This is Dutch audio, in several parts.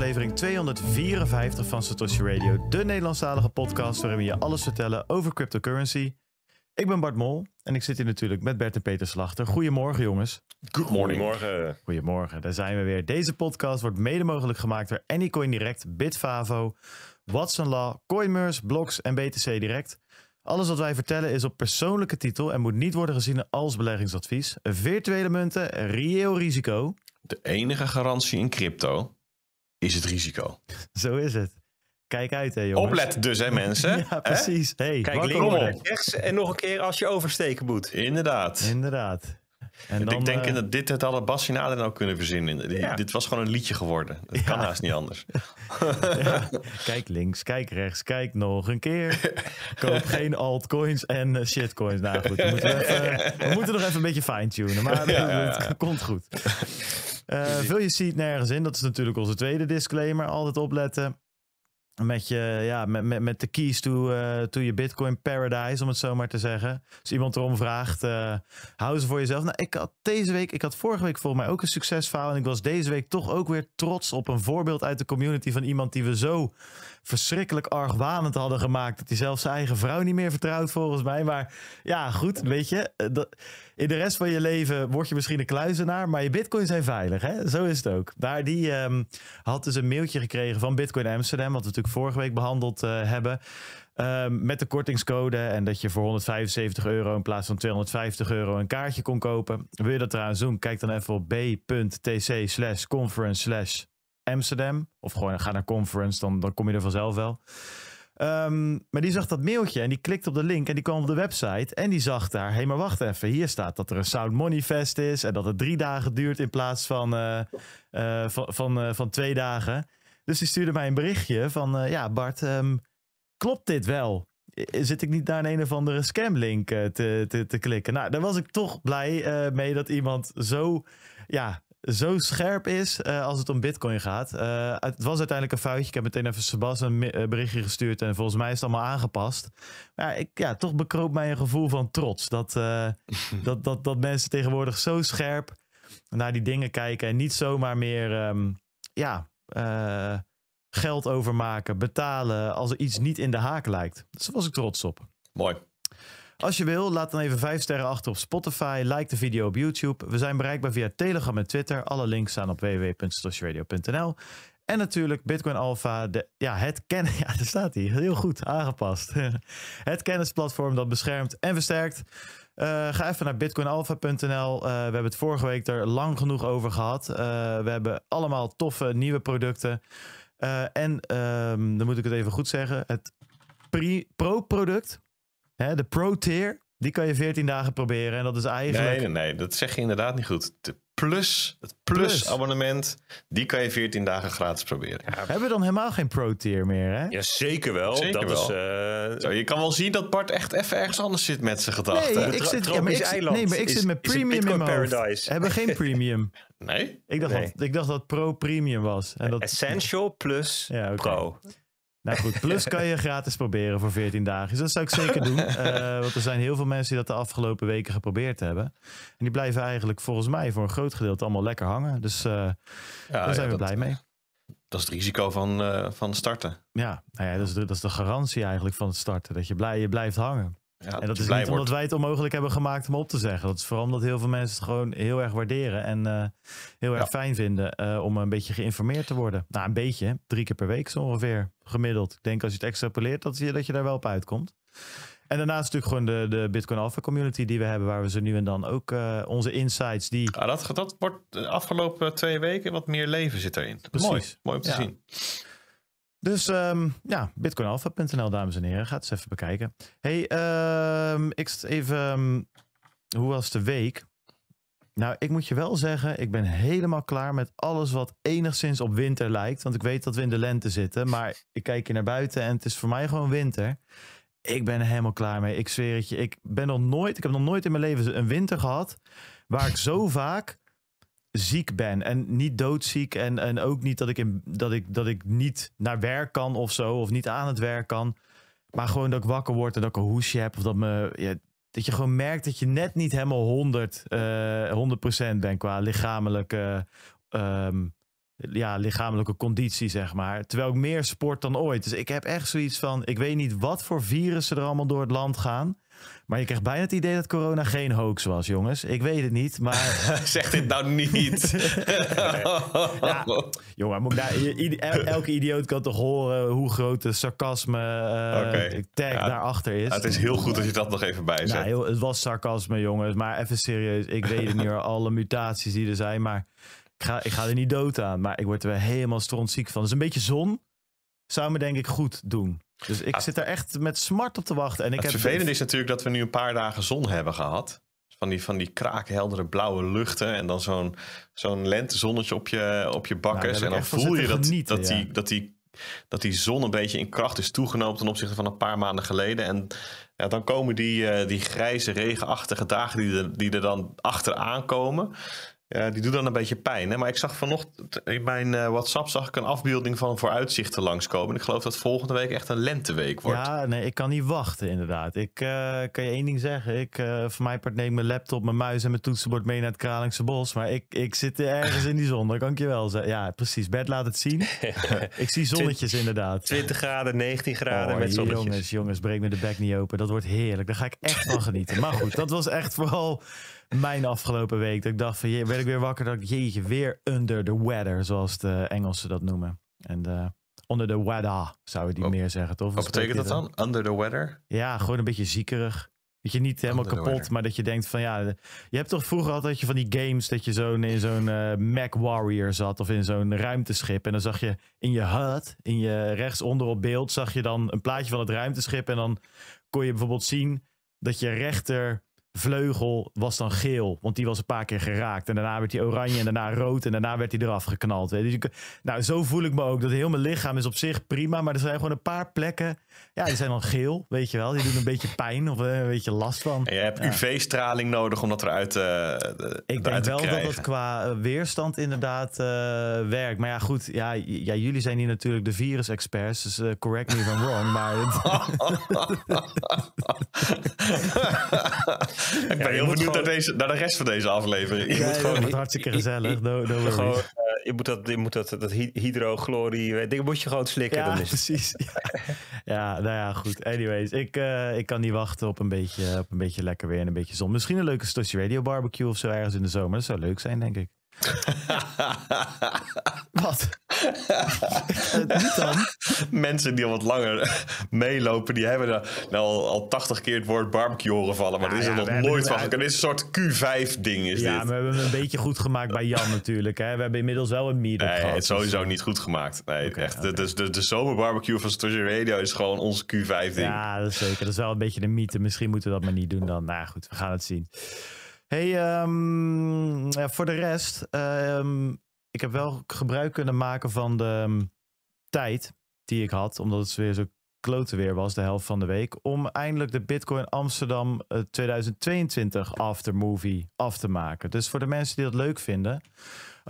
aflevering 254 van Satoshi Radio, de Nederlandstalige podcast waarin we je alles vertellen over cryptocurrency. Ik ben Bart Mol en ik zit hier natuurlijk met Bert en Peter Slachter. Goedemorgen jongens. Goedemorgen. Goedemorgen, daar zijn we weer. Deze podcast wordt mede mogelijk gemaakt door Anycoin Direct, Bitfavo, Watson Law, Coinmers, Blocks en BTC Direct. Alles wat wij vertellen is op persoonlijke titel en moet niet worden gezien als beleggingsadvies. Virtuele munten, reëel risico. De enige garantie in crypto is het risico. Zo is het. Kijk uit, hè, jongens. Oplet dus, hè, mensen. ja, precies. Hey, Kijk links, rechts en nog een keer als je oversteken moet. Inderdaad. Inderdaad. En dan, ik denk uh, dat dit het alle Bas nou kunnen verzinnen. Dit was gewoon een liedje geworden. Dat kan haast niet anders. Kijk links, kijk rechts, kijk nog een keer. Koop geen altcoins en eh, shitcoins. Nou goed, we moeten, we moeten nog even een beetje fine-tunen. Maar het komt goed. Eh, vul je seat nergens in. Dat is natuurlijk onze tweede disclaimer. Altijd opletten met, je, ja, met, met, met de keys to, uh, eh, je Bitcoin paradise, om het zo maar te zeggen. Als iemand erom vraagt, eh, hou ze voor jezelf. Nou, ik had deze week, ik had vorige week volgens mij ook een succesverhaal. En ik was deze week toch ook weer trots op een voorbeeld uit de community van iemand die we zo verschrikkelijk argwanend hadden gemaakt. Dat hij zelfs zijn eigen vrouw niet meer vertrouwt, volgens mij. Maar ja, goed, weet je. Eh, in de rest van je leven word je misschien een kluizenaar, maar je bitcoins zijn veilig. Hè? Zo is het ook. Daar die ehm, had dus een mailtje gekregen van Bitcoin Amsterdam, wat we natuurlijk vorige week behandeld eh, hebben. Ehm, met de kortingscode en dat je voor 175 euro in plaats van 250 euro een kaartje kon kopen. Wil je dat trouwens doen? Kijk dan even op b.tc slash conference slash Amsterdam. Of gewoon ga naar conference, dan, dan kom je er vanzelf wel. Ehm, maar die zag dat mailtje en die klikt op de link en die kwam op de website. En die zag daar, hé hey, maar wacht even, hier staat dat er een Sound Money Fest is. En dat het drie dagen duurt in plaats van, eh, eh, van, van, eh, van, twee dagen. Dus die stuurde mij een berichtje van, ja Bart, ehm, klopt dit wel? Zit ik niet naar een, een of andere scam te, te, te klikken? Nou, daar was ik toch blij mee dat iemand zo ja, zo scherp is eh, als het om bitcoin gaat. Eh, het was uiteindelijk een foutje. Ik heb meteen even Sebas een eh, berichtje gestuurd en volgens mij is het allemaal aangepast. Maar ik, ja, toch bekroop mij een gevoel van trots. Dat, dat, dat, dat mensen tegenwoordig zo scherp naar die dingen kijken en niet zomaar meer ehm, ja, geld overmaken, betalen als er iets niet in de haak lijkt. Dus daar was ik trots op. Mooi. Als je wil, laat dan even 5 sterren achter op Spotify. Like de video op YouTube. We zijn bereikbaar via Telegram en Twitter. Alle links staan op www.stosjeradio.nl. En natuurlijk Bitcoin Alpha, de, ja, het kennen, ja, daar staat hij, heel goed aangepast. het kennisplatform dat beschermt en versterkt. Uh, ga even naar bitcoinalpha.nl. Eh, we hebben het vorige week er lang genoeg over gehad. Eh, we hebben allemaal toffe nieuwe producten. en ehm, dan moet ik het even goed zeggen: het pro-product Hè, de Pro Tier, die kan je 14 dagen proberen. En dat is eigenlijk. Nee, nee, nee, dat zeg je inderdaad niet goed. De plus, het plus, abonnement, die kan je 14 dagen gratis proberen. Hebben we dan helemaal geen pro-tier meer, hè? Ja, zeker wel. dat Is, eh, je kan wel zien dat Bart echt even ergens anders zit met zijn gedachten. Nee, ik zit, ja, maar ik, nee, maar ik zit met premium in mijn Paradise. We hebben geen premium. nee? Ik dacht, Dat, ik dacht dat pro premium was. En dat... Essential plus ja, pro. Nou goed, Plus kan je gratis proberen voor 14 dagen. Dus dat zou ik zeker doen. Eh, want er zijn heel veel mensen die dat de afgelopen weken geprobeerd hebben. En die blijven eigenlijk volgens mij voor een groot gedeelte allemaal lekker hangen. Dus eh, ja, daar zijn we blij mee. Dat is het risico van, eh, van starten. Ja, nou ja dat, is de, dat is de garantie eigenlijk van het starten. Dat je, blij, je blijft hangen en dat is niet omdat wij het onmogelijk hebben gemaakt om op te zeggen. Dat is vooral omdat heel veel mensen het gewoon heel erg waarderen en eh, heel erg fijn vinden eh, om een beetje geïnformeerd te worden. Nou, een beetje, drie keer per week zo ongeveer gemiddeld. Ik denk als je het extrapoleert, dat, je, dat je daar wel op uitkomt. En daarnaast natuurlijk gewoon de, de Bitcoin Alpha community die we hebben, waar we ze nu en dan ook eh, onze insights die. Ja, ah, dat, dat wordt de afgelopen twee weken wat meer leven zit erin. Precies. Mooi, mooi om te zien. Dus um, ja, bitcoinalpha.nl, dames en heren. Ga het eens even bekijken. hey, ehm, ik ik even... Ehm, hoe was de week? Nou, ik moet je wel zeggen, ik ben helemaal klaar met alles wat enigszins op winter lijkt. Want ik weet dat we in de lente zitten, maar ik kijk hier naar buiten en het is voor mij gewoon winter. Ik ben er helemaal klaar mee. Ik zweer het je. Ik ben nog nooit, ik heb nog nooit in mijn leven een winter gehad waar ik zo vaak ziek ben. En niet doodziek. En, en ook niet dat ik, in, dat, ik, dat ik niet naar werk kan of zo. Of niet aan het werk kan. Maar gewoon dat ik wakker word en dat ik een hoesje heb. Of dat, me, ja, dat je gewoon merkt dat je net niet helemaal 100, uh, 100 bent qua lichamelijke, ehm, ja, lichamelijke conditie, zeg maar. Terwijl ik meer sport dan ooit. Dus ik heb echt zoiets van, ik weet niet wat voor virussen er allemaal door het land gaan. Maar je krijgt bijna het idee dat corona geen hoax was, jongens. Ik weet het niet, maar... zeg dit nou niet! ja, jongen, moet ik daar... elke idioot kan toch horen hoe groot de sarcasme uh, eh, okay. tag daarachter is. het is heel goed dat je dat nog even bijzet. Nou, heel, het was sarcasme, jongens. Maar even serieus, ik weet het niet hoor. Alle mutaties die er zijn, maar... Ik ga, ik ga er niet dood aan, maar ik word er weer helemaal strontziek van. Dus een beetje zon zou me denk ik goed doen. Dus ik ah. zit er echt met smart op te wachten. En ik het heb vervelende is natuurlijk dat we nu een paar dagen zon hebben gehad. Van die, van die kraakheldere blauwe luchten. En dan zo'n zo'n lentezonnetje op je, op je nou, bakkers. en dan voel je dat, dat, die, dat, die, dat die zon een beetje in kracht is toegenomen ten opzichte van een paar maanden geleden. En ja, dan komen die, eh, die grijze, regenachtige dagen die die er dan achteraan komen. Ja, die doet dan een beetje pijn. Hè? Maar ik zag vanochtend in mijn eh, WhatsApp zag ik een afbeelding van vooruitzichten langskomen. Ik geloof dat volgende week echt een lenteweek wordt. Ja, nee, ik kan niet wachten inderdaad. Ik eh, kan je één ding zeggen. Ik, uh, voor mijn part neem mijn laptop, mijn muis en mijn toetsenbord mee naar het Kralingse Bos. Maar ik, ik zit ergens in die zon, dat kan je wel zeggen. Ja, precies. Bert laat het zien. ik zie zonnetjes inderdaad. 20 graden, 19 graden oh, met zonnetjes. Jongens, jongens, breek me de bek niet open. Dat wordt heerlijk. Daar ga ik echt van genieten. Maar goed, dat was echt vooral mijn afgelopen week. Dat ik dacht van, je, werd ik weer wakker dat ik, jeetje, weer under the weather, zoals de Engelsen dat noemen. En eh, onder de weather, zou je die oh. meer zeggen, toch? Wat betekent dat dan? Under the weather? Ja, gewoon een beetje ziekerig. Dat je niet helemaal kapot, maar dat je denkt van ja, je hebt toch vroeger altijd je van die games dat je zo'n in zo'n eh, Mac Warrior zat of in zo'n ruimteschip en dan zag je in je HUD, in je rechtsonder op beeld zag je dan een plaatje van het ruimteschip en dan kon je bijvoorbeeld zien dat je rechter vleugel was dan geel, want die was een paar keer geraakt. En daarna werd hij oranje en daarna rood en daarna werd hij eraf geknald. Dus nou, zo voel ik me ook. Dat heel mijn lichaam is op zich prima, maar er zijn gewoon een paar plekken. Ja, die zijn dan geel, weet je wel. Die doen een beetje pijn of eh, een beetje last van. En je hebt UV-straling nodig om dat eruit uh, ik denk wel dat dat qua eh, weerstand inderdaad werkt. Maar ja, goed. Ja, ja, jullie zijn hier natuurlijk de virus-experts, dus correct me if I'm wrong. Maar... ik ben heel benieuwd naar, deze, naar de rest van deze aflevering. Je moet gewoon... Het hartstikke gezellig. No, gewoon, eh, je moet dat, je moet dat, dat hydroglorie, dingen moet je gewoon slikken. Ja, dan is precies. ja, nou ja, goed. Anyways, ik, eh, ik kan niet wachten op een, beetje, op een beetje lekker weer en een beetje zon. Misschien een leuke Stosje Radio barbecue of zo ergens in de zomer. Dat zou leuk zijn, denk ik. Wat? Eh, Mensen die al wat langer meelopen, die hebben er nou al, al 80 keer het woord barbecue horen vallen. Maar dit is er nog nooit van. Uit... Dit is een soort Q5-ding. Ja, dit. we hebben hem een beetje goed gemaakt bij Jan natuurlijk. Hè. We hebben inmiddels wel een meetup nee, gehad. Het is dus- sowieso niet goed gemaakt. Nee, echt. Okay. Dus de, de, de zomerbarbecue van Station Radio is gewoon onze Q5-ding. Ja, dat is zeker. Dat is wel een beetje de mythe. Misschien moeten we dat maar niet doen dan. Nou goed, we gaan het zien. Hey, um, voor de rest, ehm, ik heb wel gebruik kunnen maken van de ehm, tijd die ik had, omdat het weer zo klote weer was, de helft van de week, om eindelijk de Bitcoin Amsterdam 2022 eh, aftermovie af te maken. Dus voor de mensen die dat leuk vinden,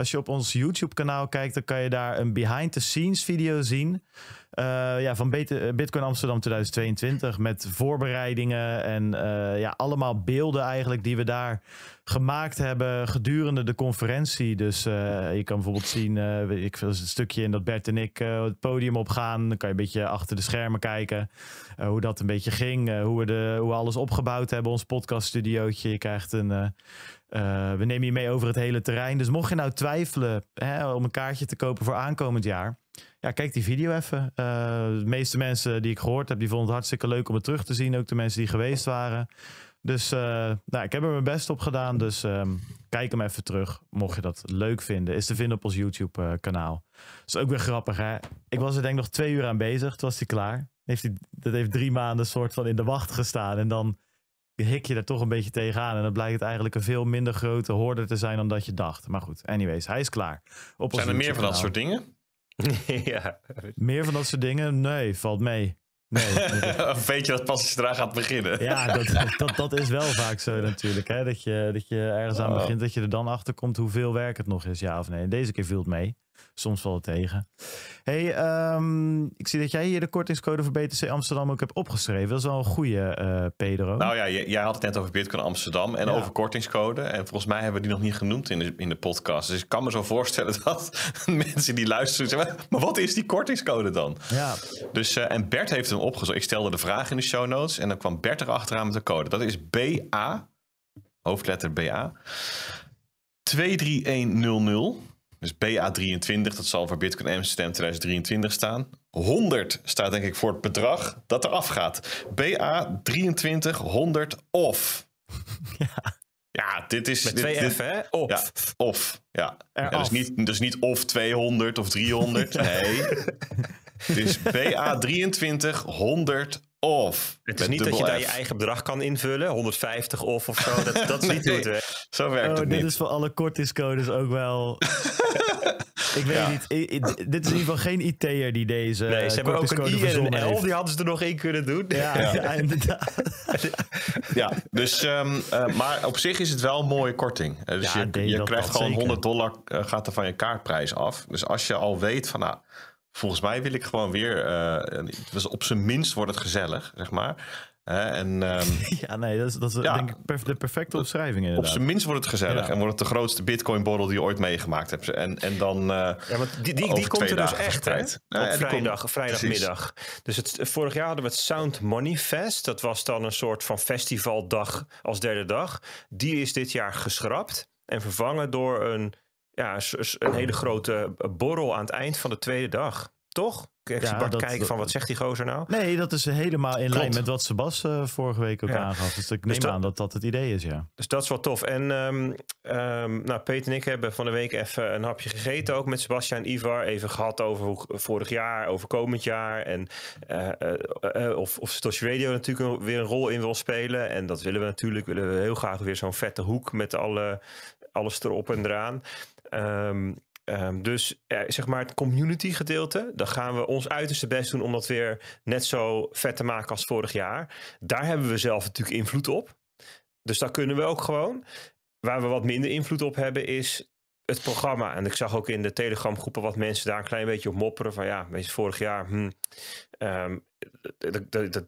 als je op ons YouTube-kanaal kijkt, dan kan je daar een behind-the-scenes video zien. Eh, ja, van eh, Bitcoin Amsterdam 2022 met voorbereidingen en eh, ja, allemaal beelden eigenlijk die we daar gemaakt hebben gedurende de conferentie. Dus je kan bijvoorbeeld zien, ik ik het stukje in dat Bert en ik het podium op gaan. Dan kan je een beetje achter de schermen kijken hoe dat een beetje ging. hoe, we de, hoe we alles opgebouwd hebben, ons podcaststudiootje. Je krijgt een eh, we nemen je mee over het hele terrein. Dus mocht je nou twijfelen hè, om een kaartje te kopen voor aankomend jaar, ja, kijk die video even. Eh, de meeste mensen die ik gehoord heb, die vonden het hartstikke leuk om het terug te zien. Ook de mensen die geweest waren. Dus eh, nou, ik heb er mijn best op gedaan. Dus ehm, kijk hem even terug, mocht je dat leuk vinden. Is te vinden op ons YouTube-kanaal. is ook weer grappig, hè? Ik was er denk ik nog twee uur aan bezig. Toen was hij klaar. Heeft hij, dat heeft drie maanden soort van in de wacht gestaan. En dan hik je er toch een beetje tegenaan. En dan blijkt het eigenlijk een veel minder grote hoorder te zijn dan dat je dacht. Maar goed, anyways, hij is klaar. zijn er meer van dat soort dingen? ja. Meer van dat soort dingen? Nee, valt mee. Nee. Weet je dat pas eraan gaat beginnen? ja, dat, dat, dat, is wel vaak zo natuurlijk. Hè? Dat, je, dat je ergens aan oh. begint, dat je er dan achter komt hoeveel werk het nog is, ja of nee. Deze keer viel het mee soms valt het tegen. hey, ehm, ik zie dat jij hier de kortingscode voor BTC Amsterdam ook hebt opgeschreven. Dat is wel een goede, eh, Pedro. Nou ja, jij had het net over Bitcoin Amsterdam en over kortingscode. En volgens mij hebben we die nog niet genoemd in de, in de podcast. Dus ik kan me zo voorstellen dat mensen die luisteren zeggen... maar wat is die kortingscode dan? Ja. Dus, eh, en Bert heeft hem opgezocht. Ik stelde de vraag in de show notes en dan kwam Bert erachteraan met de code. Dat is BA, hoofdletter BA, 23100. Dus BA23, dat zal voor Bitcoin Amsterdam 2023 staan. 100 staat denk ik voor het bedrag dat er afgaat. BA23, 100 of. Ja. Ja, dit is... Met twee hè? Of. Ja, of, ja. ja dus, niet, dus niet of 200 of 300, nee. is BA23, 100 of. Het is niet dat je daar je eigen bedrag kan invullen, 150 of of zo. Dat, dat is niet hoe het Zo werkt oh, het dit is voor alle kortingscodes ook wel. ik weet niet. dit is in ieder geval geen IT'er die deze. Nee, ze hebben ook een I en L. Die hadden ze er nog één kunnen doen. Ja, ja. ja inderdaad. ja, dus. Ehm, eh, maar op zich is het wel een mooie korting. Eh, dus je, je krijgt gewoon 100 dollar eh, gaat er van je kaartprijs af. Dus als je al weet van. nou volgens mij wil ik gewoon weer. Uh, het was op zijn minst wordt het gezellig, zeg maar. en, ehm, ja, nee, dat is, dat is denk ik de perfecte omschrijving. Inderdaad. Op zijn minst wordt het gezellig en wordt het de grootste Bitcoin-borrel die je ooit meegemaakt hebt. En, en dan. Eh, ja, want die, die, komt er dus echt uit. Op vrijdag, vrijdagmiddag. Dus het, vorig jaar hadden we het Sound Money Fest. Dat was dan een soort van festivaldag als derde dag. Die is dit jaar geschrapt en vervangen door een ja, een hele grote eh, borrel aan het eind van de tweede dag. Toch? Ik ja, Bart kijken van eh, wat zegt die gozer nou? Nee, dat is helemaal in lijn met wat Sebas eh, vorige week ook aangaf. Dus ik dus neem aan dat dat het idee is, ja. Dus dat is wel tof. En um, nou, Peter en ik hebben van de week even een hapje gegeten. Ook met Sebastian en Ivar. Even gehad over hoe, vorig jaar, over komend jaar. En of, of Radio natuurlijk weer een rol in wil spelen. En dat willen we natuurlijk. Willen we heel graag weer zo'n vette hoek met alle alles erop en eraan. Ehm, ehm, dus eh, zeg maar het community gedeelte, dan gaan we ons uiterste best doen om dat weer net zo vet te maken als vorig jaar. Daar hebben we zelf natuurlijk invloed op. Dus daar kunnen we ook gewoon. Waar we wat minder invloed op hebben is het programma. En ik zag ook in de Telegram groepen wat mensen daar een klein beetje op mopperen. Van ja, wees vorig jaar, hmm, um, ehm, dat, dat, dat,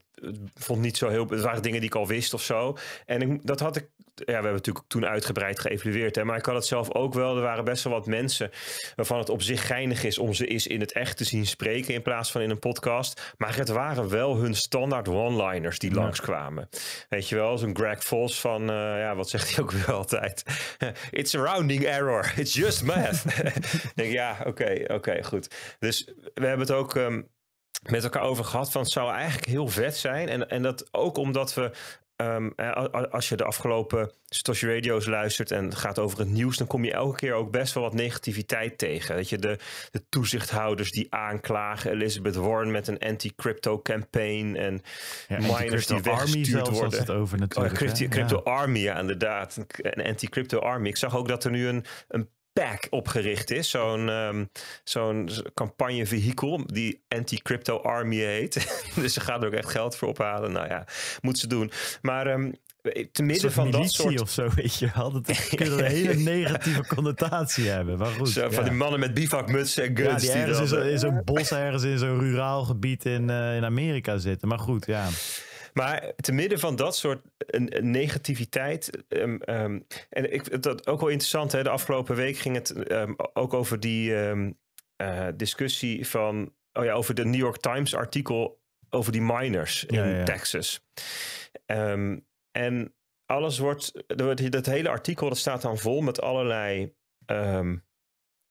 vond niet zo heel... Het waren dingen die ik al wist of zo. En ik, dat had ik ja, we hebben natuurlijk toen uitgebreid geëvalueerd. Hè, maar ik had het zelf ook wel. Er waren best wel wat mensen waarvan het op zich geinig is om ze eens in het echt te zien spreken in plaats van in een podcast. Maar het waren wel hun standaard one-liners die ja. langskwamen. Weet je wel, zo'n Greg Vos van, eh, ja, wat zegt hij ook weer altijd? It's a rounding error. It's just math. denk, ja, oké, oké, goed. Dus we hebben het ook. Ehm, met elkaar over gehad. Van het zou eigenlijk heel vet zijn. En, en dat ook omdat we Ehm, als je de afgelopen Satoshi Radio's luistert en het gaat over het nieuws, dan kom je elke keer ook best wel wat negativiteit tegen. Dat je, de, de toezichthouders die aanklagen, Elizabeth Warren met een anti-crypto campaign en miners die weggestuurd worden. het over oh, natuurlijk. crypto, ja. army, ja, inderdaad. Een anti-crypto army. Ik zag ook dat er nu een, een PAC opgericht is. Zo'n um, zo'n campagnevehikel die Anti-Crypto Army heet. dus ze gaan er ook echt geld voor ophalen. Nou ja, moet ze doen. Maar um, te midden van dat soort... of zo, weet je wel. Dat kunnen een hele negatieve connotatie hebben, maar goed. Zo, van die mannen met bivakmutsen en guns. Ja, die ergens die in zo'n eh, bos, ergens in zo'n ruraal gebied in, eh, in Amerika zitten. Maar goed, ja. Maar te midden van dat soort een, negativiteit. Ehm, ehm, en ik, dat ook wel interessant. Hè? De afgelopen week ging het ehm, ook over die eh, discussie van. Oh ja, over de New York Times artikel over die miners in ja. Texas. en alles wordt. Dat hele artikel dat staat dan vol met allerlei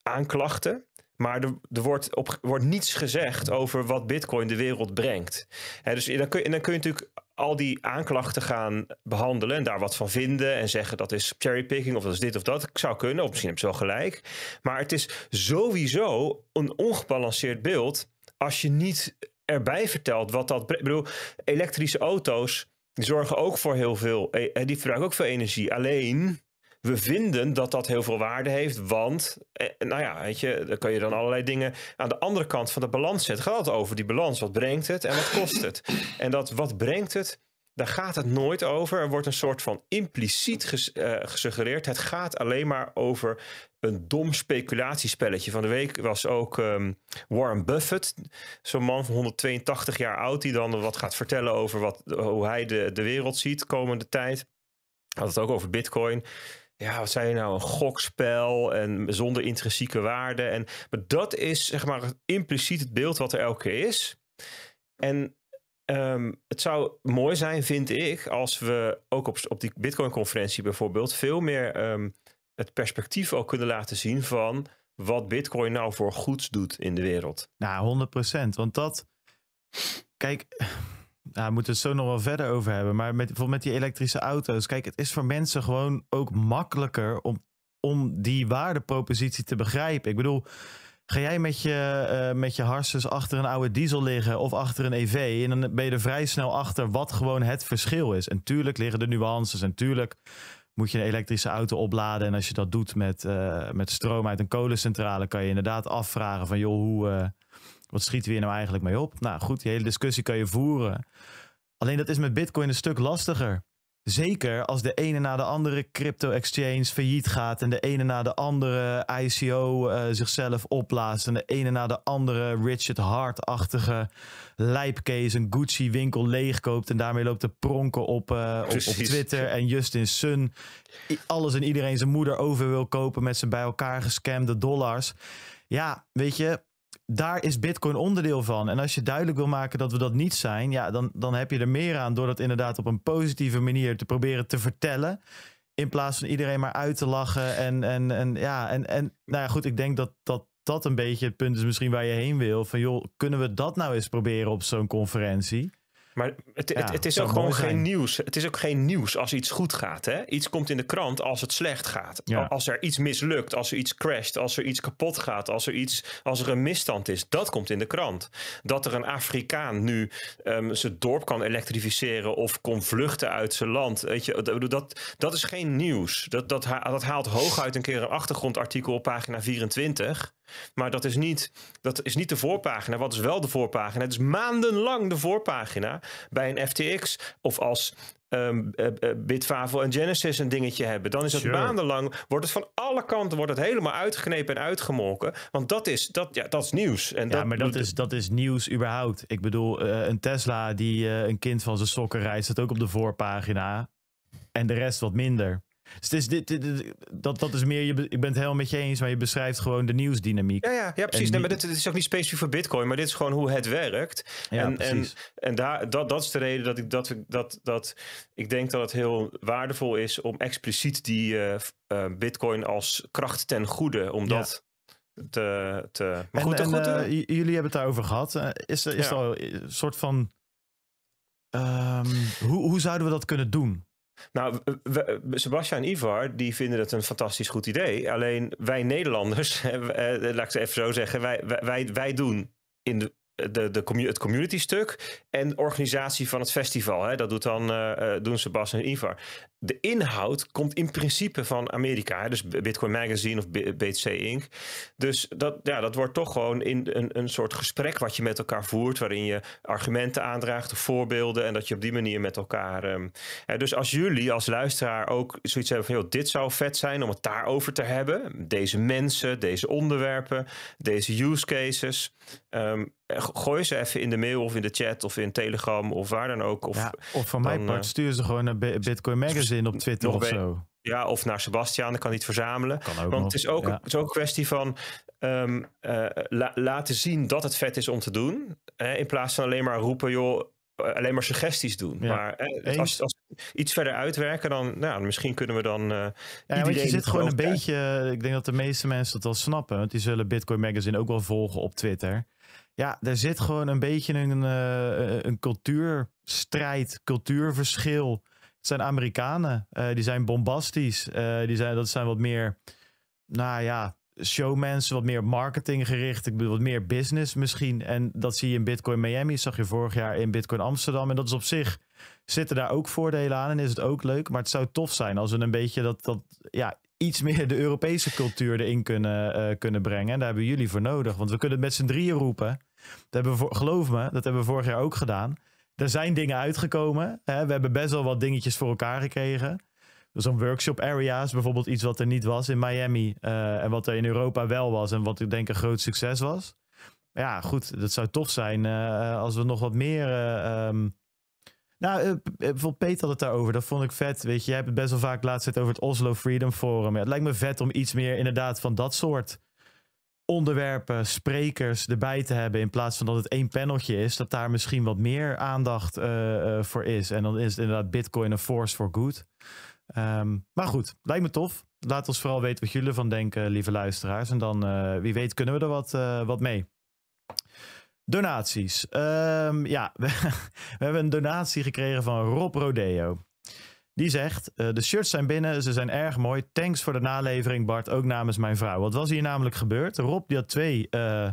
aanklachten. Maar er, er wordt, op, wordt niets gezegd over wat Bitcoin de wereld brengt. He, dus dan kun, dan kun je natuurlijk al die aanklachten gaan behandelen en daar wat van vinden en zeggen dat is cherrypicking of dat is dit of dat. Ik zou kunnen, of misschien heb je wel gelijk. Maar het is sowieso een ongebalanceerd beeld als je niet erbij vertelt wat dat. Ik bedoel, elektrische auto's zorgen ook voor heel veel. E-, eh, die verbruiken ook veel energie. Alleen we vinden dat dat heel veel waarde heeft, want, eh, nou ja, weet je, dan kan je dan allerlei dingen aan de andere kant van de balans zetten. Het gaat over die balans. Wat brengt het en wat kost het? En dat wat brengt het, daar gaat het nooit over. Er wordt een soort van impliciet eh, gesuggereerd. Het gaat alleen maar over een dom speculatiespelletje. Van de week was ook ehm, Warren Buffett, zo'n man van 182 jaar oud, die dan wat gaat vertellen over wat, hoe hij de, de wereld ziet komende tijd. Had het ook over Bitcoin ja, wat zei je nou, een gokspel en zonder intrinsieke waarde. En, maar dat is zeg maar impliciet het beeld wat er elke keer is. En ehm, het zou mooi zijn, vind ik, als we ook op, op die Bitcoin-conferentie bijvoorbeeld veel meer ehm, het perspectief ook kunnen laten zien van wat Bitcoin nou voor goeds doet in de wereld. Nou, 100%. Want dat. Kijk ja, we moeten het zo nog wel verder over hebben. Maar met, bijvoorbeeld met die elektrische auto's. Kijk, het is voor mensen gewoon ook makkelijker om, om die waardepropositie te begrijpen. Ik bedoel, ga jij met je, uh, met je harses achter een oude diesel liggen of achter een EV. En dan ben je er vrij snel achter wat gewoon het verschil is. En tuurlijk liggen de nuances. En tuurlijk moet je een elektrische auto opladen. En als je dat doet met, eh, met stroom uit een kolencentrale, kan je inderdaad afvragen van joh, hoe. Eh, wat schieten we hier nou eigenlijk mee op? Nou goed, die hele discussie kan je voeren. Alleen dat is met Bitcoin een stuk lastiger. Zeker als de ene na de andere crypto-exchange failliet gaat en de ene na de andere ICO eh, zichzelf opblaast en de ene na de andere Richard Hart-achtige lijpcase een Gucci-winkel leegkoopt en daarmee loopt de pronken op, eh, op, op, Twitter en Justin Sun alles en iedereen zijn moeder over wil kopen met zijn bij elkaar gescamde dollars. Ja, weet je, daar is Bitcoin onderdeel van. En als je duidelijk wil maken dat we dat niet zijn, ja, dan, dan heb je er meer aan door dat inderdaad op een positieve manier te proberen te vertellen. In plaats van iedereen maar uit te lachen. En, en, en ja, en, en nou ja, goed, ik denk dat, dat dat een beetje het punt is misschien waar je heen wil. Van joh, kunnen we dat nou eens proberen op zo'n conferentie? Maar het, het, het is ook gewoon geen nieuws. Het is ook geen nieuws als iets goed gaat. Hè? Iets komt in de krant als het slecht gaat. Als er iets mislukt, als er iets crasht, als er iets kapot gaat, als er, iets, als er een misstand is. Dat komt in de krant. Dat er een Afrikaan nu ehm, zijn dorp kan elektrificeren of kon vluchten uit zijn land. Weet je, dat, dat is geen nieuws. Dat, dat, dat haalt hooguit een keer een achtergrondartikel op pagina 24. Maar dat is, niet, dat is niet de voorpagina. Wat is wel de voorpagina? Het is maandenlang de voorpagina bij een FTX. Of als um, Bitfavo en Genesis een dingetje hebben. Dan is het maandenlang, wordt het van alle kanten wordt het helemaal uitgeknepen en uitgemolken. Want dat is, dat, ja, dat is nieuws. En ja, dat maar dat is, dat is nieuws überhaupt. Ik bedoel, eh, een Tesla die een kind van zijn sokken rijdt, staat ook op de voorpagina. En de rest wat minder. Dus dit, dat, dat is meer, je, ik ben het helemaal met je eens, maar je beschrijft gewoon de nieuwsdynamiek. Ja, ja, ja precies. maar dit, is ook niet specifiek voor Bitcoin, maar dit is gewoon hoe het werkt. Ja, en precies. en, en daar, dat, dat is de reden dat ik, dat, dat, dat, ik denk dat het heel waardevol is om expliciet die eh, eh, Bitcoin als kracht ten goede, omdat. Ja. Te, te... Maar goed, en, goed eh, jullie hebben het daarover gehad. Is, is er al een soort van. Ehm, hoe, hoe zouden we dat kunnen doen? Nou, Sebastian en Ivar die vinden het een fantastisch goed idee. Alleen wij Nederlanders, eh, eh, laat ik het even zo zeggen, wij, wij, wij doen in de, de, de commu het community stuk en organisatie van het festival. Hè? Dat doet dan, uh, doen Sebas en Ivar. De inhoud komt in principe van Amerika. Hè? Dus Bitcoin Magazine of BTC Inc. Dus dat, ja, dat wordt toch gewoon in een, een soort gesprek wat je met elkaar voert. Waarin je argumenten aandraagt, voorbeelden. En dat je op die manier met elkaar... Um, hè? Dus als jullie als luisteraar ook zoiets hebben van... Joh, dit zou vet zijn om het daarover te hebben. Deze mensen, deze onderwerpen, deze use cases. Ehm, eh, gooi ze even in de mail of in de chat of in Telegram of waar dan ook. Of, of van mijn part eh, stuur ze gewoon naar Bitcoin Magazine op Twitter of zo. Ja, of naar Sebastian, dan kan hij het verzamelen. Want het, is ook, het is ook een kwestie van ehm, eh, laten zien dat het vet is om te doen. in plaats van alleen maar roepen, joh, alleen maar suggesties doen. Maar dus als, als iets verder uitwerken, dan nou, misschien kunnen we dan. Uh, ja, want je zit gewoon een beetje. Ik denk dat de meeste mensen dat al snappen. Want die zullen Bitcoin Magazine ook wel volgen op Twitter. Ja, er zit gewoon een beetje een, eh, een cultuurstrijd, cultuurverschil. Het zijn Amerikanen, eh, die zijn bombastisch. Eh, die zijn, dat zijn wat meer, nou ja, showmensen, wat meer marketinggericht, Ik bedoel, wat meer business misschien. En dat zie je in Bitcoin Miami, zag je vorig jaar in Bitcoin Amsterdam. En dat is op zich, zitten daar ook voordelen aan en is het ook leuk. Maar het zou tof zijn als we een beetje dat, dat ja, iets meer de Europese cultuur erin kunnen, kunnen brengen. En daar hebben jullie voor nodig, want we kunnen het met z'n drieën roepen. Dat hebben we voor, geloof me, dat hebben we vorig jaar ook gedaan. Er zijn dingen uitgekomen. Hè? We hebben best wel wat dingetjes voor elkaar gekregen. Dus zo'n workshop area's, bijvoorbeeld iets wat er niet was in Miami. Eh, en wat er in Europa wel was. En wat ik denk een groot succes was. Maar ja, goed, dat zou toch zijn eh, als we nog wat meer. Eh, ehm, nou, bijvoorbeeld Peter had het daarover. Dat vond ik vet. Weet je, jij hebt het best wel vaak laatst over het Oslo Freedom Forum. Ja, het lijkt me vet om iets meer inderdaad van dat soort onderwerpen, sprekers erbij te hebben. In plaats van dat het één paneltje is, dat daar misschien wat meer aandacht eh, eh, voor is. En dan is het inderdaad Bitcoin een force for good. Ehm, maar goed, lijkt me tof. Laat ons vooral weten wat jullie ervan denken, lieve luisteraars. En dan, eh, wie weet, kunnen we er wat, wat mee. Donaties. Ehm, ja, we, hebben een donatie gekregen van Rob Rodeo. Die zegt, eh, de shirts zijn binnen, ze zijn erg mooi. Thanks voor de nalevering Bart, ook namens mijn vrouw. Wat was hier namelijk gebeurd? Rob die had twee eh,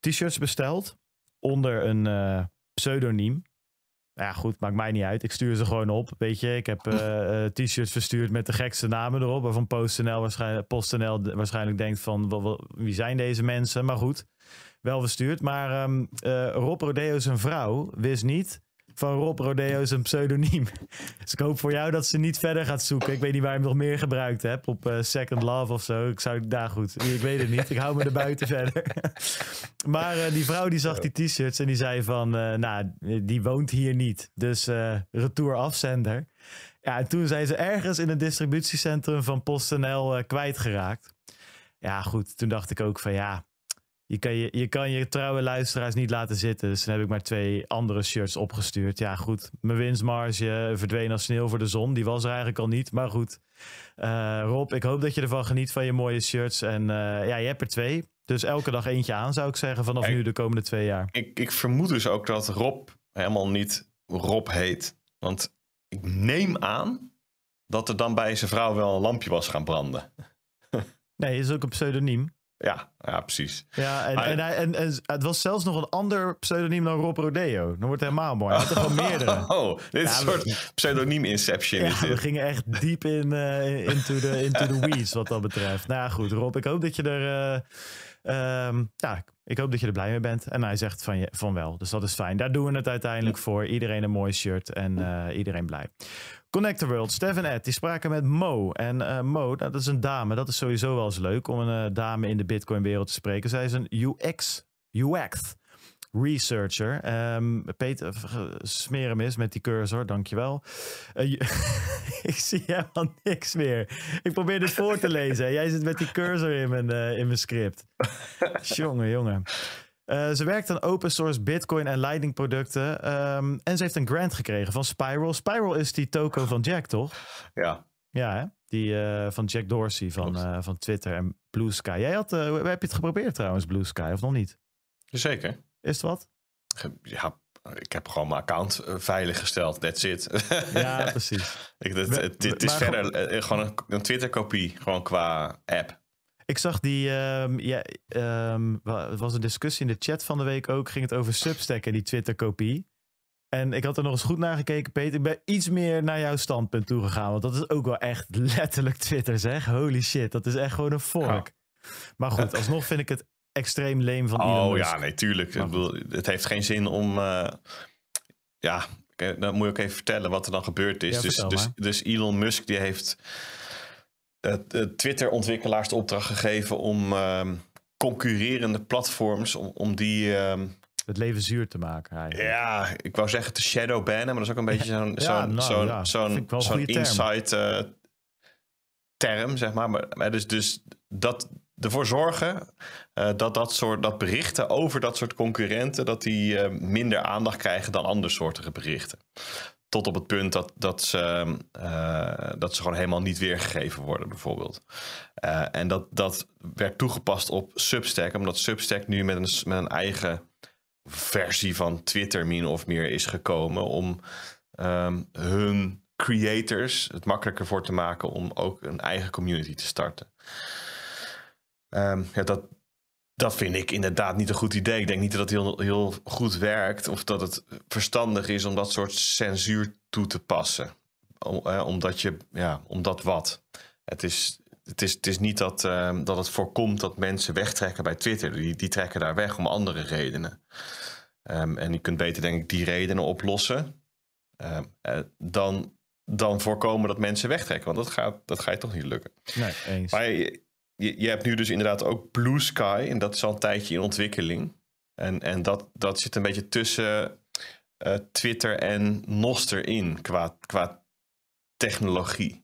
t-shirts besteld onder een eh, pseudoniem. Nou ja, goed, maakt mij niet uit. Ik stuur ze gewoon op. Weet je, ik heb t-shirts verstuurd met de gekste namen erop. Waarvan PostNL waarschijnlijk, PostNL waarschijnlijk denkt van, wie zijn deze mensen? Maar goed, wel verstuurd. Maar ehm, Rob Rodeo zijn vrouw wist niet van Rob Rodeo is een pseudoniem. Dus ik hoop voor jou dat ze niet verder gaat zoeken. Ik weet niet waar je hem nog meer gebruikt hebt. Op eh, Second Love of zo. Ik zou daar nou goed. Ik weet het niet. Ik hou me er buiten verder. maar eh, die vrouw die zag die t-shirts en die zei van... Eh, nou, die woont hier niet. Dus retour afzender. Ja, en toen zijn ze ergens in het distributiecentrum van PostNL kwijtgeraakt. Ja, goed. Toen dacht ik ook van ja... Je kan je, trouwe luisteraars niet laten zitten. Dus dan heb ik maar twee andere shirts opgestuurd. Ja, goed. Mijn winstmarge verdween als sneeuw voor de zon. Die was er eigenlijk al niet. Maar goed. Eh, Rob, ik hoop dat je ervan geniet van je mooie shirts. En eh, ja, je hebt er twee. Dus elke dag eentje aan, zou ik zeggen, vanaf nu de komende twee jaar. Ik, ik vermoed dus ook dat Rob helemaal niet Rob heet. Want ik neem aan dat er dan bij zijn vrouw wel een lampje was gaan branden. nee, is ook een pseudoniem. Ja, ja precies. Ja, en, en, en, het was zelfs nog een ander pseudoniem dan Rob Rodeo. Dan wordt helemaal mooi. Hij had er gewoon oh, meerdere. Oh, dit is een soort pseudoniem inception. we gingen echt diep in, uh, into, the, into the weeds wat dat betreft. Nou goed, Rob, ik hoop dat je er... Eh, ehm, ja, ik hoop dat je er blij mee bent. En hij zegt van, je, van wel. Dus dat is fijn. Daar doen we het uiteindelijk voor. Iedereen een mooi shirt en eh, iedereen blij. Connector World, Stef en Ed, die spraken met Mo. En eh, Mo, nou, dat is een dame. Dat is sowieso wel eens leuk om een eh, dame in de Bitcoin-wereld te spreken. Zij is een UX, UX researcher. Ehm, Peter, eh, smeer hem eens met die cursor, dankjewel. ik zie helemaal niks meer. Ik probeer dit voor te lezen. Jij zit met die cursor in mijn, in mijn script. jongen, jongen. Eh, ze werkt aan open source Bitcoin en Lightning producten. Ehm, en ze heeft een grant gekregen van Spiral. Spiral is die token van Jack, toch? Ja. Ja, hè? Die eh, van Jack Dorsey van, eh, van Twitter en Blue Sky. Jij had, heb je het geprobeerd trouwens, Blue Sky, of nog niet? Zeker. Is het wat? Ja, ik heb gewoon mijn account veilig gesteld. That's it. Ja, precies. ik, dit, is verder gewoon een Twitter-kopie, gewoon qua app. Ik zag die, um, ja, ehm, was een discussie in de chat van de week ook, ging het over Substack en die Twitter-kopie. En ik had er nog eens goed naar gekeken, Peter. Ik ben iets meer naar jouw standpunt toegegaan, want dat is ook wel echt letterlijk Twitter, zeg. Holy shit, dat is echt gewoon een fork. Maar goed, alsnog vind ik het extreem leem van oh, Musk. Oh ja, nee, tuurlijk. Ik bedoel, het heeft geen zin om... Eh, ja, dan moet je ook even vertellen wat er dan gebeurd is. dus, dus, dus Elon Musk die heeft eh, eh, Twitter-ontwikkelaars de opdracht gegeven om ehm, concurrerende platforms, om, om die ehm, het leven zuur te maken. Eigenlijk. Ja, ik wou zeggen te shadowbannen, maar dat is ook een beetje zo'n zo'n nou zo'n zo'n insight term. Eh, term, zeg maar. maar. dus, dus dat ervoor zorgen dat dat soort dat berichten over dat soort concurrenten dat die minder aandacht krijgen dan andersoortige berichten tot op het punt dat, dat, ze, eh, dat ze gewoon helemaal niet weergegeven worden, bijvoorbeeld. Eh, en dat, dat werd toegepast op Substack, omdat Substack nu met een, met een eigen versie van Twitter min of meer is gekomen om ehm, hun creators het makkelijker voor te maken om ook een eigen community te starten. Um, ja, dat, dat vind ik inderdaad niet een goed idee. Ik denk niet dat het heel, heel goed werkt of dat het verstandig is om dat soort censuur toe te passen. eh, omdat je, ja, omdat wat. Het is, het is, het is niet dat, ehm, dat het voorkomt dat mensen wegtrekken bij Twitter. Die, die trekken daar weg om andere redenen. Ehm, en je kunt beter, denk ik, die redenen oplossen ehm, eh, dan, dan voorkomen dat mensen wegtrekken. Want dat, gaat, dat ga je toch niet lukken. Nee, eens. Maar je, je, hebt nu dus inderdaad ook Blue Sky. En dat is al een tijdje in ontwikkeling. En, en dat, dat zit een beetje tussen eh, Twitter en Noster in qua, qua technologie.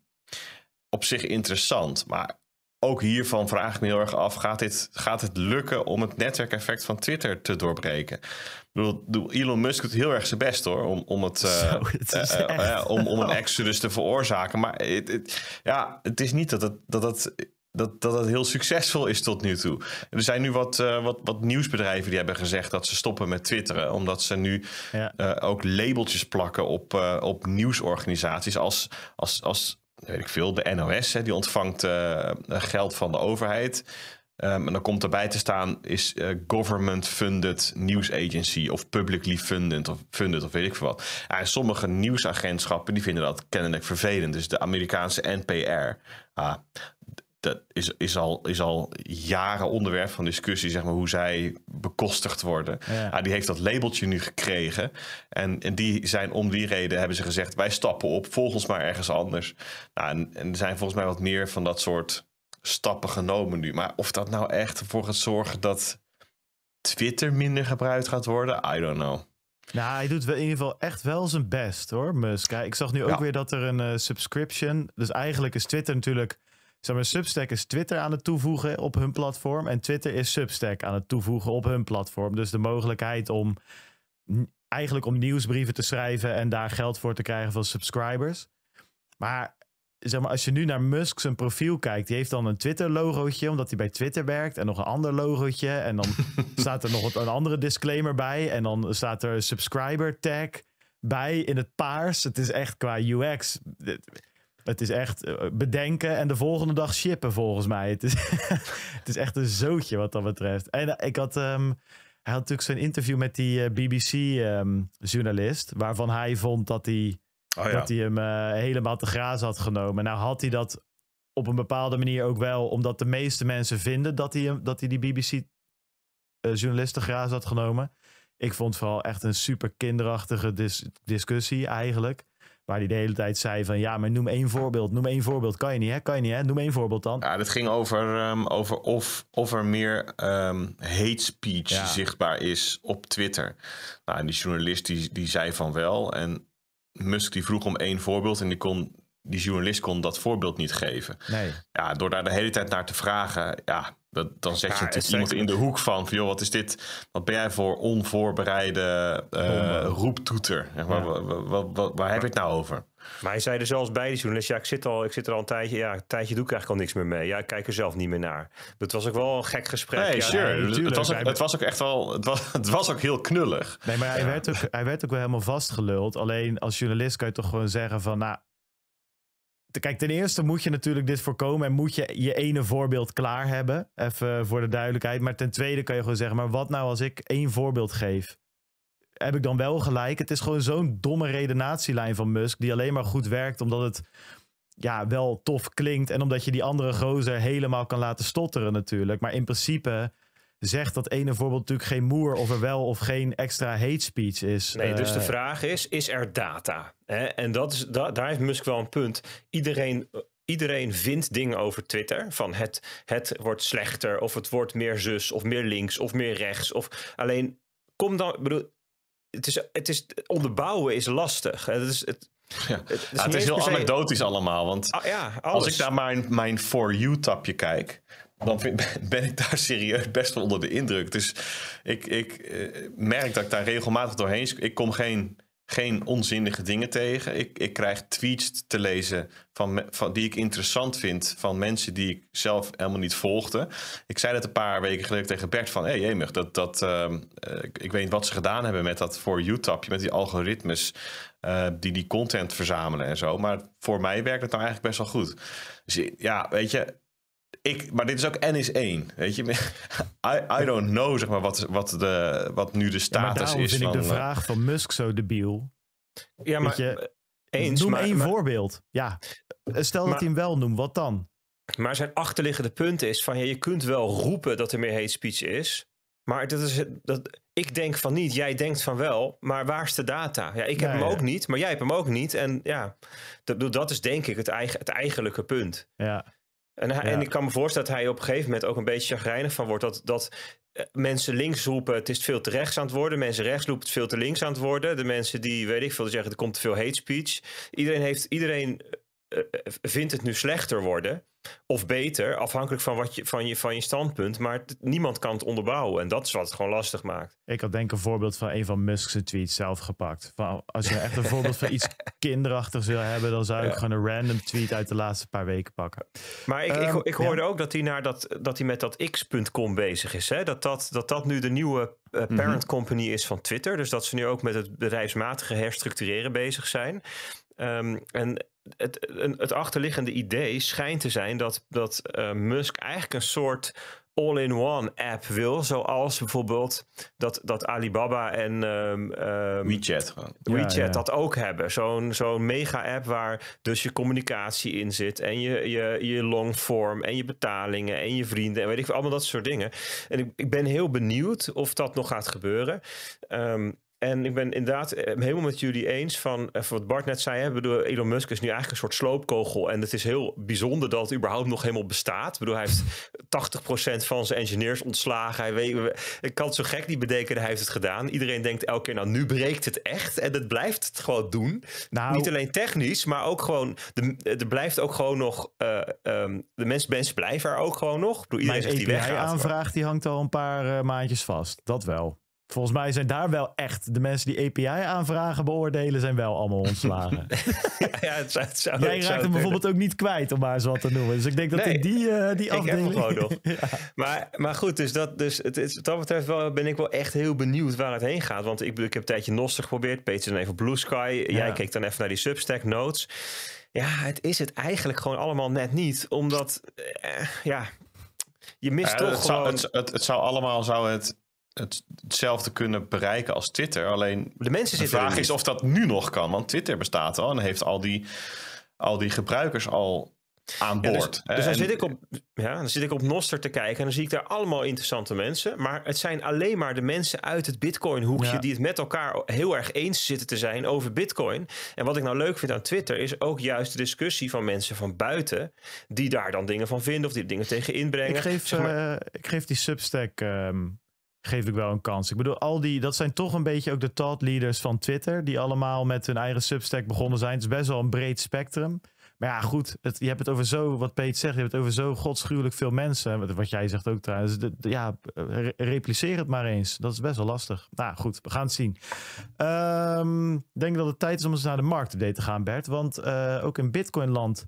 Op zich interessant, maar ook hiervan vraag ik me heel erg af: gaat, dit, gaat het lukken om het netwerkeffect van Twitter te doorbreken? Ik bedoel, Elon Musk doet heel erg zijn best hoor, om, om, het, eh, Zo, eh, om, een exodus te veroorzaken. Maar het, ja, het is niet dat het, dat het dat, dat het heel succesvol is tot nu toe. Er zijn nu wat, eh, wat, wat nieuwsbedrijven die hebben gezegd dat ze stoppen met twitteren. Omdat ze nu eh, ook labeltjes plakken op, eh, op nieuwsorganisaties. Als, als, als weet ik veel, de NOS, hè, die ontvangt geld van de overheid. Um, en dan komt erbij te staan is government-funded news agency of publicly funded of funded of weet ik veel wat. en sommige nieuwsagentschappen die vinden dat kennelijk vervelend. Dus de Amerikaanse NPR, ah, dat is, is, al, is al jaren onderwerp van discussie, zeg maar, hoe zij bekostigd worden. Ja. Ah, die heeft dat labeltje nu gekregen. En, en die zijn om die reden hebben ze gezegd: wij stappen op, volgens mij maar ergens anders. Nou, en, er zijn volgens mij wat meer van dat soort stappen genomen nu. Maar of dat nou echt ervoor gaat zorgen dat Twitter minder gebruikt gaat worden, I don't know. Nou, hij doet wel in ieder geval echt wel zijn best hoor, Musk. Ik zag nu ook weer dat er een eh, subscription. Dus eigenlijk is Twitter natuurlijk Zeg maar, Substack is Twitter aan het toevoegen op hun platform. En Twitter is Substack aan het toevoegen op hun platform. Dus de mogelijkheid om eigenlijk om nieuwsbrieven te schrijven en daar geld voor te krijgen van subscribers. Maar zeg maar, als je nu naar Musk zijn profiel kijkt, die heeft dan een Twitter-logootje, omdat hij bij Twitter werkt, en nog een ander logootje. En dan staat er nog een andere disclaimer bij. En dan staat er subscriber tag bij in het paars. Het is echt qua UX. Het is echt eh, bedenken en de volgende dag shippen volgens mij. Het is, het is echt een zootje wat dat betreft. En eh, ik had, ehm, hij had natuurlijk zo'n interview met die eh, BBC-journalist, ehm, waarvan hij vond dat hij, oh, dat hij hem helemaal te grazen had genomen. Nou had hij dat op een bepaalde manier ook wel, omdat de meeste mensen vinden dat hij, dat hij die BBC-journalist te grazen had genomen. Ik vond het vooral echt een super kinderachtige discussie eigenlijk. Waar hij de hele tijd zei van ja, maar noem één voorbeeld. Noem één voorbeeld. Kan je niet, hè? Kan je niet, hè? Noem één voorbeeld dan. Ja, dat ging over, ehm, over of, of er meer ehm, hate speech zichtbaar is op Twitter. Nou, en die journalist die, die zei van wel. En Musk die vroeg om één voorbeeld en die kon die journalist kon dat voorbeeld niet geven. Nee. Ja, door daar de hele tijd naar te vragen, ja, dat, dan zet je natuurlijk iemand in de hoek van, joh, wat is dit? Wat ben jij voor onvoorbereide eh, roeptoeter? Waar, waar, heb ik het nou over? Maar hij zei er zelfs bij, die journalist, ja, ik zit, al, ik zit er al een tijdje, ja, een tijdje doe ik eigenlijk al niks meer mee. Ja, ik kijk er zelf niet meer naar. Dat was ook wel een gek gesprek. Nee, ja, het, was ook, het was ook echt wel, het was, het was ook heel knullig. Nee, maar hij, werd ook, hij werd ook wel helemaal vastgeluld. Alleen als journalist kan je toch gewoon zeggen van, nou, Kijk, ten eerste moet je natuurlijk dit voorkomen en moet je je ene voorbeeld klaar hebben. Even voor de duidelijkheid. Maar ten tweede kan je gewoon zeggen: maar wat nou als ik één voorbeeld geef? Heb ik dan wel gelijk? Het is gewoon zo'n domme redenatielijn van Musk, die alleen maar goed werkt omdat het ja, wel tof klinkt en omdat je die andere gozer helemaal kan laten stotteren natuurlijk. Maar in principe zegt dat ene voorbeeld natuurlijk geen moer of er wel of geen extra hate speech is. Nee, dus de eh, vraag is, is er data? En dat is, da daar heeft Musk wel een punt. Iedereen eh, iedereen vindt dingen over Twitter. Van het, het wordt slechter, of het wordt meer zus, of meer links, of meer rechts. Of alleen kom dan. Bedoel, het is, het is onderbouwen is lastig. Het is, het, ja. Het, is, heel anekdotisch allemaal. Want ah, ja, als ik naar mijn, mijn For You-tapje kijk, dan vind, ben ik daar serieus best wel onder de indruk. Dus ik, ik eh, merk dat ik daar regelmatig doorheen. Ik kom geen, geen onzinnige dingen tegen. Ik, ik krijg tweets te lezen van, van, die ik interessant vind van mensen die ik zelf helemaal niet volgde. Ik zei dat een paar weken geleden tegen Bert van, hé hey, jemig, dat, dat, ehm, eh, ik, weet niet wat ze gedaan hebben met dat voor YouTube, met die algoritmes eh, die die content verzamelen en zo. Maar voor mij werkt het nou eigenlijk best wel goed. Dus ja, weet je, maar dit is ook N is 1. Weet je, I, I don't know zeg maar, wat, wat, de, wat nu de status is. vind van, ik de eh, vraag van Musk zo debiel. Ja, maar eens, noem maar, één voorbeeld. Ja, stel dat hij hem wel noemt, wat dan? Maar zijn achterliggende punt is van ja, je kunt wel roepen dat er meer hate speech is. Maar dat is, dat, ik denk van niet, jij denkt van wel, maar waar is de data? Ja, ik heb hem ook niet, maar jij hebt hem ook niet. En ja, dat, dat is denk ik het, eigen, het eigenlijke punt. Ja. En, hij, en ik kan me voorstellen dat hij op een gegeven moment ook een beetje chagrijnig van wordt. Dat, dat eh, mensen links roepen het is veel te rechts aan het worden. Mensen rechts roepen het veel te links aan het worden. De mensen die, weet ik veel, zeggen er komt te veel hate speech. Iedereen, heeft, iedereen eh, eh, vindt het nu slechter worden. Of beter, afhankelijk van, wat je, van, je, van je standpunt. Maar niemand kan het onderbouwen. En dat is wat het gewoon lastig maakt. Ik had denk ik een voorbeeld van een van Musk's tweets zelf gepakt. als je echt een voorbeeld van iets kinderachtigs wil hebben... dan zou ik gewoon een random tweet uit de laatste paar weken pakken. Maar ik, ik, ehm, ik, hoorde ook dat hij, naar dat, dat hij met dat x.com bezig is. Hè? Dat, dat, dat dat nu de nieuwe eh, mhm. parent company is van Twitter. Dus dat ze nu ook met het bedrijfsmatige herstructureren bezig zijn. Ehm, en het, het achterliggende idee schijnt te zijn dat, dat eh, Musk eigenlijk een soort all-in-one app wil. Zoals bijvoorbeeld dat, dat Alibaba en ehm, ehm, WeChat, WeChat dat ook hebben. Zo'n zo'n mega-app waar dus je communicatie in zit. En je, je, je longform en je betalingen en je vrienden en weet ik veel. Allemaal dat soort dingen. En ik, ik ben heel benieuwd of dat nog gaat gebeuren. Um, en ik ben inderdaad eh, helemaal met jullie eens van eh, wat Bart net zei. Hè, bedoel, Elon Musk is nu eigenlijk een soort sloopkogel. En het is heel bijzonder dat het überhaupt nog helemaal bestaat. Ik bedoel, hij heeft 80% van zijn engineers ontslagen. Hij weet, ik kan het zo gek niet bedenken, hij heeft het gedaan. Iedereen denkt elke keer, nou nu breekt het echt. En dat blijft het gewoon doen. Nou- niet alleen technisch, maar ook gewoon, er blijft ook gewoon nog, eh, ehm, de mensen, mensen blijven er ook gewoon nog. Ik bedoel, iedereen zegt die weg. aanvraag die hangt al een paar maandjes vast. Dat wel. Volgens mij zijn daar wel echt de mensen die API-aanvragen beoordelen, zijn wel allemaal ontslagen. ja, het zou, Jij raakt hem bijvoorbeeld ook niet kwijt, om maar eens wat te noemen. Dus ik denk dat nee, in die, eh, die afdeling... heb maar, maar goed, dus, dat, dus het, het, wat dat betreft wel, ben ik wel echt heel benieuwd waar het heen gaat. Want ik, ik heb een tijdje nostig geprobeerd, Peter dan even Blue Sky. Jij kijkt keek dan even naar die Substack notes. Ja, het is het eigenlijk gewoon allemaal net niet. Omdat, eh, ja, je mist toch gewoon... het, het, het, zou allemaal, zou het het, hetzelfde kunnen bereiken als Twitter. Alleen de, mensen de vraag is of dat nu nog kan. Want Twitter bestaat al en heeft al die, al die gebruikers al aan dus- boord. dus, dan, zit ik op, ja, dan zit ik op Noster te kijken en dan zie ik daar allemaal interessante mensen. Maar het zijn alleen maar de mensen uit het Bitcoin-hoekje die het met elkaar heel erg eens zitten te zijn over Bitcoin. En wat ik nou leuk vind aan Twitter is ook juist de discussie van mensen van buiten die daar dan dingen van vinden of die dingen tegen inbrengen. Ik geef, eh, ik geef die Substack ehm, geef ik wel een kans. Ik bedoel, al die, dat zijn toch een beetje ook de thought leaders van Twitter, die allemaal met hun eigen substack begonnen zijn. Het is best wel een breed spectrum. Maar ja, goed, het, je hebt het over zo, wat Peet zegt, je hebt het over zo godschuwelijk veel mensen. Wat jij zegt ook trouwens. ja, repliceer het maar eens. Dat is best wel lastig. Nou goed, we gaan het zien. ik ehm, denk dat het tijd is om eens naar de marktupdate te gaan, Bert. Want eh, ook in Bitcoinland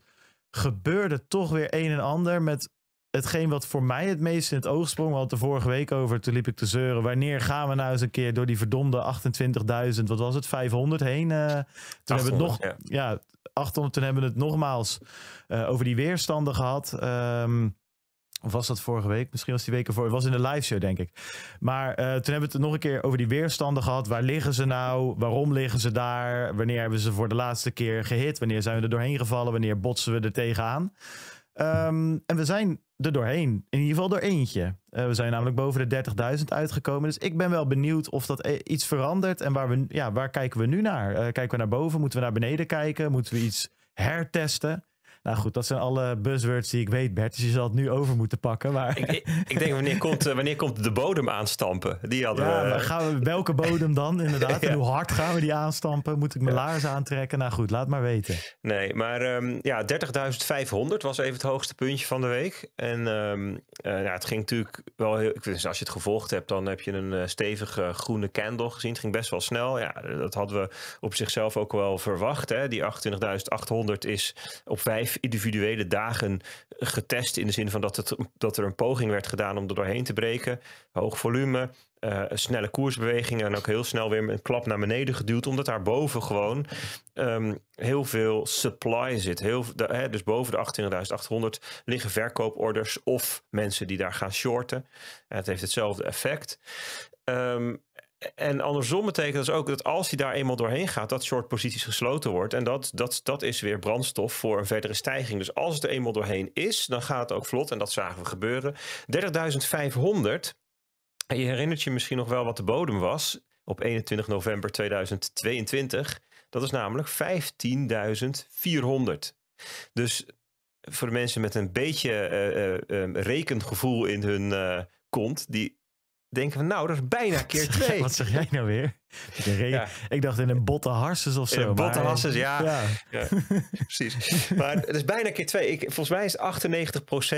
gebeurde toch weer een en ander met hetgeen wat voor mij het meest in het oog sprong, we de vorige week over, toen liep ik te zeuren. Wanneer gaan we nou eens een keer door die verdomde 28.000, wat was het, 500 heen? Eh, toen hebben we het nog, ja. ja. 800, toen hebben we het nogmaals eh, over die weerstanden gehad. Ehm, of was dat vorige week? Misschien was die week ervoor. Het was in de live show, denk ik. Maar eh, toen hebben we het nog een keer over die weerstanden gehad. Waar liggen ze nou? Waarom liggen ze daar? Wanneer hebben ze voor de laatste keer gehit? Wanneer zijn we er doorheen gevallen? Wanneer botsen we er tegenaan? Ehm, en we zijn doorheen. In ieder geval door eentje. Eh, we zijn namelijk boven de 30.000 uitgekomen. Dus ik ben wel benieuwd of dat eh, iets verandert. En waar, we, ja, waar kijken we nu naar? Uh, kijken we naar boven? Moeten we naar beneden kijken? Moeten we iets hertesten? Nou goed, dat zijn alle buzzwords die ik weet, Bert. Dus je zal het nu over moeten pakken. Maar... Ik, ik, denk, wanneer komt, eh, wanneer komt de bodem aanstampen? Die hadden ja, we... Eh, gaan we. Welke bodem dan, inderdaad? En hoe hard gaan we die aanstampen? Moet ik mijn laars aantrekken? Nou goed, laat maar weten. Nee, maar ehm, ja, 30.500 was even het hoogste puntje van de week. En um, het ging natuurlijk wel heel... Ik, als je het gevolgd hebt, dan heb je een stevige groene candle gezien. Het ging best wel snel. Ja, dat hadden we op zichzelf ook wel verwacht. Hè? Die 28.800 is op 5 individuele dagen getest. In de zin van dat, het, dat er een poging werd gedaan om er doorheen te breken. Hoog volume, eh, snelle koersbewegingen en ook heel snel weer een klap naar beneden geduwd. Omdat daarboven gewoon ehm, heel veel supply zit. Heel, de, hè, dus boven de 28.800 liggen verkooporders of mensen die daar gaan shorten. En het heeft hetzelfde effect. Ehm, en andersom betekent dat dus ook dat als hij daar eenmaal doorheen gaat, dat short posities gesloten wordt. En dat, dat, dat is weer brandstof voor een verdere stijging. Dus als het er eenmaal doorheen is, dan gaat het ook vlot. En dat zagen we gebeuren. 30.500. Je herinnert je misschien nog wel wat de bodem was op 21 november 2022. Dat is namelijk 15.400. Dus voor de mensen met een beetje eh, eh, eh, rekengevoel in hun kont, die denken van nou, dat is bijna keer twee. Wat zeg jij nou weer? Ik dacht in een botte harses of zo. In een botte harses, ja. Ja. Precies. Maar het is bijna keer twee. Ik, volgens mij is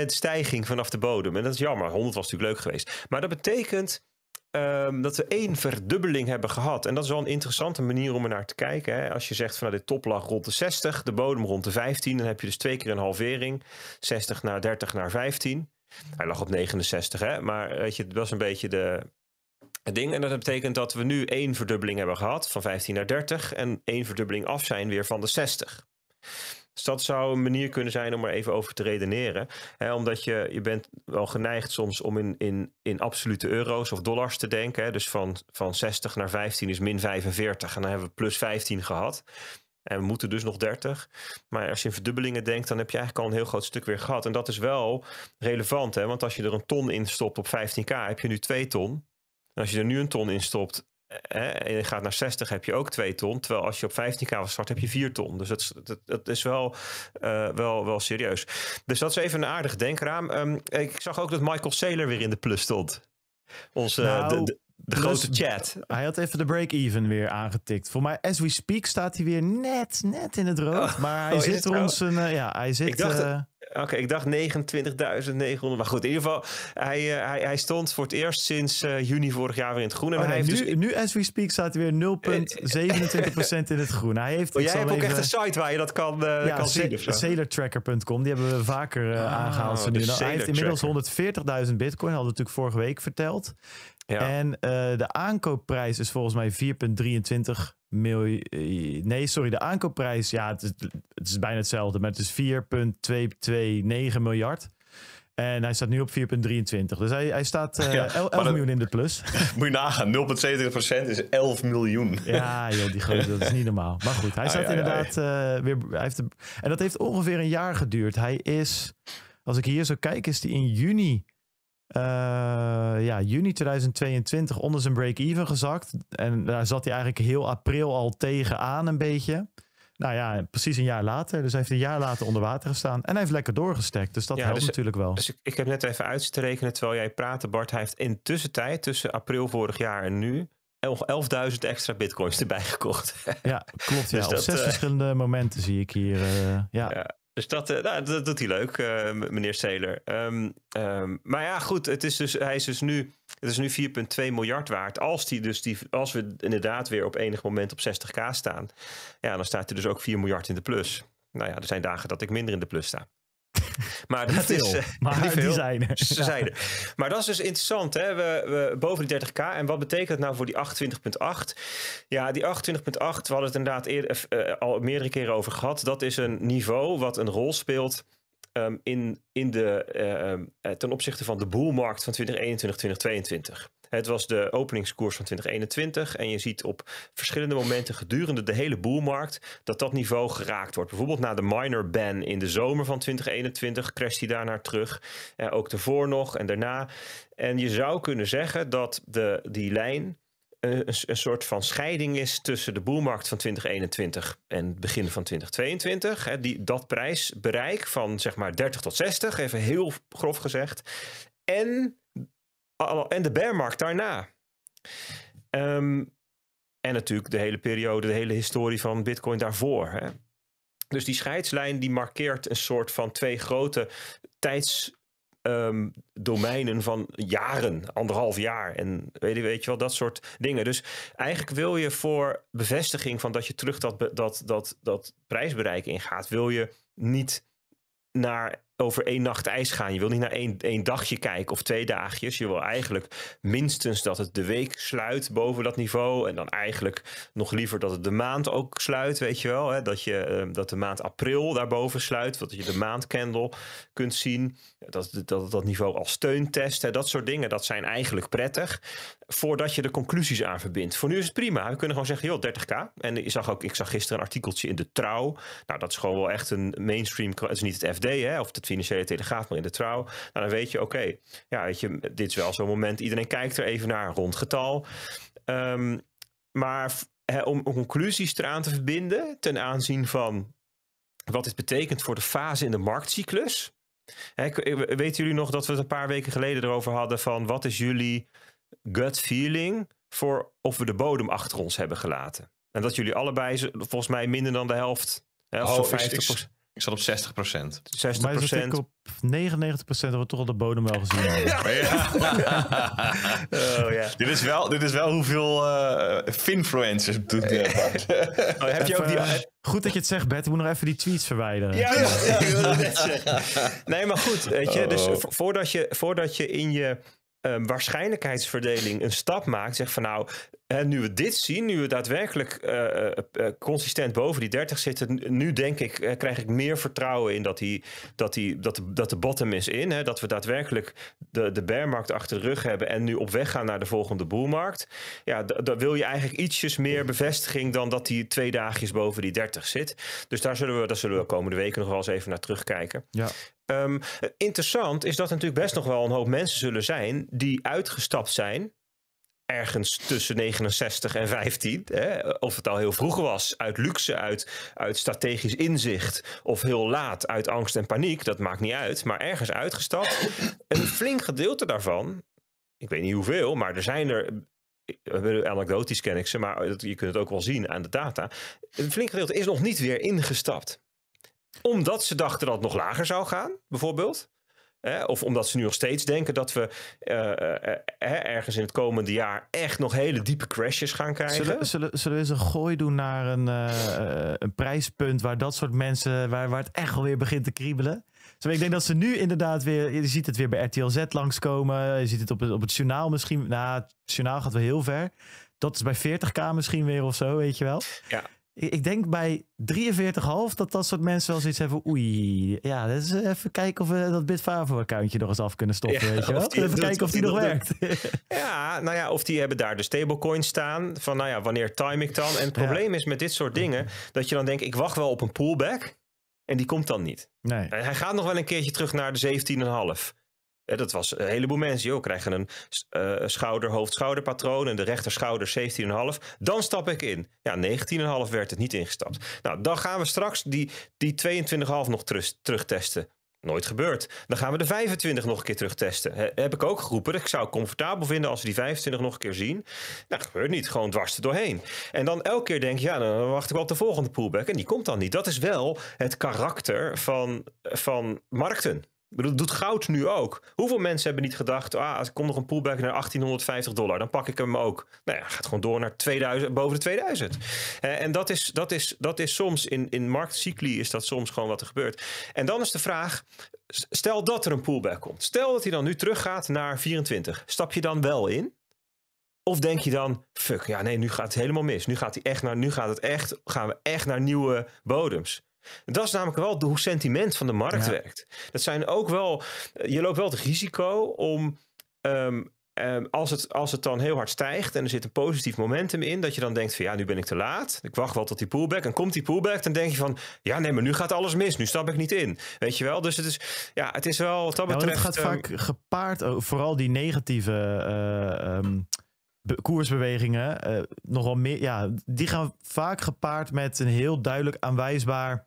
98% stijging vanaf de bodem. En dat is jammer. 100 was natuurlijk leuk geweest. Maar dat betekent ehm, dat we één verdubbeling hebben gehad. En dat is wel een interessante manier om er naar te kijken. Hè? Als je zegt van nou, dit top lag rond de 60, de bodem rond de 15. Dan heb je dus twee keer een halvering. 60 naar 30 naar 15. Hij lag op 69, hè? maar weet je, dat was een beetje de, het ding. En dat betekent dat we nu één verdubbeling hebben gehad van 15 naar 30 en één verdubbeling af zijn weer van de 60. Dus dat zou een manier kunnen zijn om er even over te redeneren. He, omdat je, je bent wel geneigd soms om in, in, in absolute euro's of dollars te denken. He, dus van, van 60 naar 15 is min 45 en dan hebben we plus 15 gehad. En we moeten dus nog 30. Maar als je in verdubbelingen denkt, dan heb je eigenlijk al een heel groot stuk weer gehad. En dat is wel relevant, hè? want als je er een ton in stopt op 15k, heb je nu 2 ton. En als je er nu een ton in stopt hè, eh, eh, en je gaat naar 60, heb je ook 2 ton. Terwijl als je op 15k was start, heb je 4 ton. Dus dat, is wel, eh, wel, wel serieus. Dus dat is even een aardig denkraam. Ehm, ik zag ook dat Michael Saylor weer in de plus stond. Onze, de, nou, de grote chat. Hij had even de break-even weer aangetikt. Voor mij, as we speak, staat hij weer net, net in het rood. Oh, maar hij oh, zit rond zijn... Eh, ja, hij zit... Ik dacht, eh, eh, Oké, ik dacht 29.900. Maar goed, in ieder geval, hij, hij, hij stond voor het eerst sinds juni vorig jaar weer in het groen. en oh, hij heeft nu, dus- nu, as we speak, staat hij weer 0,27% in het groen. Hij heeft, jij hebt ook echt een site waar je dat kan, ja, kan zien. Sailortracker.com, die hebben we vaker ah, aangehaald. Ze nu. Nou, hij heeft inmiddels 140.000 bitcoin, hadden we natuurlijk vorige week verteld. En eh, de aankoopprijs is volgens mij 4,23 miljoen. Eh, nee, sorry, de aankoopprijs, ja, het is, het is bijna hetzelfde, maar het is 4,229 miljard. En hij staat nu op 4,23. Dus hij, hij staat uh, eh, 11 miljoen in de plus. Moet je nagaan, 0,70% is 11 miljoen. Ja, joh, die grote dat is niet normaal. Maar goed, hij ah, staat inderdaad weer... Hij heeft, en dat heeft ongeveer een jaar geduurd. Hij is, als ik hier zo kijk, is hij in juni eh, ja, juni 2022 onder zijn break-even gezakt. En daar zat hij eigenlijk heel april al tegenaan een beetje. Nou ja, precies een jaar later. Dus hij heeft een jaar later onder water gestaan. En hij heeft lekker doorgestekt. Dus dat helpt dus- natuurlijk wel. Dus ik, heb net even uit te rekenen terwijl jij praatte, Bart. Hij heeft in tussentijd, tussen april vorig jaar en nu, 11.000 extra bitcoins erbij gekocht. Ja, klopt. dus op zes eh, verschillende momenten zie ik hier. Eh, ja. ja. Dus dat, eh, nou, dat doet hij leuk, eh, meneer Seler. Ehm, ehm, maar ja, goed, het is dus, hij is dus nu, het is nu 4,2 miljard waard. Als, die dus die, als we inderdaad weer op enig moment op 60k staan, ja, dan staat hij dus ook 4 miljard in de plus. Nou ja, er zijn dagen dat ik minder in de plus sta. Maar dat is. Eh, maar veel. Zijn Ze er. Maar dat is dus interessant. Hè? We, we, boven die 30k. En wat betekent dat nou voor die 28,8? Ja, die 28,8, we hadden het inderdaad eerder, eh, al meerdere keren over gehad. Dat is een niveau wat een rol speelt Ehm, in, in de, eh, ehm, eh, ten opzichte van de boelmarkt van 2021, 2022. Het was de openingskoers van 2021 en je ziet op verschillende momenten gedurende de hele boelmarkt dat dat niveau geraakt wordt. Bijvoorbeeld na de minor ban in de zomer van 2021 crasht hij daarnaar terug, uh, ook daarvoor nog en daarna. En je zou kunnen zeggen dat de, die lijn eh, een, een, soort van scheiding is tussen de boelmarkt van 2021 en het begin van 2022. Hè, die, dat prijsbereik van zeg maar 30 tot 60, even heel grof gezegd. En, en de bearmarkt daarna. Ehm, en natuurlijk de hele periode, de hele historie van Bitcoin daarvoor. Hè. Dus die scheidslijn die markeert een soort van twee grote tijds um, domeinen van jaren, anderhalf jaar en weet je, weet je wel, dat soort dingen. Dus eigenlijk wil je voor bevestiging van dat je terug dat, dat, dat, dat prijsbereik ingaat, wil je niet naar over één nacht ijs gaan. Je wil niet naar één, één dagje kijken of twee dagjes. Je wil eigenlijk minstens dat het de week sluit boven dat niveau. En dan eigenlijk nog liever dat het de maand ook sluit, weet je wel. Hè? Dat, je, ehm, dat de maand april daarboven sluit. Dat je de maandcandle kunt zien. Dat, dat, dat niveau als steuntest. Hè? Dat soort dingen, dat zijn eigenlijk prettig voordat je de conclusies aan verbindt. Voor nu is het prima. We kunnen gewoon zeggen, joh, 30k. En ik zag, ook, ik zag gisteren een artikeltje in de Trouw. Nou, dat is gewoon wel echt een mainstream. Het is niet het FD, hè, of het Financiële Telegraaf, maar in de Trouw. Nou, dan weet je, oké, ja, weet je, dit is wel zo'n moment. Iedereen kijkt er even naar, rond getal. Ehm, maar om conclusies eraan te verbinden ten aanzien van wat dit betekent voor de fase in de marktcyclus. He, weten jullie nog dat we het een paar weken geleden erover hadden van wat is jullie gut feeling voor of we de bodem achter ons hebben gelaten. En dat jullie allebei volgens mij minder dan de helft. oh, 50 ik, zat op 60 procent. 60 procent. op 99 procent dat we toch al de bodem wel gezien hebben. oh, ja. Dit, is wel, dit is wel hoeveel uh, eh, finfluencers doet. Eh, oh, heb je ook die... Eh, goed dat je het zegt, Bert. Ik moet nog even die tweets verwijderen. Ja, ja, ja. nee, maar goed. Weet je, dus oh. voordat je, voordat je in je um, waarschijnlijkheidsverdeling een stap maakt. Zegt van nou, hè, nu we dit zien, nu we daadwerkelijk eh, eh, eh, consistent boven die 30 zitten, nu denk ik, krijg ik meer vertrouwen in dat, die, dat, die, dat, de, dat de bottom is in. Hè, dat we daadwerkelijk de, de bearmarkt achter de rug hebben en nu op weg gaan naar de volgende boelmarkt. Ja, daar wil je eigenlijk ietsjes meer bevestiging dan dat die twee dagjes boven die 30 zit. Dus daar zullen we, daar zullen we komende weken nog wel eens even naar terugkijken. Ja. Ehm, interessant is dat er natuurlijk best nog wel een hoop mensen zullen zijn die uitgestapt zijn. Ergens tussen 69 en 15. Hè, of het al heel vroeg was, uit luxe, uit, uit strategisch inzicht. Of heel laat, uit angst en paniek. Dat maakt niet uit. Maar ergens uitgestapt. Een flink gedeelte daarvan. Ik weet niet hoeveel, maar er zijn er anekdotisch ken ik ze, maar je kunt het ook wel zien aan de data. Een flink gedeelte is nog niet weer ingestapt omdat ze dachten dat het nog lager zou gaan, bijvoorbeeld. Eh, of omdat ze nu nog steeds denken dat we eh, eh, eh, ergens in het komende jaar echt nog hele diepe crashes gaan krijgen. Zullen, zullen, zullen we eens een gooi doen naar een, een prijspunt waar dat soort mensen, waar, waar het echt alweer begint te kriebelen? ik denk dat ze nu inderdaad weer, je ziet het weer bij RTL Z langskomen, je ziet het op het, op het journaal misschien, nou het journaal gaat wel heel ver. Dat is bij 40k misschien weer of zo, weet je wel. Ja ik, denk bij 43,5 dat dat soort mensen wel zoiets hebben. Oei, ja, dus even kijken of we dat Bitfavo-accountje nog eens af kunnen stoppen. weet je even kijken of die nog werkt. Ja, nou ja, of die hebben daar de stablecoins staan. Van nou ja, wanneer time ik dan? En het probleem is met dit soort dingen dat je dan denkt: ik wacht wel op een pullback. En die komt dan niet. Nee. Hij gaat nog wel een keertje terug naar de 17,5. Eh, dat was een heleboel mensen. Joh, krijgen een eh, schouder-hoofd-schouderpatroon en de rechterschouder 17,5. Dan stap ik in. Ja, 19,5 werd het niet ingestapt. Nou, dan gaan we straks die, die 22,5 nog terug, terugtesten. Nooit gebeurd. Dan gaan we de 25 nog een keer terugtesten. He, heb ik ook geroepen. Ik zou het comfortabel vinden als we die 25 nog een keer zien. Nou, gebeurt niet. Gewoon dwars er doorheen. En dan elke keer denk je, ja, dan wacht ik wel op de volgende pullback. En die komt dan niet. Dat is wel het karakter van, van markten. Ik doet goud nu ook. Hoeveel mensen hebben niet gedacht, ah, als ik kom nog een pullback naar 1850 dollar, dan pak ik hem ook. Nou ja, gaat gewoon door naar 2000, boven de 2000. Eh, en dat is, dat, is, dat is soms, in, in marktcycli is dat soms gewoon wat er gebeurt. En dan is de vraag, stel dat er een pullback komt. Stel dat hij dan nu teruggaat naar 24. Stap je dan wel in? Of denk je dan, fuck, ja nee, nu gaat het helemaal mis. Nu gaat, hij echt naar, nu gaat het echt, gaan we echt naar nieuwe bodems. Dat is namelijk wel hoe sentiment van de markt werkt. Dat zijn ook wel, eh, je loopt wel het risico om ehm, ehm, als, het, als het dan heel hard stijgt en er zit een positief momentum in, dat je dan denkt van ja, nu ben ik te laat. Ik wacht wel tot die pullback. En komt die pullback, dan denk je van ja, nee, maar nu gaat alles mis. Nu stap ik niet in. Weet je wel? Dus het is, ja, het is wel wat dat betreft. het gaat ehm, vaak gepaard, vooral die negatieve eh, koersbewegingen, eh, nogal meer. Ja, die gaan vaak gepaard met een heel duidelijk aanwijsbaar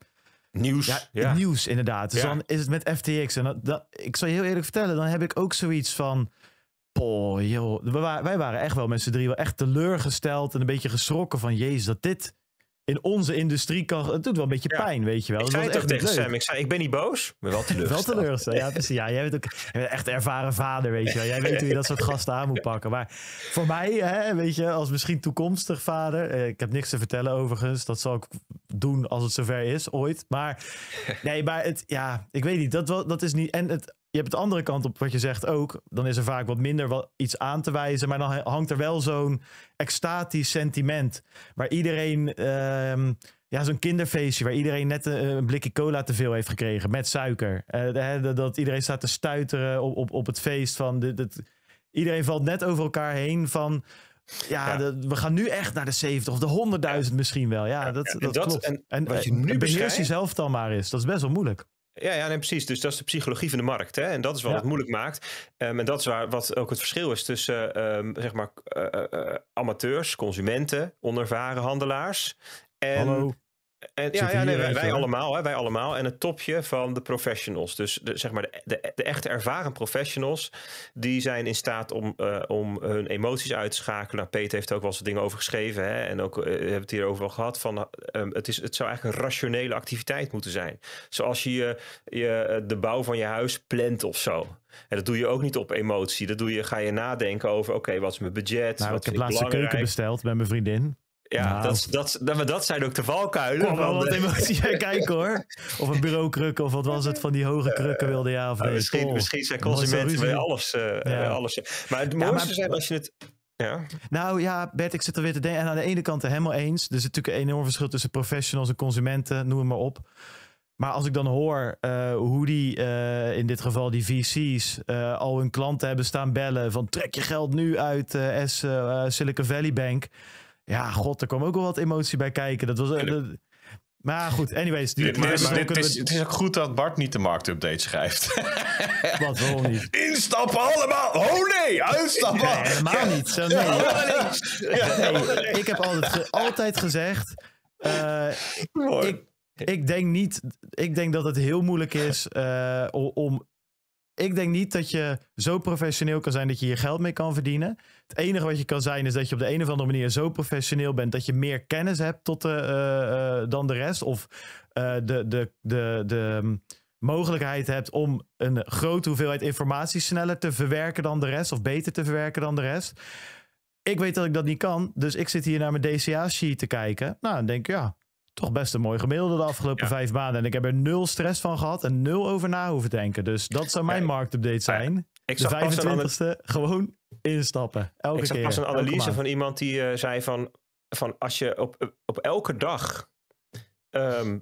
Nieuws. Ja, Nieuws, inderdaad. Dus dan is het met FTX. En dat, ik zal je heel eerlijk vertellen, dan heb ik ook zoiets van... Boh, joh. Wij waren echt wel met z'n drie wel echt teleurgesteld en een beetje geschrokken van... Jezus, dat dit in onze industrie kan. Het doet wel een beetje pijn, weet je wel. Ik zei toch ik ben niet boos, maar wel teleurgesteld. wel teleurgesteld, ja, precies. Ja, jij bent ook jij echt ervaren vader, weet je wel. Jij weet hoe je dat soort gasten aan moet pakken. Maar voor mij, hè, weet je, als misschien toekomstig vader, eh, ik heb niks te vertellen overigens, dat zal ik doen als het zover is, ooit. Maar nee, maar het, ja, ik weet niet, dat, dat is niet. En het je hebt het andere kant op wat je zegt ook. Dan is er vaak wat minder wat, iets aan te wijzen. Maar dan hangt er wel zo'n extatisch sentiment. Waar iedereen. Ehm, ja, zo'n kinderfeestje waar iedereen net eh, een, blikje cola te veel heeft gekregen met suiker. Eh, dat iedereen staat te stuiteren op, op, op het feest. Van iedereen valt net over elkaar heen van. Ja, we gaan nu echt naar de 70 of de 100.000 misschien wel. Ja, dat, dat, dat En, en, wat je eh, nu beheerst jezelf dan maar is. Dat is best wel moeilijk. Ja, ja nee, precies. Dus dat is de psychologie van de markt. Hè? En dat is wat het moeilijk maakt. Ehm, en dat is waar, wat ook het verschil is tussen ehm, zeg maar, eh, eh, eh, amateurs, consumenten, onervaren handelaars. En Hallo. En, ja, nee, wij, allemaal, hè, wij allemaal. En het topje van de professionals. Dus de, zeg maar de, de, echte ervaren professionals. Die zijn in staat om, eh, om hun emoties uit te schakelen. Nou, Peter heeft ook wel eens dingen over geschreven. Hè, en ook uh, we hebben het hier over wel gehad. Van, eh, ehm, het, is, het zou eigenlijk een rationele activiteit moeten zijn. Zoals je, je de bouw van je huis plant of zo. En dat doe je ook niet op emotie. Dat doe je, ga je nadenken over, oké, wat is mijn budget? Nou, wat ik heb laatst een keuken besteld bij mijn vriendin. Ja, nou. dat, dat, dat, maar dat zijn ook de valkuilen. Kom wel wat emotie bij kijken hoor. Of een bureaukrukken of wat was het van die hoge krukken eh, wilde ja of nee. Misschien, misschien zijn consumenten bij alles, eh, eh, alles. Maar het mooiste ja, zijn als je het... Ja. Nou ja, Bert, ik zit er weer te denken. En aan de ene kant helemaal eens. Er is natuurlijk een enorm verschil tussen professionals en consumenten, noem het maar op. Maar als ik dan hoor hoe die, in dit geval die VC's, al hun klanten hebben staan bellen van trek je geld nu uit S Silicon Valley Bank. Ja, god, er kwam ook wel wat emotie bij kijken. Dat was... Eh, maar goed, anyways. is, het is ook goed dat Bart niet de marktupdate schrijft. Wat, wel niet? Instappen allemaal! Oh nee, uitstappen! Nee, helemaal niet. Zo, nee. Ik heb altijd, altijd gezegd... Eh, ik, ik, denk niet... Ik denk dat het heel moeilijk is eh, om... Ik denk niet dat je zo professioneel kan zijn dat je je geld mee kan verdienen. Het enige wat je kan zijn is dat je op de een of andere manier zo professioneel bent dat je meer kennis hebt tot de, eh, eh, dan de rest. Of eh, de, de, de, de mm, mogelijkheid hebt om een grote hoeveelheid informatie sneller te verwerken dan de rest. Of beter te verwerken dan de rest. Ik weet dat ik dat niet kan. Dus ik zit hier naar mijn DCA-sheet te kijken. Nou, dan denk ik, ja, toch best een mooi gemiddelde de afgelopen vijf maanden. En ik heb er nul stress van gehad en nul over na hoeven denken. Dus dat zou mijn nou ja, marktupdate zijn. Ik de 25ste, gewoon instappen. Elke ik zag pas een analyse van iemand die eh, zei van, van als je op, op elke dag ehm,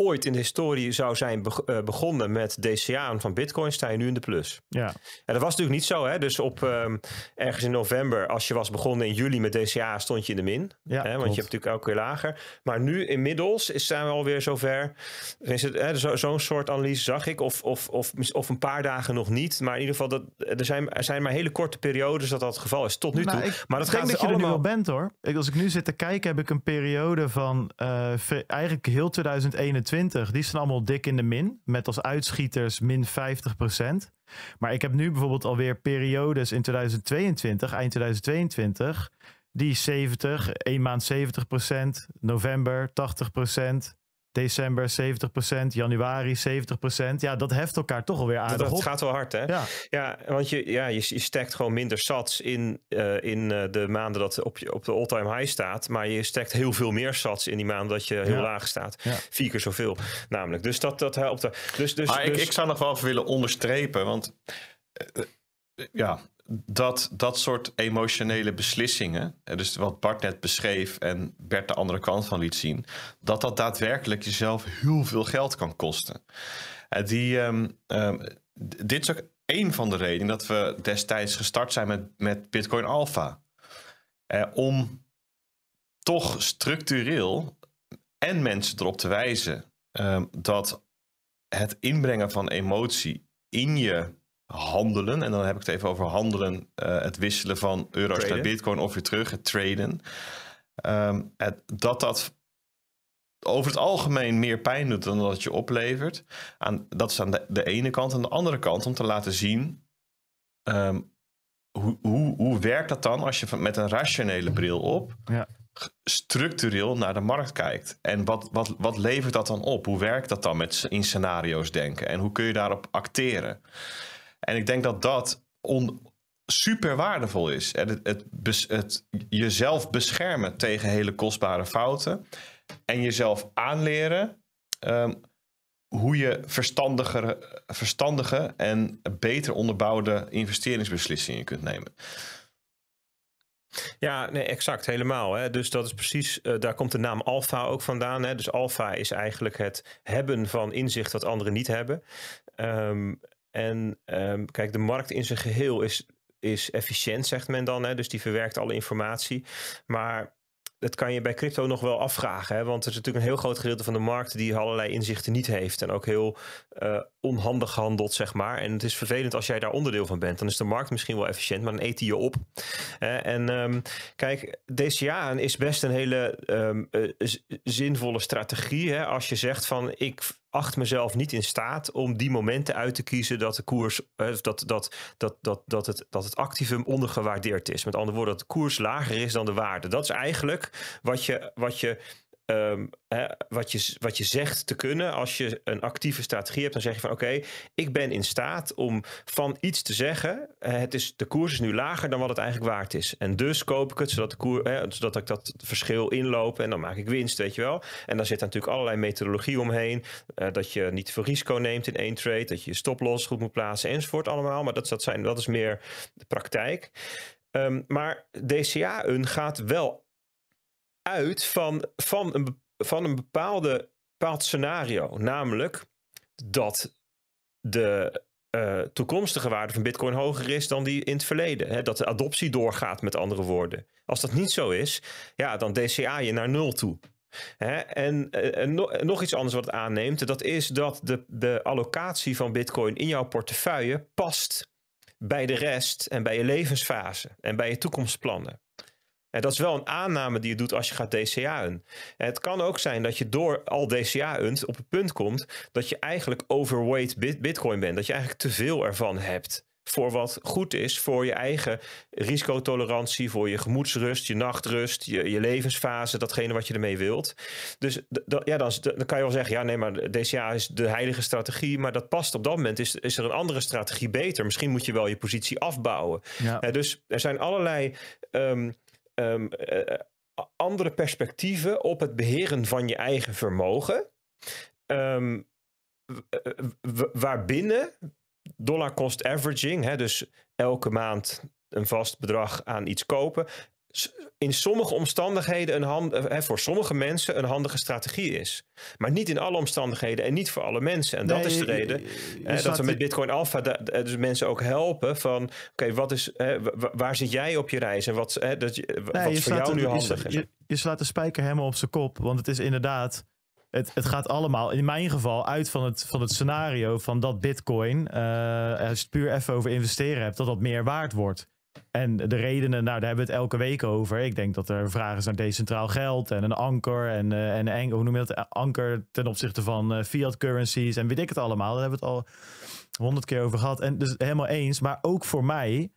ooit in de historie zou zijn eh, begonnen met DCA van bitcoin, sta je nu in de plus. Ja. En dat was natuurlijk niet zo. Hè? Dus op ehm, ergens in november, als je was begonnen in juli met DCA, stond je in de min. Ja, hè? Want je hebt natuurlijk elke keer lager. Maar nu inmiddels is, zijn we alweer zover. Is het, zo'n soort analyse zag ik. Of, of, of, of een paar dagen nog niet. Maar in ieder geval, dat, er, zijn, zijn maar hele korte periodes dat dat het geval is. Tot nu nou, toe. maar dat gaat dat je allemaal... er nu wel bent hoor. Ik, als ik nu zit te kijken, heb ik een periode van eh, eigenlijk heel 2021 2021, die staan allemaal dik in de min. Met als uitschieters min 50%. Maar ik heb nu bijvoorbeeld alweer periodes in 2022, eind 2022, die 70, één maand 70%, november 80% december 70%, januari 70%. Ja, dat heft elkaar toch alweer aan. dat, dat gaat wel hard, hè? Ja, want je, ja, je, je stekt gewoon minder sats in, eh, in eh, de maanden dat op, je, op de all-time high staat. Maar je stekt heel veel meer sats in die maanden dat je heel laag staat. Vier keer zoveel namelijk. Dus dat, dat helpt. Dus, dus, maar dus... Ik, ik zou nog wel even willen onderstrepen, want... Eh, ja, dat dat soort emotionele beslissingen, eh, dus wat Bart net beschreef en Bert de andere kant van liet zien, dat dat daadwerkelijk jezelf heel veel geld kan kosten. Eh, die, ehm, ehm, dit is ook een van de redenen dat we destijds gestart zijn met, met Bitcoin Alpha. Eh, om toch structureel en mensen erop te wijzen ehm, dat het inbrengen van emotie in je handelen. En dan heb ik het even over handelen. Eh, het wisselen van euro's naar bitcoin of weer terug. Het traden. Ehm, dat dat over het algemeen meer pijn doet dan dat het je oplevert. Aan, dat is aan de, ene kant. Aan de andere kant om te laten zien... Ehm, hoe, hoe, hoe werkt dat dan als je met een rationele bril op... Ja structureel naar de markt kijkt. En wat, wat, wat levert dat dan op? Hoe werkt dat dan met in scenario's denken? En hoe kun je daarop acteren? En ik denk dat dat on, super waardevol is. het, het, jezelf beschermen tegen hele kostbare fouten. En jezelf aanleren ehm, hoe je verstandige, verstandige en beter onderbouwde investeringsbeslissingen kunt nemen. Ja, nee, exact, helemaal. Hè. Dus dat is precies, eh, daar komt de naam alfa ook vandaan. Hè. Dus alfa is eigenlijk het hebben van inzicht wat anderen niet hebben. Um, en ehm, kijk, de markt in zijn geheel is, is efficiënt, zegt men dan. Hè? Dus die verwerkt alle informatie. Maar dat kan je bij crypto nog wel afvragen. Hè? Want er is natuurlijk een heel groot gedeelte van de markt die allerlei inzichten niet heeft. En ook heel eh, onhandig handelt, zeg maar. En het is vervelend als jij daar onderdeel van bent. Dan is de markt misschien wel efficiënt, maar dan eet die je op. en um, kijk, DCA is best een hele ehm, eh, zinvolle strategie. Hè? Als je zegt van ik acht mezelf niet in staat om die momenten uit te kiezen dat de koers, eh, dat, dat, dat, dat, dat, het, dat het activum ondergewaardeerd is. Met andere woorden, dat de koers lager is dan de waarde. Dat is eigenlijk wat je, wat je Ehm, hè, wat, je, wat je zegt te kunnen. Als je een actieve strategie hebt, dan zeg je van oké, ik ben in staat om van iets te zeggen. Eh, het is, de koers is nu lager dan wat het eigenlijk waard is. En dus koop ik het, zodat, de koer, hè, zodat ik dat verschil inloop en dan maak ik winst, weet je wel. En daar zit natuurlijk allerlei methodologie omheen. Eh, dat je niet veel risico neemt in één trade, dat je je stoploss goed moet plaatsen enzovoort allemaal. Maar dat, dat, zijn, dat is meer de praktijk. Ehm, maar DCA-un gaat wel uit van, van een, van een bepaalde, bepaald scenario. Namelijk dat de eh, toekomstige waarde van Bitcoin hoger is dan die in het verleden. Hè? Dat de adoptie doorgaat, met andere woorden. Als dat niet zo is, ja, dan DCA je naar nul toe. Hè? Eh, en, nog iets anders wat het aanneemt, dat is dat de, de allocatie van Bitcoin in jouw portefeuille past bij de rest en bij je levensfase en bij je toekomstplannen dat is wel een aanname die je doet als je gaat DCA'en. Het kan ook zijn dat je door al dca op het punt komt dat je eigenlijk overweight Bitcoin bent. Dat je eigenlijk te veel ervan hebt voor wat goed is voor je eigen risicotolerantie, voor je gemoedsrust, je nachtrust, je, je levensfase, datgene wat je ermee wilt. Dus ja, dan, kan je wel zeggen, ja nee, maar DCA is de heilige strategie, maar dat past op dat moment, is, er een andere strategie beter. Misschien moet je wel je positie afbouwen. Ja. dus er zijn allerlei... Ehm, Ehm, eh, eh, andere perspectieven op het beheren van je eigen vermogen. Ehm, eh, waarbinnen dollar cost averaging, hè, dus elke maand een vast bedrag aan iets kopen, in sommige omstandigheden een hand, eh, voor sommige mensen een handige strategie is. Maar niet in alle omstandigheden en niet voor alle mensen. En dat is de reden dat we met Bitcoin Alpha dus mensen ook helpen van... oké, wat is waar zit jij op je reis en wat, hè, dat, eh, wat voor jou nu handig is? Je, slaat de spijker helemaal op zijn kop, want het is inderdaad... Het, het gaat allemaal, in mijn geval, uit van het, van het scenario van dat bitcoin... Eh, als je het puur even over investeren hebt, dat dat meer waard wordt... En de redenen, nou, daar hebben we het elke week over. Ik denk dat er vragen zijn decentraal geld en een anker en, eh, en en hoe noem je dat? Anker ten opzichte van eh, fiat currencies en weet ik het allemaal. Daar hebben we het al honderd keer over gehad. En dus helemaal eens. Maar ook voor mij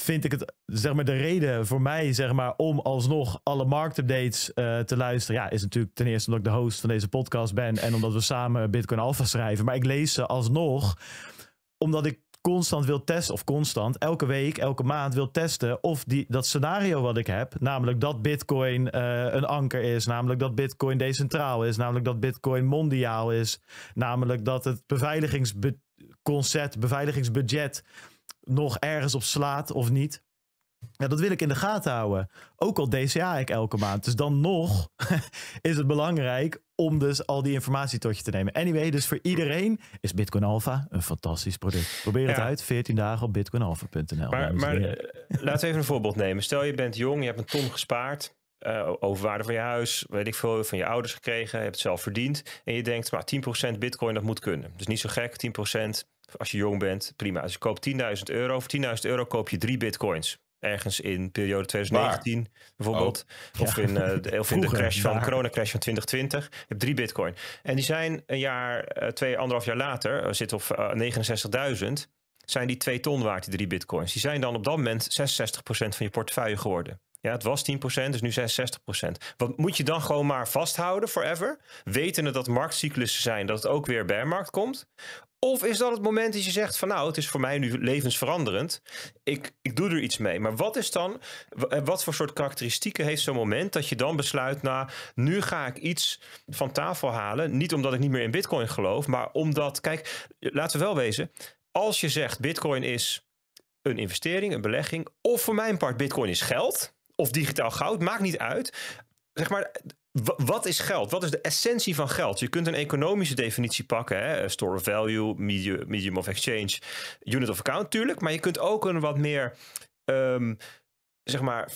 vind ik het, zeg maar, de reden voor mij, zeg maar, om alsnog alle marktupdates uh, te luisteren. Ja, is natuurlijk ten eerste omdat ik de host van deze podcast ben en omdat we samen Bitcoin Alpha schrijven. Maar ik lees ze alsnog omdat ik constant wil testen, of constant, elke week, elke maand wil testen of die, dat scenario wat ik heb, namelijk dat Bitcoin eh, een anker is, namelijk dat Bitcoin decentraal is, namelijk dat Bitcoin mondiaal is, namelijk dat het beveiligingsconcept, beveiligingsbudget nog ergens op slaat of niet. Ja, dat wil ik in de gaten houden. Ook al DCA ik elke maand. Dus dan nog is het belangrijk om dus al die informatie tot je te nemen. Anyway, dus voor iedereen is Bitcoin Alpha een fantastisch product. Probeer het uit, 14 dagen op bitcoinalpha.nl. Maar, maar eh, laten we even een voorbeeld nemen. Stel je bent jong, je hebt een ton gespaard. Eh, overwaarde van je huis, weet ik veel, van je ouders gekregen, je hebt het zelf verdiend. En je denkt, maar 10% bitcoin, dat moet kunnen. Dus niet zo gek, 10% als je jong bent, prima. Als dus je koopt 10.000 euro, voor 10.000 euro koop je drie bitcoins ergens in periode 2019 bijvoorbeeld. Oh. of, in, eh, de, of in de crash van, corona coronacrash van 2020. Je hebt drie bitcoin. En die zijn een jaar, eh, twee, anderhalf jaar later, Zitten eh, zit op 69.000, zijn die twee ton waard, die drie bitcoins. Die zijn dan op dat moment 66% van je portefeuille geworden. Ja, het was 10%, dus nu 66%. Wat moet je dan gewoon maar vasthouden forever? Wetende dat marktcyclussen zijn, dat het ook weer bij markt komt? Of is dat het moment dat je zegt van nou, het is voor mij nu levensveranderend. Ik, ik doe er iets mee. Maar wat is dan, eh, wat voor soort karakteristieken heeft zo'n moment dat je dan besluit, nou, nu ga ik iets van tafel halen. Niet omdat ik niet meer in bitcoin geloof, maar omdat, kijk, laten we wel wezen. Als je zegt bitcoin is een investering, een belegging, of voor mijn part bitcoin is geld of digitaal goud, maakt niet uit. Zeg maar, wat is geld? Wat is de essentie van geld? Je kunt een economische definitie pakken. Hè? Eh, store of value, medium, of exchange, unit of account natuurlijk. Maar je kunt ook een wat meer, ehm, zeg maar,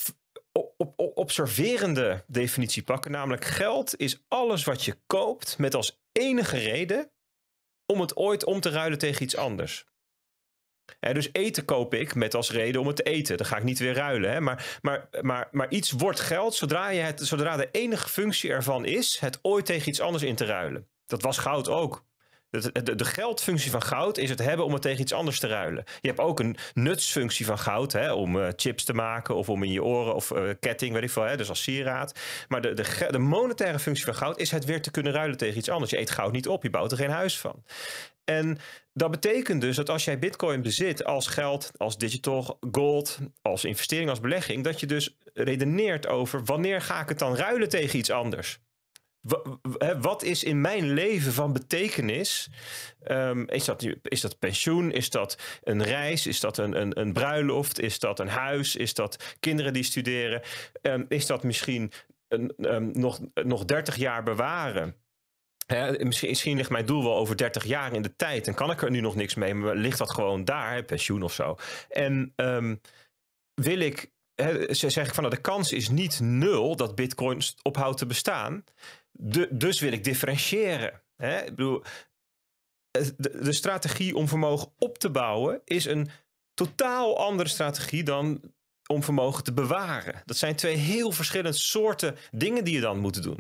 op, op, observerende definitie pakken. Namelijk geld is alles wat je koopt met als enige reden om het ooit om te ruilen tegen iets anders dus eten koop ik met als reden om het te eten. Dan ga ik niet weer ruilen. Hè? Maar, maar, maar, maar iets wordt geld zodra, je het, zodra de enige functie ervan is het ooit tegen iets anders in te ruilen. Dat was goud ook. De, de, geldfunctie van goud is het hebben om het tegen iets anders te ruilen. Je hebt ook een nutsfunctie van goud, hè, om eh, chips te maken of om in je oren of eh, ketting, weet ik veel, hè, dus als sieraad. Maar de, de, de monetaire functie van goud is het weer te kunnen ruilen tegen iets anders. Je eet goud niet op, je bouwt er geen huis van. En dat betekent dus dat als jij bitcoin bezit als geld, als digital gold, als investering, als belegging, dat je dus redeneert over wanneer ga ik het dan ruilen tegen iets anders wat is in mijn leven van betekenis? Ehm, is, dat, is dat pensioen? Is dat een reis? Is dat een, een, een bruiloft? Is dat een huis? Is dat kinderen die studeren? Ehm, is dat misschien een, ehm, nog, nog 30 jaar bewaren? misschien, misschien, ligt mijn doel wel over 30 jaar in de tijd en kan ik er nu nog niks mee, maar ligt dat gewoon daar, pensioen of zo. En wil ik, Ze zeg ik van nou, de kans is niet nul dat Bitcoin ophoudt te bestaan dus wil ik differentiëren. Hè? Ik bedoel, de, de strategie om vermogen op te bouwen is een totaal andere strategie dan om vermogen te bewaren. Dat zijn twee heel verschillende soorten dingen die je dan moet doen.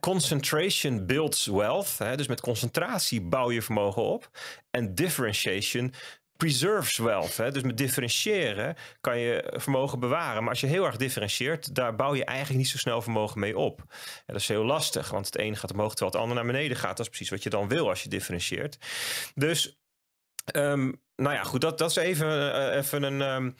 concentration builds wealth. dus met concentratie bouw je vermogen op. En differentiation preserves wealth. Hè? Dus met differentiëren kan je vermogen bewaren. Maar als je heel erg differentieert, daar bouw je eigenlijk niet zo snel vermogen mee op. En dat is heel lastig, want het een gaat omhoog terwijl het ander naar beneden gaat. Dat is precies wat je dan wil als je differentieert. Dus ehm, nou ja, goed, dat, dat is even, eh, even een, ehm,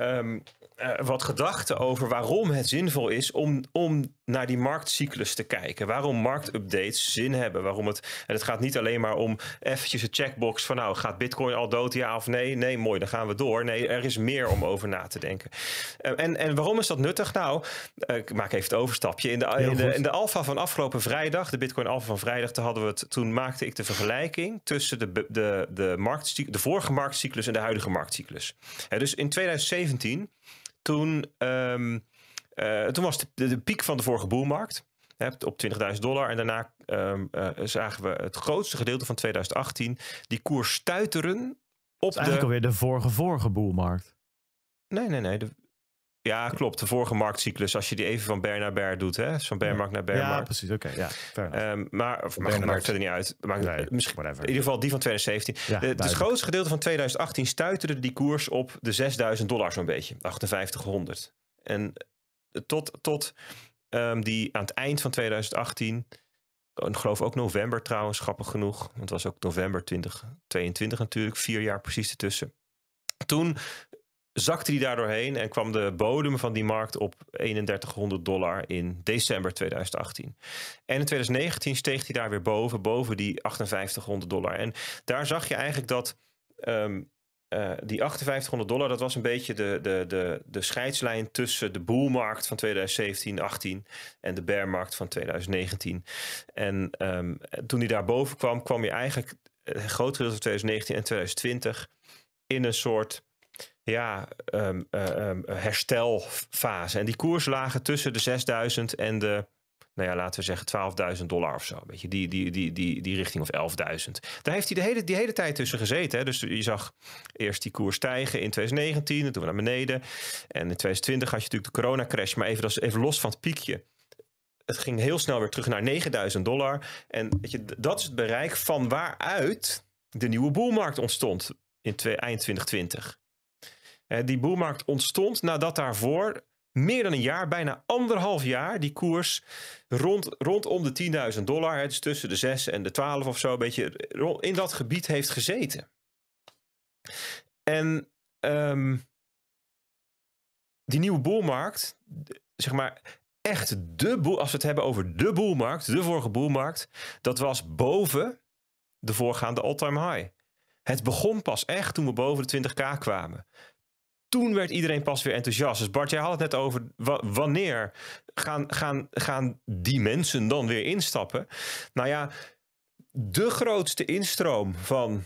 Ehm, eh, wat gedachten over waarom het zinvol is om, om naar die marktcyclus te kijken. Waarom marktupdates zin hebben. Waarom het, en het gaat niet alleen maar om eventjes een checkbox van nou gaat bitcoin al dood ja of nee. Nee mooi dan gaan we door. Nee er is meer om over na te denken. Eh, en, en waarom is dat nuttig? Nou eh, ik maak even het overstapje. In de, in de, alfa van afgelopen vrijdag. De bitcoin alfa van vrijdag. Toen, hadden we het, toen maakte ik de vergelijking tussen de, de, de, markt, de vorige marktcyclus en de huidige marktcyclus. dus in 2017 2017, toen, ehm, eh, toen was de, de, piek van de vorige boelmarkt op 20.000 dollar. En daarna ehm, eh, zagen we het grootste gedeelte van 2018 die koers stuiteren. Op dat de... eigenlijk alweer de vorige vorige boelmarkt. Nee, nee, nee. De, ja, klopt. De vorige marktcyclus, als je die even van ber naar ber doet, hè? van Bermarkt naar bermarkt. Ja, precies. Oké, ja. um, maar of, maakt het verder niet uit. Maakt, nee, misschien, whatever. In ieder geval die van 2017. het grootste gedeelte van 2018 stuiterde die koers op de 6000 dollar zo'n beetje. 5800. En eh, tot, tot ehm, die aan het eind van 2018... Ik geloof ook november trouwens, grappig genoeg. Want het was ook november 2022 natuurlijk. Vier jaar precies ertussen. Toen zakte die daardoorheen en kwam de bodem van die markt op 3100 dollar in december 2018. En in 2019 steeg die daar weer boven, boven die 5800 dollar. En daar zag je eigenlijk dat ehm, eh, die 5800 dollar, dat was een beetje de, de, de, de scheidslijn tussen de boelmarkt van 2017-18 en de bearmarkt van 2019. En ehm, toen die daarboven kwam, kwam je eigenlijk het eh, grote deel van 2019 en 2020 in een soort ja, ehm, eh, ehm, herstelfase. En die koers lagen tussen de 6000 en de, nou ja, laten we zeggen 12.000 dollar of zo. Weet je, die, die, die, die, die richting of 11.000. Daar heeft hij de hele, die hele tijd tussen gezeten. Dus je zag eerst die koers stijgen in 2019, en toen naar beneden. En in 2020 had je natuurlijk de coronacrash, maar even, even los van het piekje het ging heel snel weer terug naar 9000 dollar. En weet je, dat is het bereik van waaruit de nieuwe boelmarkt ontstond in eind 2020. Eh, die boelmarkt ontstond nadat daarvoor meer dan een jaar, bijna anderhalf jaar, die koers rond, rondom de 10.000 dollar, dus tussen de 6 en de 12 of zo, een beetje in dat gebied heeft gezeten. En ehm, die nieuwe boelmarkt, zeg maar echt de boel, als we het hebben over de boelmarkt, de vorige boelmarkt, dat was boven de voorgaande all-time high. Het begon pas echt toen we boven de 20k kwamen toen werd iedereen pas weer enthousiast. Dus Bart, jij had het net over wanneer gaan, gaan, gaan die mensen dan weer instappen? Nou ja, de grootste instroom van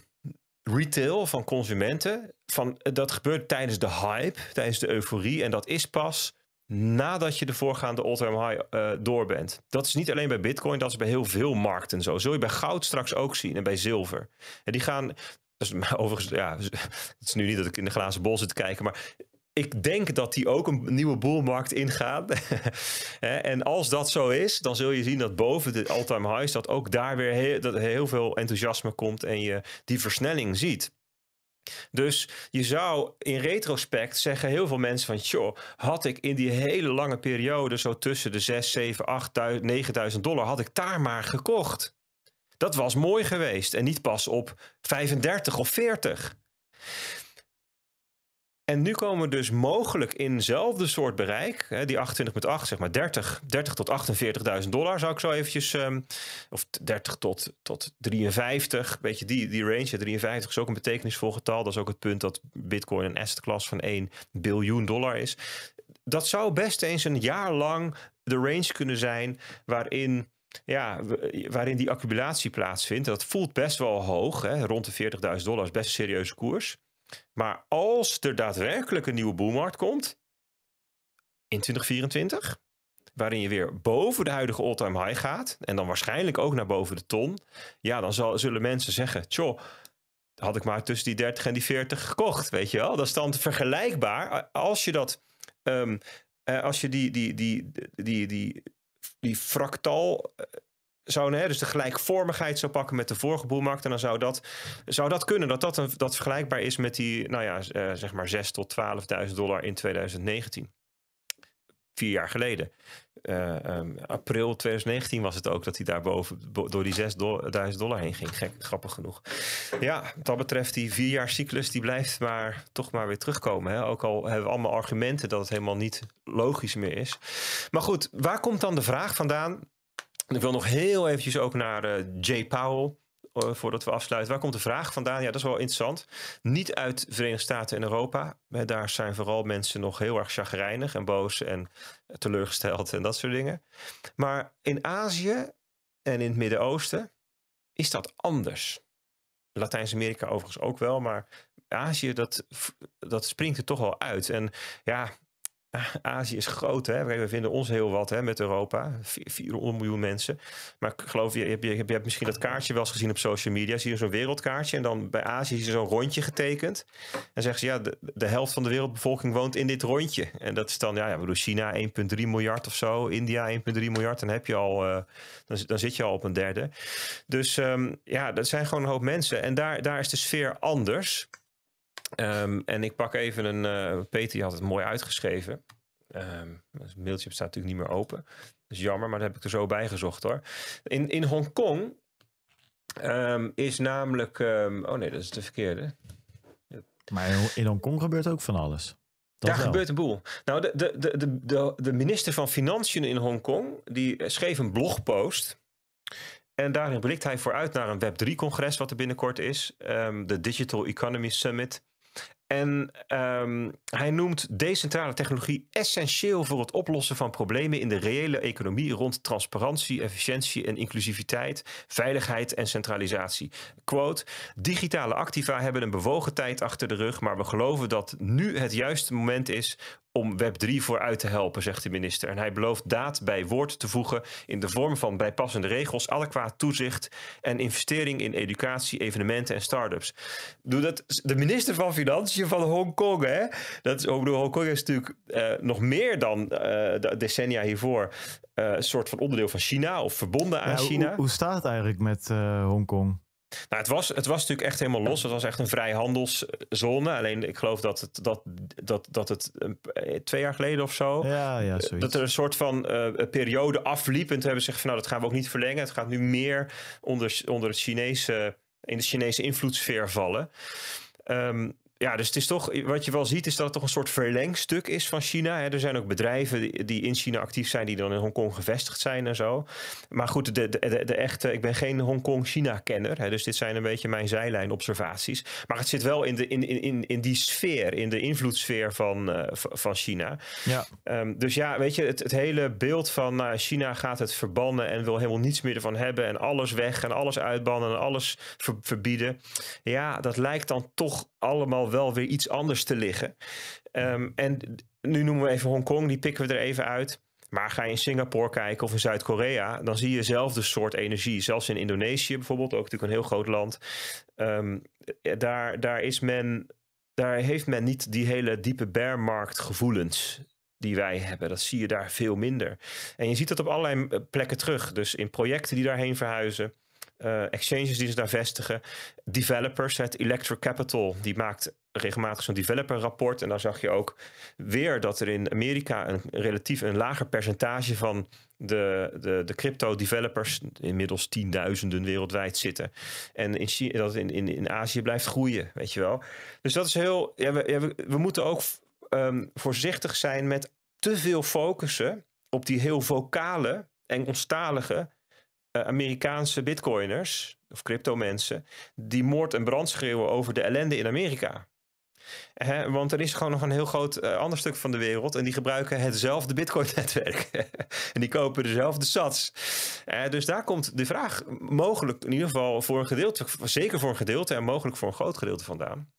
retail, van consumenten, van, dat gebeurt tijdens de hype, tijdens de euforie. En dat is pas nadat je de voorgaande all-time high eh, door bent. Dat is niet alleen bij bitcoin, dat is bij heel veel markten zo. Zul je bij goud straks ook zien en bij zilver. En die gaan, dus, maar overigens, ja, dus, het is nu niet dat ik in de glazen bol zit te kijken, maar ik denk dat die ook een nieuwe boelmarkt ingaat. en als dat zo is, dan zul je zien dat boven de all-time highs, dat ook daar weer heel, dat heel veel enthousiasme komt en je die versnelling ziet. Dus je zou in retrospect zeggen heel veel mensen van... joh, had ik in die hele lange periode zo tussen de 6, 7, 8, 9000 dollar... had ik daar maar gekocht. Dat was mooi geweest en niet pas op 35 of 40. En nu komen we dus mogelijk in hetzelfde soort bereik, hè, die 28 met 8, zeg maar 30, 30 tot 48.000 dollar zou ik zo eventjes, ehm, of 30 tot, tot 53, weet je, die, die range, 53 is ook een betekenisvol getal. Dat is ook het punt dat Bitcoin een assetklas van 1 biljoen dollar is. Dat zou best eens een jaar lang de range kunnen zijn waarin ja, waarin die accumulatie plaatsvindt. Dat voelt best wel hoog, hè, rond de 40.000 dollar, is best een serieuze koers. Maar als er daadwerkelijk een nieuwe boelmarkt komt in 2024, waarin je weer boven de huidige all-time high gaat en dan waarschijnlijk ook naar boven de ton, ja, dan zal, zullen mensen zeggen, tjo, had ik maar tussen die 30 en die 40 gekocht, weet je wel? Dat is dan vergelijkbaar als je dat ehm, eh, als je die, die, die, die, die, die fractal eh, zou, hè, dus de gelijkvormigheid zou pakken met de vorige boelmarkt. En dan zou dat, zou dat kunnen, dat dat, een, dat vergelijkbaar is met die, nou ja, eh, zeg maar 6 tot 12.000 dollar in 2019 vier jaar geleden. Uh, april 2019 was het ook dat hij daar boven door die 6.000 dollar, dollar heen ging. Gek, grappig genoeg. Ja, wat dat betreft die vier jaar cyclus die blijft maar toch maar weer terugkomen. Hè? Ook al hebben we allemaal argumenten dat het helemaal niet logisch meer is. Maar goed, waar komt dan de vraag vandaan? Ik wil nog heel eventjes ook naar uh, Jay Powell. Eh, voordat we afsluiten. Waar komt de vraag vandaan? Ja, dat is wel interessant. Niet uit Verenigde Staten en Europa. Daar zijn vooral mensen nog heel erg chagrijnig en boos en teleurgesteld en dat soort dingen. Maar in Azië en in het Midden-Oosten is dat anders. Latijns-Amerika overigens ook wel, maar Azië, dat, dat springt er toch wel uit. En ja, Azië is groot. Hè? We vinden ons heel wat hè, met Europa. 400 miljoen mensen. Maar ik geloof, je, je, hebt misschien dat kaartje wel eens gezien op social media. Zie je zo'n wereldkaartje en dan bij Azië is er zo'n rondje getekend. En zeggen ze, ja, de, helft van de wereldbevolking woont in dit rondje. En dat is dan, ja, ja bedoel, China 1,3 miljard of zo. India 1,3 miljard. Dan, heb je al, eh, dan, zit je al op een derde. Dus ehm, ja, dat zijn gewoon een hoop mensen. En daar, daar is de sfeer anders. Ehm, en ik pak even een. Uh, Peter had het mooi uitgeschreven. Um, mailtje staat natuurlijk niet meer open. Dat is jammer, maar dat heb ik er zo bij gezocht hoor. In, in Hongkong um, is namelijk. oh nee, dat is de verkeerde. Maar in Hongkong gebeurt ook van alles. Daar gebeurt een boel. Nou, de, de, de, de, de minister van Financiën in Hongkong die schreef een blogpost. En daarin blikt hij vooruit naar een Web3-congres, wat er binnenkort is. de Digital Economy Summit. En ehm, hij noemt decentrale technologie essentieel voor het oplossen van problemen in de reële economie rond transparantie, efficiëntie en inclusiviteit, veiligheid en centralisatie. Quote: Digitale activa hebben een bewogen tijd achter de rug, maar we geloven dat nu het juiste moment is om Web3 vooruit te helpen, zegt de minister. En hij belooft daad bij woord te voegen in de vorm van bijpassende regels, adequaat toezicht en investering in educatie, evenementen en start-ups. Doe dat, de minister van Financiën van Hongkong, hè? Dat is, ook Hongkong is natuurlijk eh, nog meer dan eh, decennia hiervoor eh, een soort van onderdeel van China of verbonden aan China. Hoe, hoe, staat het eigenlijk met Hongkong? Nou, het, was, het was natuurlijk echt helemaal los. Het was echt een vrijhandelszone. Alleen ik geloof dat het, dat, dat, dat het eh, twee jaar geleden of zo. Ja, eh, dat er een soort van eh, periode afliep. En toen hebben ze gezegd: van, Nou, dat gaan we ook niet verlengen. Het gaat nu meer onder, onder het Chinese, in de Chinese invloedssfeer vallen. Um, ja, dus het is toch, wat je wel ziet, is dat het toch een soort verlengstuk is van China. Hè. Er zijn ook bedrijven die in China actief zijn, die dan in Hongkong gevestigd zijn en zo. Maar goed, de, de, de, echte, ik ben geen Hongkong-China-kenner. Dus dit zijn een beetje mijn zijlijn-observaties. Maar het zit wel in, de, in, in, in die sfeer, in de invloedssfeer van, eh, van China. Ja. Ehm, dus ja, weet je, het, het hele beeld van nou, China gaat het verbannen en wil helemaal niets meer ervan hebben. En alles weg en alles uitbannen en alles verbieden. Ja, dat lijkt dan toch allemaal wel weer iets anders te liggen. Ehm, en nu noemen we even Hongkong, die pikken we er even uit. Maar ga je in Singapore kijken of in Zuid-Korea, dan zie je dezelfde soort energie. Zelfs in Indonesië bijvoorbeeld, ook natuurlijk een heel groot land. Um, daar, daar, is men, daar heeft men niet die hele diepe bearmarkt gevoelens die wij hebben. Dat zie je daar veel minder. En je ziet dat op allerlei eh, plekken terug. Dus in projecten die daarheen verhuizen. Eh, exchanges die ze daar vestigen. Developers, het Electric Capital, die maakt regelmatig zo'n developer rapport. En daar zag je ook weer dat er in Amerika een relatief een lager percentage van de, de, de crypto-developers, inmiddels tienduizenden wereldwijd zitten. En in dat in, in, in Azië blijft groeien, weet je wel. Dus dat is heel. we, we, moeten ook ehm, voorzichtig zijn met te veel focussen op die heel vocale Engelstalige eh, Amerikaanse bitcoiners of crypto mensen die moord en brand schreeuwen over de ellende in Amerika. want er is gewoon nog een heel groot eh, ander stuk van de wereld. En die gebruiken hetzelfde Bitcoin-netwerk. en die kopen dezelfde sats. Eh, dus daar komt de vraag mogelijk, in ieder geval voor een gedeelte, zeker voor een gedeelte en mogelijk voor een groot gedeelte vandaan.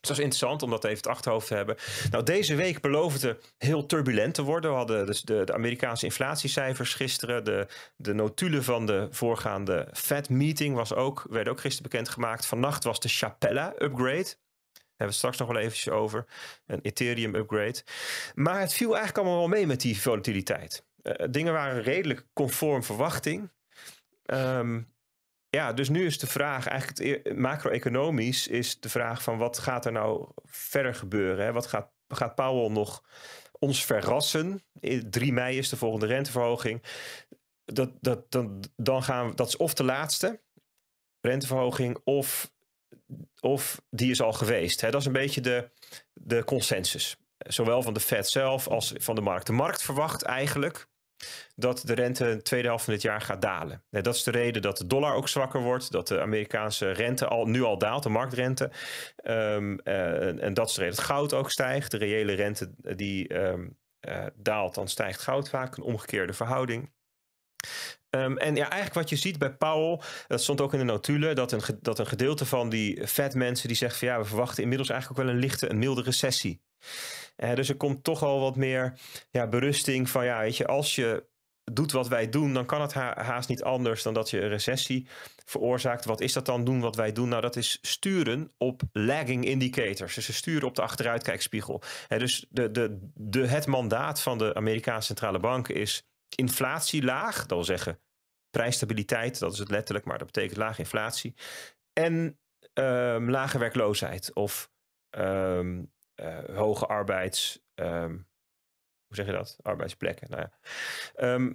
Dus dat is interessant om dat even het achterhoofd te hebben. Nou, deze week beloofde heel turbulent te worden. We hadden dus de, de Amerikaanse inflatiecijfers gisteren. De, de notulen van de voorgaande Fed-meeting was ook, werden ook gisteren bekendgemaakt. Vannacht was de Chapella-upgrade. Daar hebben we straks nog wel eventjes over. Een Ethereum-upgrade. Maar het viel eigenlijk allemaal wel mee met die volatiliteit. Eh, dingen waren redelijk conform verwachting. Um, ja, dus nu is de vraag, eigenlijk e- macro-economisch, is de vraag van wat gaat er nou verder gebeuren? Hè? Wat gaat, gaat Powell nog ons verrassen? 3 mei is de volgende renteverhoging. Dat, dat, dan, dan gaan we, dat is of de laatste renteverhoging, of, of die is al geweest. Hè? Dat is een beetje de, de consensus. Zowel van de Fed zelf als van de markt. De markt verwacht eigenlijk dat de rente in de tweede helft van dit jaar gaat dalen. En dat is de reden dat de dollar ook zwakker wordt, dat de Amerikaanse rente al, nu al daalt, de marktrente. Ehm, eh, en, dat is de reden dat goud ook stijgt. De reële rente eh, die ehm, eh, daalt, dan stijgt goud vaak, een omgekeerde verhouding. Ehm, en ja, eigenlijk wat je ziet bij Powell, dat stond ook in de notulen, dat een, dat een gedeelte van die vet mensen die zegt van ja, we verwachten inmiddels eigenlijk ook wel een lichte, een milde recessie dus er komt toch al wat meer ja, berusting van, ja, weet je, als je doet wat wij doen, dan kan het haast niet anders dan dat je een recessie veroorzaakt. Wat is dat dan doen wat wij doen? Nou, dat is sturen op lagging indicators. Dus ze sturen op de achteruitkijkspiegel. dus de, de, de, het mandaat van de Amerikaanse centrale bank is inflatie laag. Dat wil zeggen prijsstabiliteit, dat is het letterlijk, maar dat betekent lage inflatie. En ehm, lage werkloosheid of ehm, eh, hoge arbeids... Ehm, hoe zeg je dat? Arbeidsplekken. Nou ja. Ehm,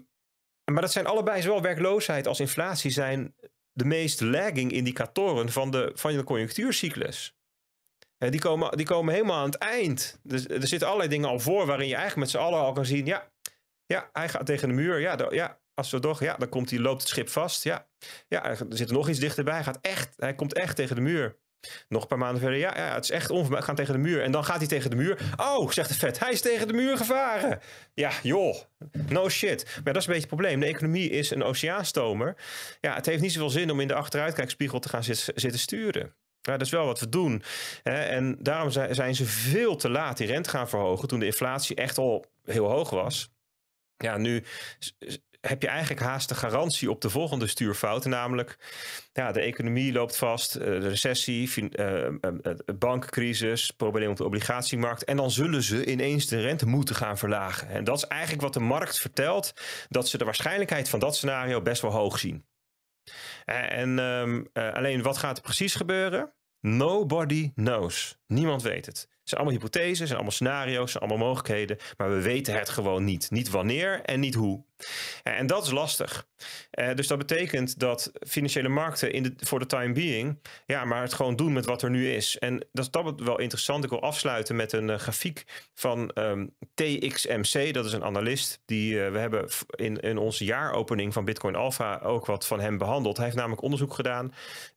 maar dat zijn allebei, zowel werkloosheid als inflatie, zijn de meest lagging indicatoren van de, van de conjunctuurcyclus. die, komen, die komen helemaal aan het eind. Dus, er zitten allerlei dingen al voor waarin je eigenlijk met z'n allen al kan zien: ja, ja hij gaat tegen de muur. Ja, de, ja als we toch, ja, dan komt hij, loopt het schip vast. Ja, ja er zit nog iets dichterbij. gaat echt, hij komt echt tegen de muur. Nog een paar maanden verder. Ja, ja het is echt onvermijdelijk. We gaan tegen de muur. En dan gaat hij tegen de muur. Oh, zegt de vet. Hij is tegen de muur gevaren. Ja, joh. No shit. Maar dat is een beetje het probleem. De economie is een oceaanstomer. Ja, het heeft niet zoveel zin om in de achteruitkijkspiegel te gaan zitten sturen. Ja, dat is wel wat we doen. En daarom zijn ze veel te laat die rente gaan verhogen. Toen de inflatie echt al heel hoog was. Ja, nu heb je eigenlijk haast de garantie op de volgende stuurfouten Namelijk, ja, de economie loopt vast, eh, de recessie, eh, eh, bankcrisis, problemen op de obligatiemarkt. En dan zullen ze ineens de rente moeten gaan verlagen. En dat is eigenlijk wat de markt vertelt, dat ze de waarschijnlijkheid van dat scenario best wel hoog zien. En ehm, alleen wat gaat er precies gebeuren? Nobody knows. Niemand weet het zijn allemaal hypotheses, zijn allemaal scenario's, zijn allemaal mogelijkheden. Maar we weten het gewoon niet. Niet wanneer en niet hoe. Eh, en dat is lastig. Eh, dus dat betekent dat financiële markten in de, voor de time being, ja, maar het gewoon doen met wat er nu is. En dat is dat wel interessant. Ik wil afsluiten met een eh, grafiek van ehm, TXMC. Dat is een analist die we hebben in, in onze jaaropening van Bitcoin Alpha ook wat van hem behandeld. Hij heeft namelijk onderzoek gedaan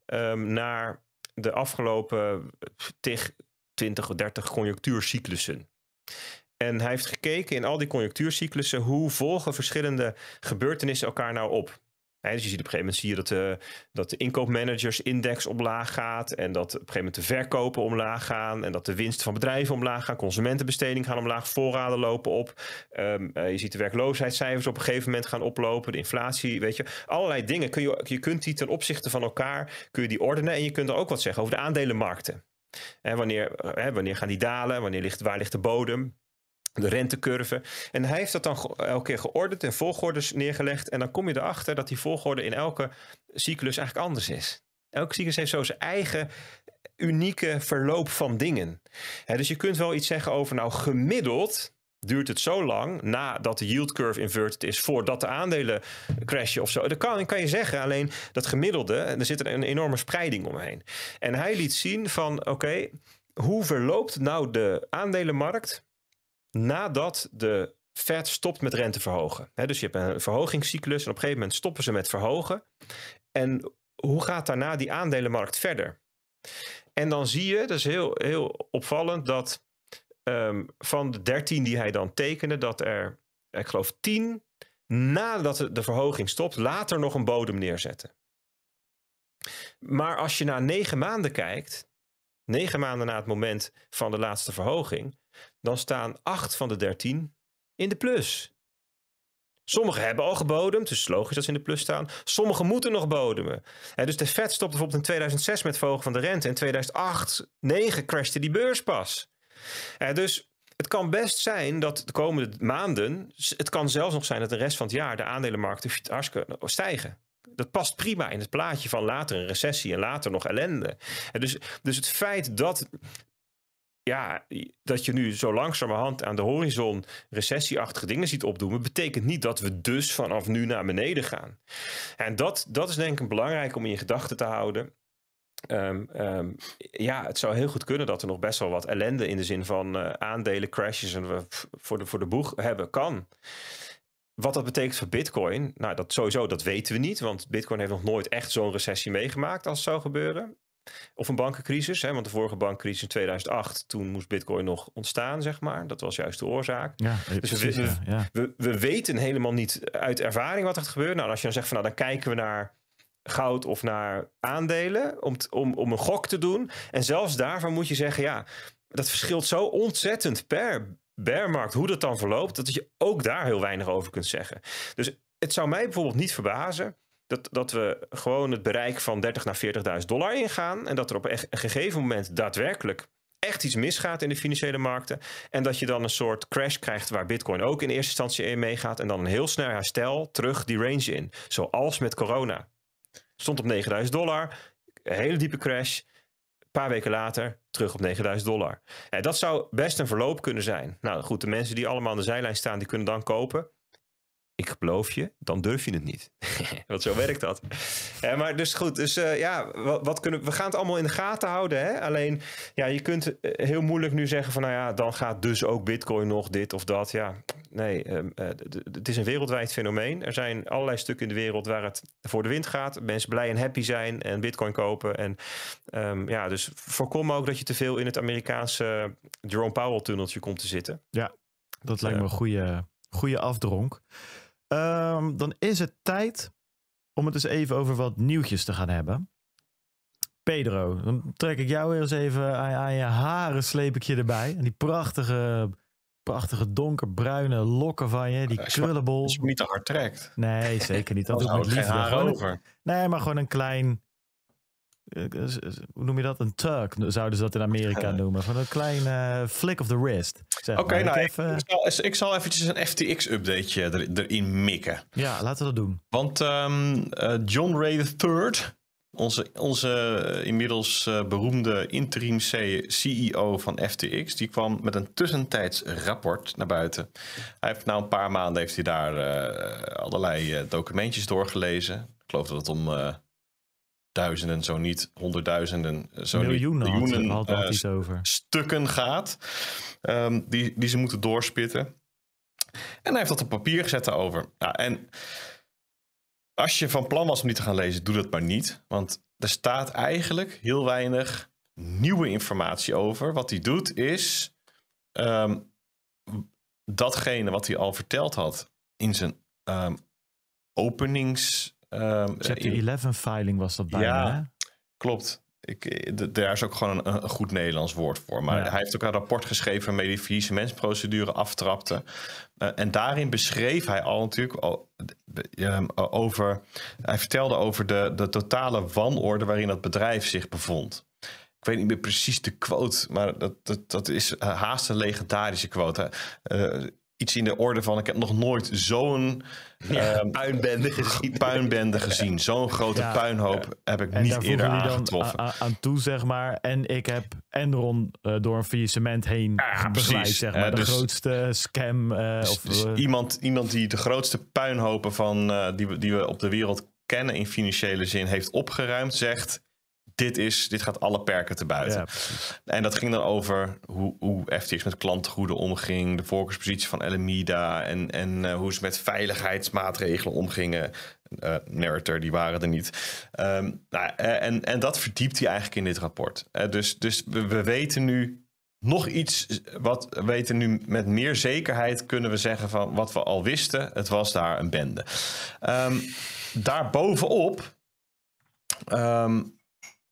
ehm, naar de afgelopen tig, 20 of 30 conjunctuurcyclussen. En hij heeft gekeken in al die conjunctuurcyclussen hoe volgen verschillende gebeurtenissen elkaar nou op. dus je ziet op een gegeven moment zie je dat, de, eh, dat de inkoopmanagersindex omlaag gaat. En dat op een gegeven moment de verkopen omlaag gaan. En dat de winsten van bedrijven omlaag gaan. Consumentenbesteding gaan omlaag. Voorraden lopen op. Ehm, eh, je ziet de werkloosheidscijfers op een gegeven moment gaan oplopen. De inflatie, weet je. Allerlei dingen. Kun je, je kunt die ten opzichte van elkaar kun je die ordenen. En je kunt er ook wat zeggen over de aandelenmarkten wanneer, eh, hè, wanneer gaan die dalen? Wanneer ligt, waar ligt de bodem? de rentecurve. En hij heeft dat dan elke keer geordend en volgordes neergelegd. En dan kom je erachter dat die volgorde in elke cyclus eigenlijk anders is. Elke cyclus heeft zo zijn eigen unieke verloop van dingen. dus je kunt wel iets zeggen over, nou gemiddeld duurt het zo lang nadat de yield curve inverted is, voordat de aandelen crashen of zo. Dat kan, kan je zeggen, alleen dat gemiddelde, er zit een enorme spreiding omheen. En hij liet zien van, oké, hoe verloopt nou de aandelenmarkt nadat de Fed stopt met rente verhogen? dus je hebt een verhogingscyclus en op een gegeven moment stoppen ze met verhogen. En hoe gaat daarna die aandelenmarkt verder? En dan zie je, dat is heel, heel opvallend, dat Ehm, van de 13 die hij dan tekende, dat er, ik geloof, 10 nadat de verhoging stopt, later nog een bodem neerzetten. Maar als je naar negen maanden kijkt, negen maanden na het moment van de laatste verhoging, dan staan acht van de 13 in de plus. Sommigen hebben al gebodemd, dus logisch dat ze in de plus staan. Sommigen moeten nog bodemen. dus de Fed stopte bijvoorbeeld in 2006 met verhogen van de rente. In 2008, 9 crashte die beurs pas. Eh, dus het kan best zijn dat de komende maanden, het kan zelfs nog zijn dat de rest van het jaar de aandelenmarkten hartstikke stijgen. Dat past prima in het plaatje van later een recessie en later nog ellende. Eh, dus, dus het feit dat ja, dat je nu zo langzamerhand aan de horizon recessieachtige dingen ziet opdoemen, betekent niet dat we dus vanaf nu naar beneden gaan. En dat, dat is denk ik belangrijk om in je gedachten te houden. Ehm, ehm, ja, het zou heel goed kunnen dat er nog best wel wat ellende in de zin van uh, aandelen, crashes en we voor de, voor de boeg hebben kan. Wat dat betekent voor Bitcoin, nou dat sowieso, dat weten we niet, want Bitcoin heeft nog nooit echt zo'n recessie meegemaakt als het zou gebeuren. Of een bankencrisis, hè, want de vorige bankcrisis in 2008, toen moest Bitcoin nog ontstaan, zeg maar. Dat was juist de oorzaak. dus we, we weten helemaal niet uit ervaring wat er gebeurt. Nou, als je dan zegt van nou, dan kijken we naar goud of naar aandelen om, om, om een gok te doen. En zelfs daarvan moet je zeggen, ja, dat verschilt zo ontzettend per bearmarkt, hoe dat dan verloopt, dat je ook daar heel weinig over kunt zeggen. Dus het zou mij bijvoorbeeld niet verbazen dat, dat we gewoon het bereik van 30 naar 40.000 dollar ingaan en dat er op een gegeven moment daadwerkelijk echt iets misgaat in de financiële markten en dat je dan een soort crash krijgt waar Bitcoin ook in eerste instantie in meegaat en dan een heel snel herstel terug die range in, zoals met corona. Stond op 9000 dollar. Een hele diepe crash. Een paar weken later terug op 9000 dollar. En dat zou best een verloop kunnen zijn. Nou goed, de mensen die allemaal aan de zijlijn staan, die kunnen dan kopen ik geloof je, dan durf je het niet. Want zo werkt dat. Eh, maar dus goed, dus eh, ja, wat, wat, kunnen, we gaan het allemaal in de gaten houden. Hè? Alleen, ja, je kunt eh, heel moeilijk nu zeggen van, nou ja, dan gaat dus ook bitcoin nog dit of dat. Ja, nee, ehm, het is een wereldwijd fenomeen. Er zijn allerlei stukken in de wereld waar het voor de wind gaat. Mensen blij en happy zijn en bitcoin kopen. En ehm, ja, dus voorkom ook dat je te veel in het Amerikaanse Jerome Powell tunneltje komt te zitten. Ja, dat lijkt me een goede, goede afdronk. Ehm, dan is het tijd om het eens even over wat nieuwtjes te gaan hebben. Pedro, dan trek ik jou weer eens even aan, je haren sleep ik je erbij. En die prachtige, prachtige donkerbruine lokken van je, die krullenbol. Als je niet te hard trekt. Nee, zeker niet. Dat is met liefde. Nee, maar gewoon een klein eh, eh, eh, hoe noem je dat? Een Turk? zouden ze dat in Amerika noemen. Van een kleine flick of the wrist. Oké, nou, ik, even... ik, zal, eventjes een FTX-updateje erin mikken. Ja, laten we dat doen. Want ehm, John Ray III, onze, onze inmiddels beroemde interim CEO van FTX, die kwam met een tussentijds rapport naar buiten. Hij heeft na nou een paar maanden heeft hij daar allerlei documentjes doorgelezen. Ik geloof dat het om duizenden, zo niet honderdduizenden, zo miljoenen, niet, had, uh, over. stukken gaat, ehm, die, die ze moeten doorspitten. En hij heeft dat op papier gezet daarover. en als je van plan was om die te gaan lezen, doe dat maar niet. Want er staat eigenlijk heel weinig nieuwe informatie over. Wat hij doet is ehm, datgene wat hij al verteld had in zijn ehm, openings Um, Chapter 11 filing was dat bijna, ja, hè? klopt. Ik, eh, daar is ook gewoon een, goed Nederlands woord voor. Maar hij heeft ook een rapport geschreven waarmee die faillissementsprocedure aftrapte. Eh, en daarin beschreef hij al natuurlijk al, ehm, over. Hij vertelde over de, de totale wanorde waarin dat bedrijf zich bevond. Ik weet niet meer precies de quote, maar dat, dat, is haast een legendarische quote. Uh, iets in de orde van: ik heb nog nooit zo'n ehm, puinbende gezien. Puinbende gezien. Zo'n grote puinhoop heb ik niet eerder aangetroffen. Aan, aan, toe, zeg maar. En ik heb Enron eh, door een faillissement heen ja, begeleid, zeg maar. de dus grootste scam. Eh, dus, of, dus eh, iemand, iemand die de grootste puinhopen van, die, die we op de wereld kennen in financiële zin heeft opgeruimd, zegt dit, is, dit gaat alle perken te buiten. Ja, en dat ging dan over hoe, hoe FTX met klantgoeden omging, de voorkeurspositie van Alameda en, en eh, hoe ze met veiligheidsmaatregelen omgingen. Uh, narrator, die waren er niet. Ehm, nou, eh, en, en dat verdiept hij eigenlijk in dit rapport. dus dus we, weten nu nog iets wat we weten nu met meer zekerheid kunnen we zeggen van wat we al wisten. Het was daar een bende. Um, daarbovenop ehm,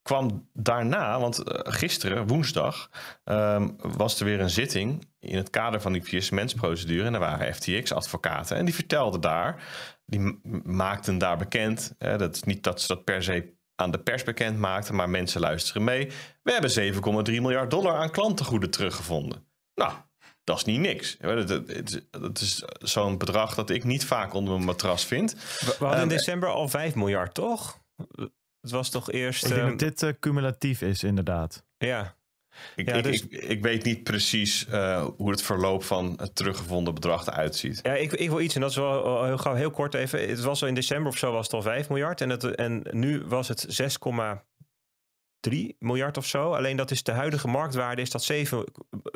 kwam daarna, want eh, gisteren, woensdag, ehm, was er weer een zitting in het kader van die faillissementsprocedure. En daar waren FTX-advocaten. En die vertelden daar, die maakten daar bekend, hè, dat is niet dat ze dat per se aan de pers bekend maakten, maar mensen luisteren mee. We hebben 7,3 miljard dollar aan klantengoeden teruggevonden. Nou, dat is niet niks. Dat is zo'n bedrag dat ik niet vaak onder mijn matras vind. We hadden in ehm, december al 5 miljard, toch? Het was toch eerst. Ik denk ehm, dat dit eh, cumulatief is, inderdaad. Ja. Ik, ja, dus... ik, ik weet niet precies eh, hoe het verloop van het teruggevonden bedrag eruit ziet. Ja, ik, ik wil iets, en dat is wel heel gauw, heel kort even. Het was al in december of zo was het al 5 miljard. En, het, en nu was het 6, 3 miljard of zo. Alleen dat is de huidige marktwaarde, is dat 7,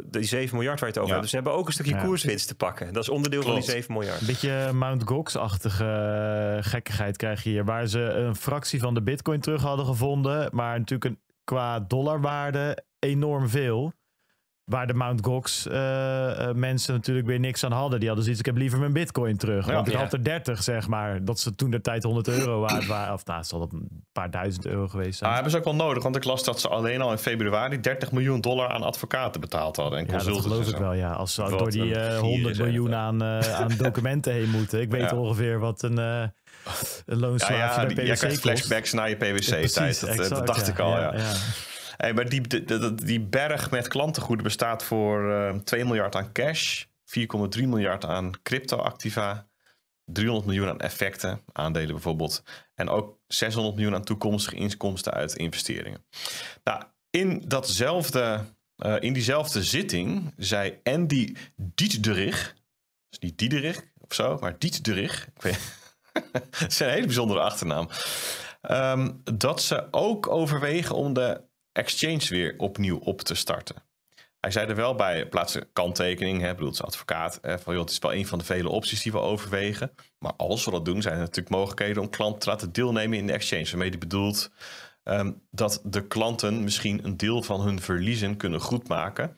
die 7 miljard waar je het over ja. Dus ze hebben ook een stukje ja. koerswinst te pakken. Dat is onderdeel van die 7 miljard. Een beetje eh, Mount Gox-achtige eh, gekkigheid krijg je hier. Waar ze een fractie van de bitcoin terug hadden gevonden. Maar natuurlijk een, qua dollarwaarde enorm veel. Waar de Mount Gox eh, eh, mensen natuurlijk weer niks aan hadden. Die hadden zoiets, ik heb liever mijn bitcoin terug. Ja, want ik had er 30, zeg maar. Dat ze toen de tijd 100 euro waard waren. Of nou, het dat een paar duizend euro geweest zijn. Ah, hebben ze ook wel nodig. Want ik las dat ze alleen al in februari 30 miljoen dollar aan advocaten betaald hadden. En ja, dat geloof ik wel, ja. Als ze door die uh, eh, 100 miljoen aan, aan documenten heen moeten. Ik weet ongeveer wat een een ja, ja, je flashbacks naar je PwC-tijd. dat, dacht ik al, ja. Hey, maar die, die, berg met klantengoeden bestaat voor uh, eh, 2 miljard aan cash, 4,3 miljard aan crypto-activa, 300 miljoen aan effecten, aandelen bijvoorbeeld, en ook 600 miljoen aan toekomstige inkomsten uit investeringen. Nou, in, datzelfde, eh, in diezelfde zitting zei Andy Dieterich, dus niet Diederich of zo, maar Dieterich, ik weet, het is een hele bijzondere achternaam, ehm, dat ze ook overwegen om de exchange weer opnieuw op te starten. Hij zei er wel bij, plaatsen kanttekening, hè, bedoelt zijn advocaat, van joh, het is wel een van de vele opties die we overwegen. Maar als we dat doen, zijn er natuurlijk mogelijkheden om klanten te laten deelnemen in de exchange. Waarmee hij bedoelt ehm, dat de klanten misschien een deel van hun verliezen kunnen goedmaken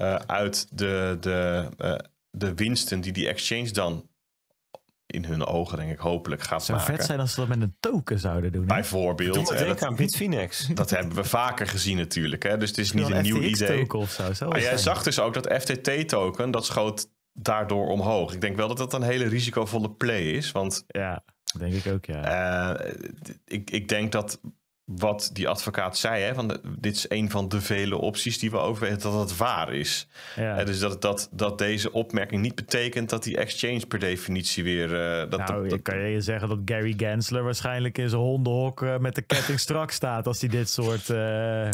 uh, uit de, de, eh, de winsten die die exchange dan in hun ogen, denk ik, hopelijk gaat zou maken. vet zijn als ze dat met een token zouden doen. Bijvoorbeeld. Doe denk dat, aan Bitfinex. Dat hebben we vaker gezien natuurlijk. Hè? Dus het is niet een, nieuw idee. Of zo, zo maar jij zag dus ook dat FTT-token, dat schoot daardoor omhoog. Ik denk wel dat dat een hele risicovolle play is. Want ja, denk ik ook, ja. Eh, ik, ik denk dat wat die advocaat zei, hè, van dit is een van de vele opties die we overwegen, dat dat waar is. Ja. Hè, dus dat, dat, dat deze opmerking niet betekent dat die exchange per definitie weer... Uh, dat, nou, kan je zeggen dat Gary Gensler waarschijnlijk in zijn hondenhok eh, met de ketting strak staat als hij dit soort, eh,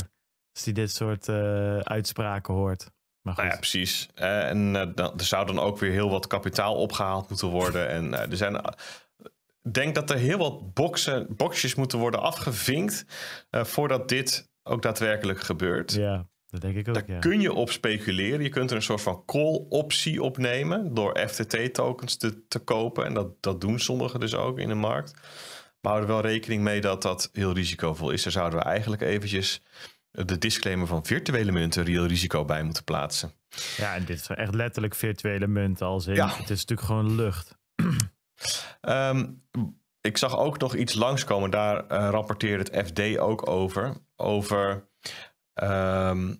als hij dit soort uitspraken hoort. Maar nou goed. ja, precies. en er zou dan ook weer heel wat kapitaal opgehaald moeten worden. en er zijn denk dat er heel wat boxen, boxjes moeten worden afgevinkt eh, voordat dit ook daadwerkelijk gebeurt. Ja, dat denk ik ook. Daar kun je op speculeren. Je kunt er een soort van call-optie op nemen door FTT-tokens te, te kopen. En dat, dat doen sommigen dus ook in de markt. Maar hou er wel rekening mee dat dat heel risicovol is. Daar zouden we eigenlijk eventjes de disclaimer van virtuele munten reëel risico bij moeten plaatsen. Ja, en dit is echt letterlijk virtuele munten. Als in, ja. Het is natuurlijk gewoon lucht. Ehm, ik zag ook nog iets langskomen, daar uh, rapporteerde het FD ook over. Over ehm,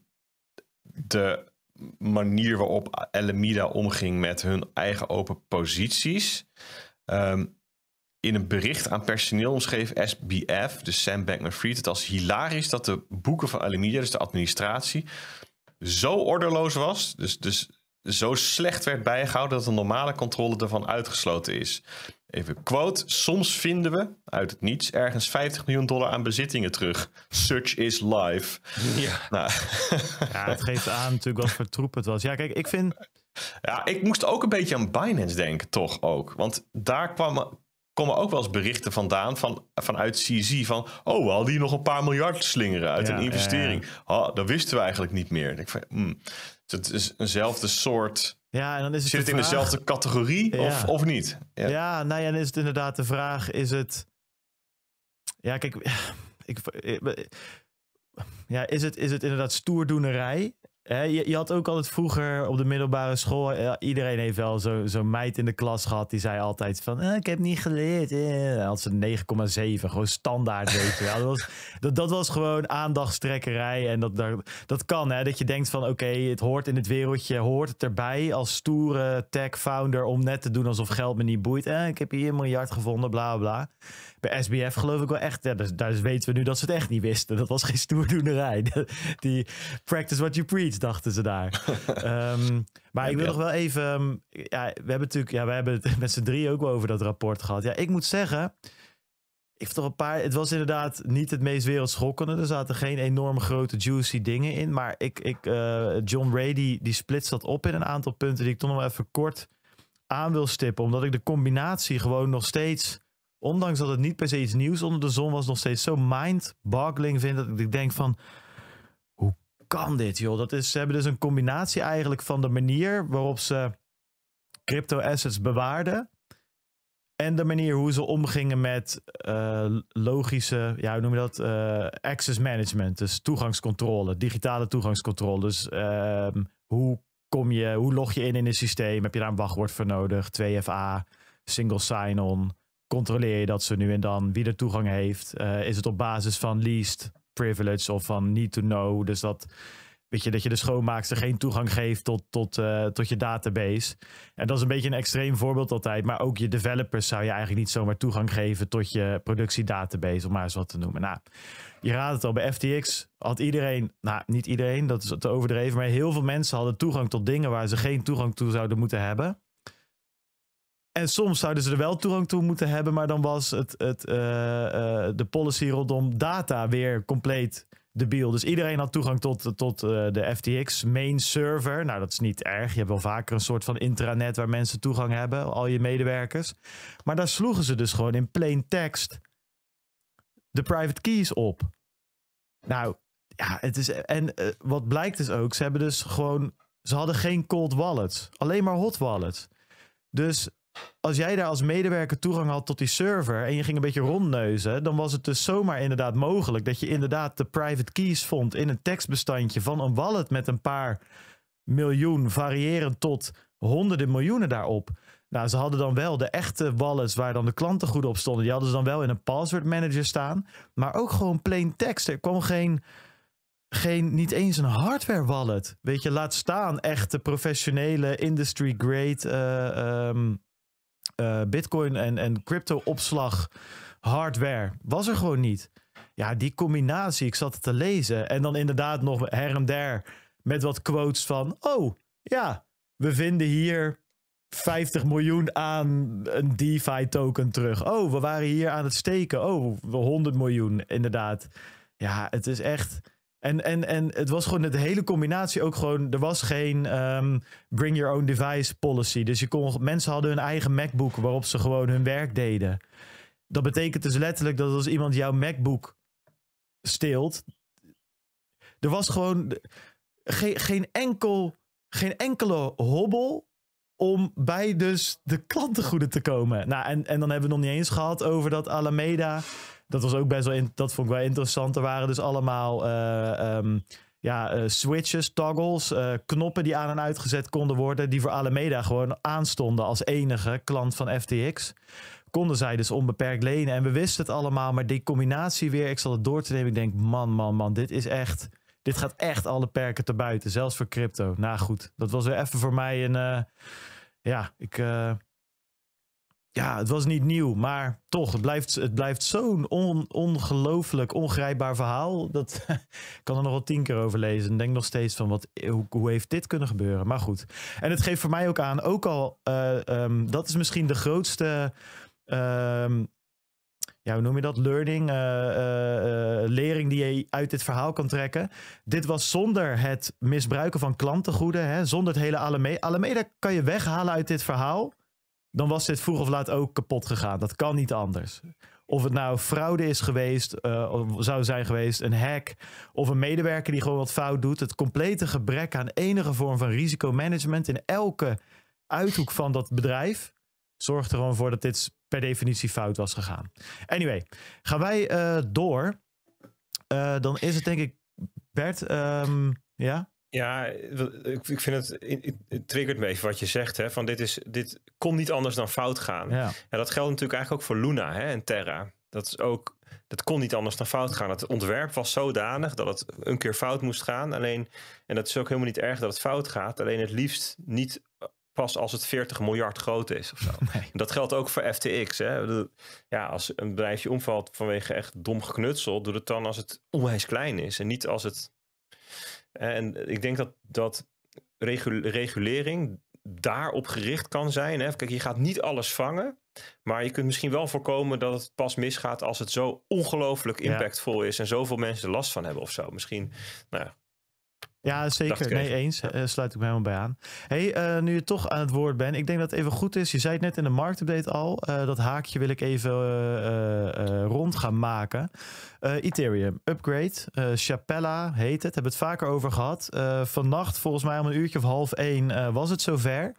de manier waarop Alameda omging met hun eigen open posities. Ehm, in een bericht aan personeel omschreef SBF, dus Sam Bankman-Fried, het als hilarisch dat de boeken van Alameda, dus de administratie, zo ordeloos was. Dus, dus zo slecht werd bijgehouden dat de normale controle ervan uitgesloten is. Even quote, soms vinden we uit het niets ergens 50 miljoen dollar aan bezittingen terug. Such is life. Ja, nou. ja het geeft aan natuurlijk wat voor troep het was. Ja, kijk, ik vind... Ja, ik moest ook een beetje aan Binance denken, toch ook. Want daar kwamen, komen ook wel eens berichten vandaan van, vanuit CZ van... oh, we hadden hier nog een paar miljard slingeren uit een investering. Ja, dat wisten we eigenlijk niet meer. Ik vind, hmm het is eenzelfde soort. Ja, en dan is het Zit het in dezelfde categorie of, of niet? Ja. ja. nou ja, dan is het inderdaad de vraag: is het. Ja, kijk. Ik, ja, is, het, is het inderdaad stoerdoenerij? Je, je, had ook altijd vroeger op de middelbare school, eh, iedereen heeft wel zo'n zo meid in de klas gehad, die zei altijd van, eh, ik heb niet geleerd. Eh. Had ze 9,7, gewoon standaard, Dat was, dat, dat was gewoon aandachtstrekkerij en dat, dat, dat kan, hè. Dat je denkt van, oké, het hoort in het wereldje, hoort het erbij als stoere tech-founder om net te doen alsof geld me niet boeit. Eh, ik heb hier een miljard gevonden, bla bla bij SBF geloof ik wel echt, ja, daar, dus daar, weten we nu dat ze het echt niet wisten. Dat was geen stoerdoenerij. Die practice what you preach, dachten ze daar. Ehm, maar ik wil nog wel even, ehm, ja, we hebben natuurlijk, ja, we hebben het met z'n drie ook wel over dat rapport gehad. Ja, ik moet zeggen, ik toch een paar. Het was inderdaad niet het meest wereldschokkende. Er zaten geen enorm grote juicy dingen in. Maar ik, ik, eh, John Ray die, splitst dat op in een aantal punten die ik toch nog even kort aan wil stippen. Omdat ik de combinatie gewoon nog steeds ondanks dat het niet per se iets nieuws onder de zon was, nog steeds zo mind-boggling vind dat ik denk van, hoe kan dit joh? Dat is, ze hebben dus een combinatie eigenlijk van de manier waarop ze crypto assets bewaarden en de manier hoe ze omgingen met eh, logische, ja, hoe noem je dat? Eh, access management, dus toegangscontrole, digitale toegangscontrole. Dus ehm, hoe kom je, hoe log je in in een systeem? Heb je daar een wachtwoord voor nodig? 2FA, single sign-on controleer je dat ze nu en dan, wie er toegang heeft. Eh, is het op basis van least privilege of van need to know? Dus dat, weet je, dat je de schoonmaakster geen toegang geeft tot, tot, eh, tot je database. En dat is een beetje een extreem voorbeeld altijd. Maar ook je developers zou je eigenlijk niet zomaar toegang geven tot je productiedatabase, om maar eens wat te noemen. Nou, je raadt het al, bij FTX had iedereen, nou niet iedereen, dat is te overdreven, maar heel veel mensen hadden toegang tot dingen waar ze geen toegang toe zouden moeten hebben. En soms zouden ze er wel toegang toe moeten hebben, maar dan was het, het, eh, eh, de policy rondom data weer compleet debiel. Dus iedereen had toegang tot, tot eh, de FTX main server. Nou, dat is niet erg. Je hebt wel vaker een soort van intranet waar mensen toegang hebben, al je medewerkers. Maar daar sloegen ze dus gewoon in plain tekst de private keys op. Nou, ja, het is. En wat blijkt dus ook, ze hebben dus gewoon. Ze hadden geen cold wallets, alleen maar hot wallets. Dus als jij daar als medewerker toegang had tot die server en je ging een beetje rondneuzen, dan was het dus zomaar inderdaad mogelijk dat je inderdaad de private keys vond in een tekstbestandje van een wallet met een paar miljoen, variërend tot honderden miljoenen daarop. Nou, ze hadden dan wel de echte wallets waar dan de klanten goed op stonden. Die hadden ze dan wel in een password manager staan, maar ook gewoon plain tekst. Er kwam geen, geen, niet eens een hardware wallet. Weet je, laat staan echte professionele industry grade eh, ehm, eh, bitcoin en, en crypto opslag hardware was er gewoon niet. Ja, die combinatie, ik zat het te lezen. En dan inderdaad nog her en der met wat quotes van... Oh, ja, we vinden hier 50 miljoen aan een DeFi token terug. Oh, we waren hier aan het steken. Oh, 100 miljoen, inderdaad. Ja, het is echt en, en, en het was gewoon de hele combinatie ook gewoon. Er was geen ehm, bring your own device policy. Dus je kon, mensen hadden hun eigen MacBook waarop ze gewoon hun werk deden. Dat betekent dus letterlijk dat als iemand jouw MacBook steelt. Er was gewoon geen, geen, enkel, geen enkele hobbel om bij dus de klantengoeden te komen. Nou, en, en dan hebben we het nog niet eens gehad over dat Alameda dat was ook best wel, in, dat vond ik wel interessant. Er waren dus allemaal eh, ehm, ja, eh, switches, toggles, eh, knoppen die aan en uitgezet konden worden, die voor Alameda gewoon aanstonden als enige klant van FTX. Konden zij dus onbeperkt lenen. En we wisten het allemaal, maar die combinatie weer, ik zal het door te nemen. Ik denk, man, man, man, dit is echt, dit gaat echt alle perken te buiten, zelfs voor crypto. Nou goed, dat was weer even voor mij een, ja, ik ja, het was niet nieuw, maar toch, het blijft, het blijft zo'n on, ongelooflijk ongrijpbaar verhaal. Dat ik kan er nog wel tien keer over lezen. En denk nog steeds van, wat, hoe, heeft dit kunnen gebeuren? Maar goed. En het geeft voor mij ook aan, ook al, uh, dat is misschien de grootste, ehm, ja, hoe noem je dat? Learning, eh, eh, lering die je uit dit verhaal kan trekken. Dit was zonder het misbruiken van klantengoeden, hè, zonder het hele Alameda. Alameda kan je weghalen uit dit verhaal dan was dit vroeg of laat ook kapot gegaan. Dat kan niet anders. Of het nou fraude is geweest, eh, zou zijn geweest, een hack of een medewerker die gewoon wat fout doet. Het complete gebrek aan enige vorm van risicomanagement in elke uithoek van dat bedrijf zorgt er gewoon voor dat dit per definitie fout was gegaan. Anyway, gaan wij eh, door. Eh, dan is het denk ik, Bert, ehm, ja? Ja, eh, ik vind het, het triggert me even wat je zegt. Hè, van dit, is, dit kon niet anders dan fout gaan. Ja. En dat geldt natuurlijk eigenlijk ook voor Luna hè, en Terra. Dat, is ook, dat kon niet anders dan fout gaan. Het ontwerp was zodanig dat het een keer fout moest gaan. Alleen, en dat is ook helemaal niet erg dat het fout gaat. Alleen het liefst niet pas als het 40 miljard groot is of Dat geldt ook voor FTX. Hè? Ja, als een bedrijfje omvalt vanwege echt dom geknutsel, doe het dan als het onwijs klein is en niet als het en ik denk dat, dat regulering daarop gericht kan zijn. Hè? Kijk, je gaat niet alles vangen. Maar je kunt misschien wel voorkomen dat het pas misgaat als het zo ongelooflijk impactvol is en zoveel mensen er last van hebben of zo. Misschien nou, ja, zeker. Nee, eens. Eh, sluit ik me helemaal bij aan. hey, eh, nu je toch aan het woord bent. Ik denk dat het even goed is. Je zei het net in de marktupdate al. Eh, dat haakje wil ik even rond gaan maken. Ethereum, Upgrade, Chapella heet het. Hebben we het vaker over gehad. vannacht, volgens mij om een uurtje of half één, was het zover.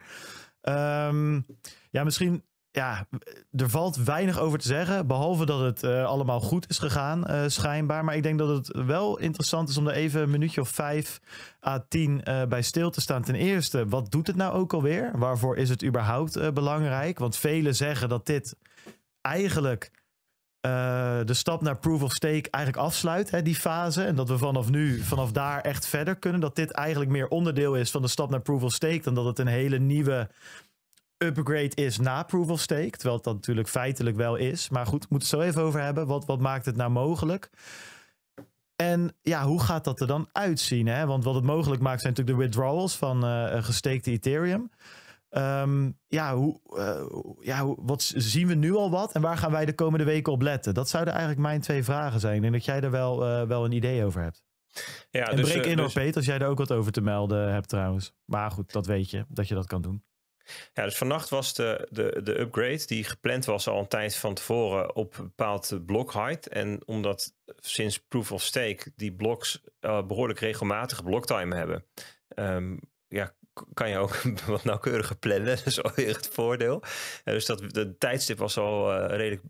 Um, ja, misschien ja, er valt weinig over te zeggen. Behalve dat het eh, allemaal goed is gegaan, eh, schijnbaar. Maar ik denk dat het wel interessant is om er even een minuutje of vijf à tien eh, bij stil te staan. Ten eerste, wat doet het nou ook alweer? Waarvoor is het überhaupt belangrijk? Want velen zeggen dat dit eigenlijk de stap naar proof of stake eigenlijk afsluit, hè, die fase. En dat we vanaf nu, vanaf daar echt verder kunnen. Dat dit eigenlijk meer onderdeel is van de stap naar proof of stake dan dat het een hele nieuwe upgrade is na approval of stake. Terwijl het dat natuurlijk feitelijk wel is. Maar goed, we moeten het zo even over hebben. Wat, wat maakt het nou mogelijk? En ja, hoe gaat dat er dan uitzien? Hè? Want wat het mogelijk maakt zijn natuurlijk de withdrawals van uh, eh, eh, gesteekte Ethereum. Ehm, ja, hoe, eh, ja wat, zien we nu al wat en waar gaan wij de komende weken op letten? Dat zouden eigenlijk mijn twee vragen zijn. Ik denk dat jij daar wel, wel een idee over hebt. Ja, en dus, breek in op Peter, als jij er ook wat over te melden hebt trouwens. Maar goed, dat weet je, dat je dat kan doen. Ja, dus vannacht was de, de, de upgrade die gepland was al een tijd van tevoren op een bepaald block height. En omdat sinds proof of stake die blocks uh, behoorlijk regelmatig blocktime hebben, ehm, ja, kan je ook wat nauwkeuriger plannen. Dat is alweer het voordeel. Eh, dus dat, de tijdstip was al eh, redelijk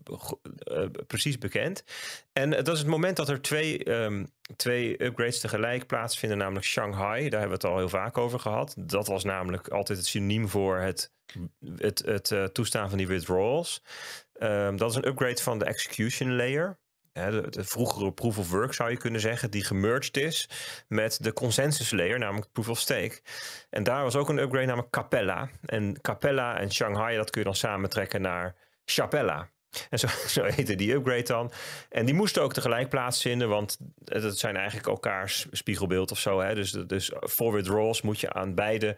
eh, precies bekend. En dat is het moment dat er twee, ehm, twee upgrades tegelijk plaatsvinden. Namelijk Shanghai. Daar hebben we het al heel vaak over gehad. Dat was namelijk altijd het synoniem voor het, het, het toestaan van die withdrawals. Ehm, dat is een upgrade van de execution layer de, de, vroegere proof of work zou je kunnen zeggen, die gemerged is met de consensus layer, namelijk proof of stake. En daar was ook een upgrade, namelijk Capella. En Capella en Shanghai, dat kun je dan samentrekken naar Chapella. En zo, zo heette die upgrade dan. En die moesten ook tegelijk plaatsvinden, want dat zijn eigenlijk elkaars spiegelbeeld of zo. Hè? Dus, dus voor withdrawals moet je aan beide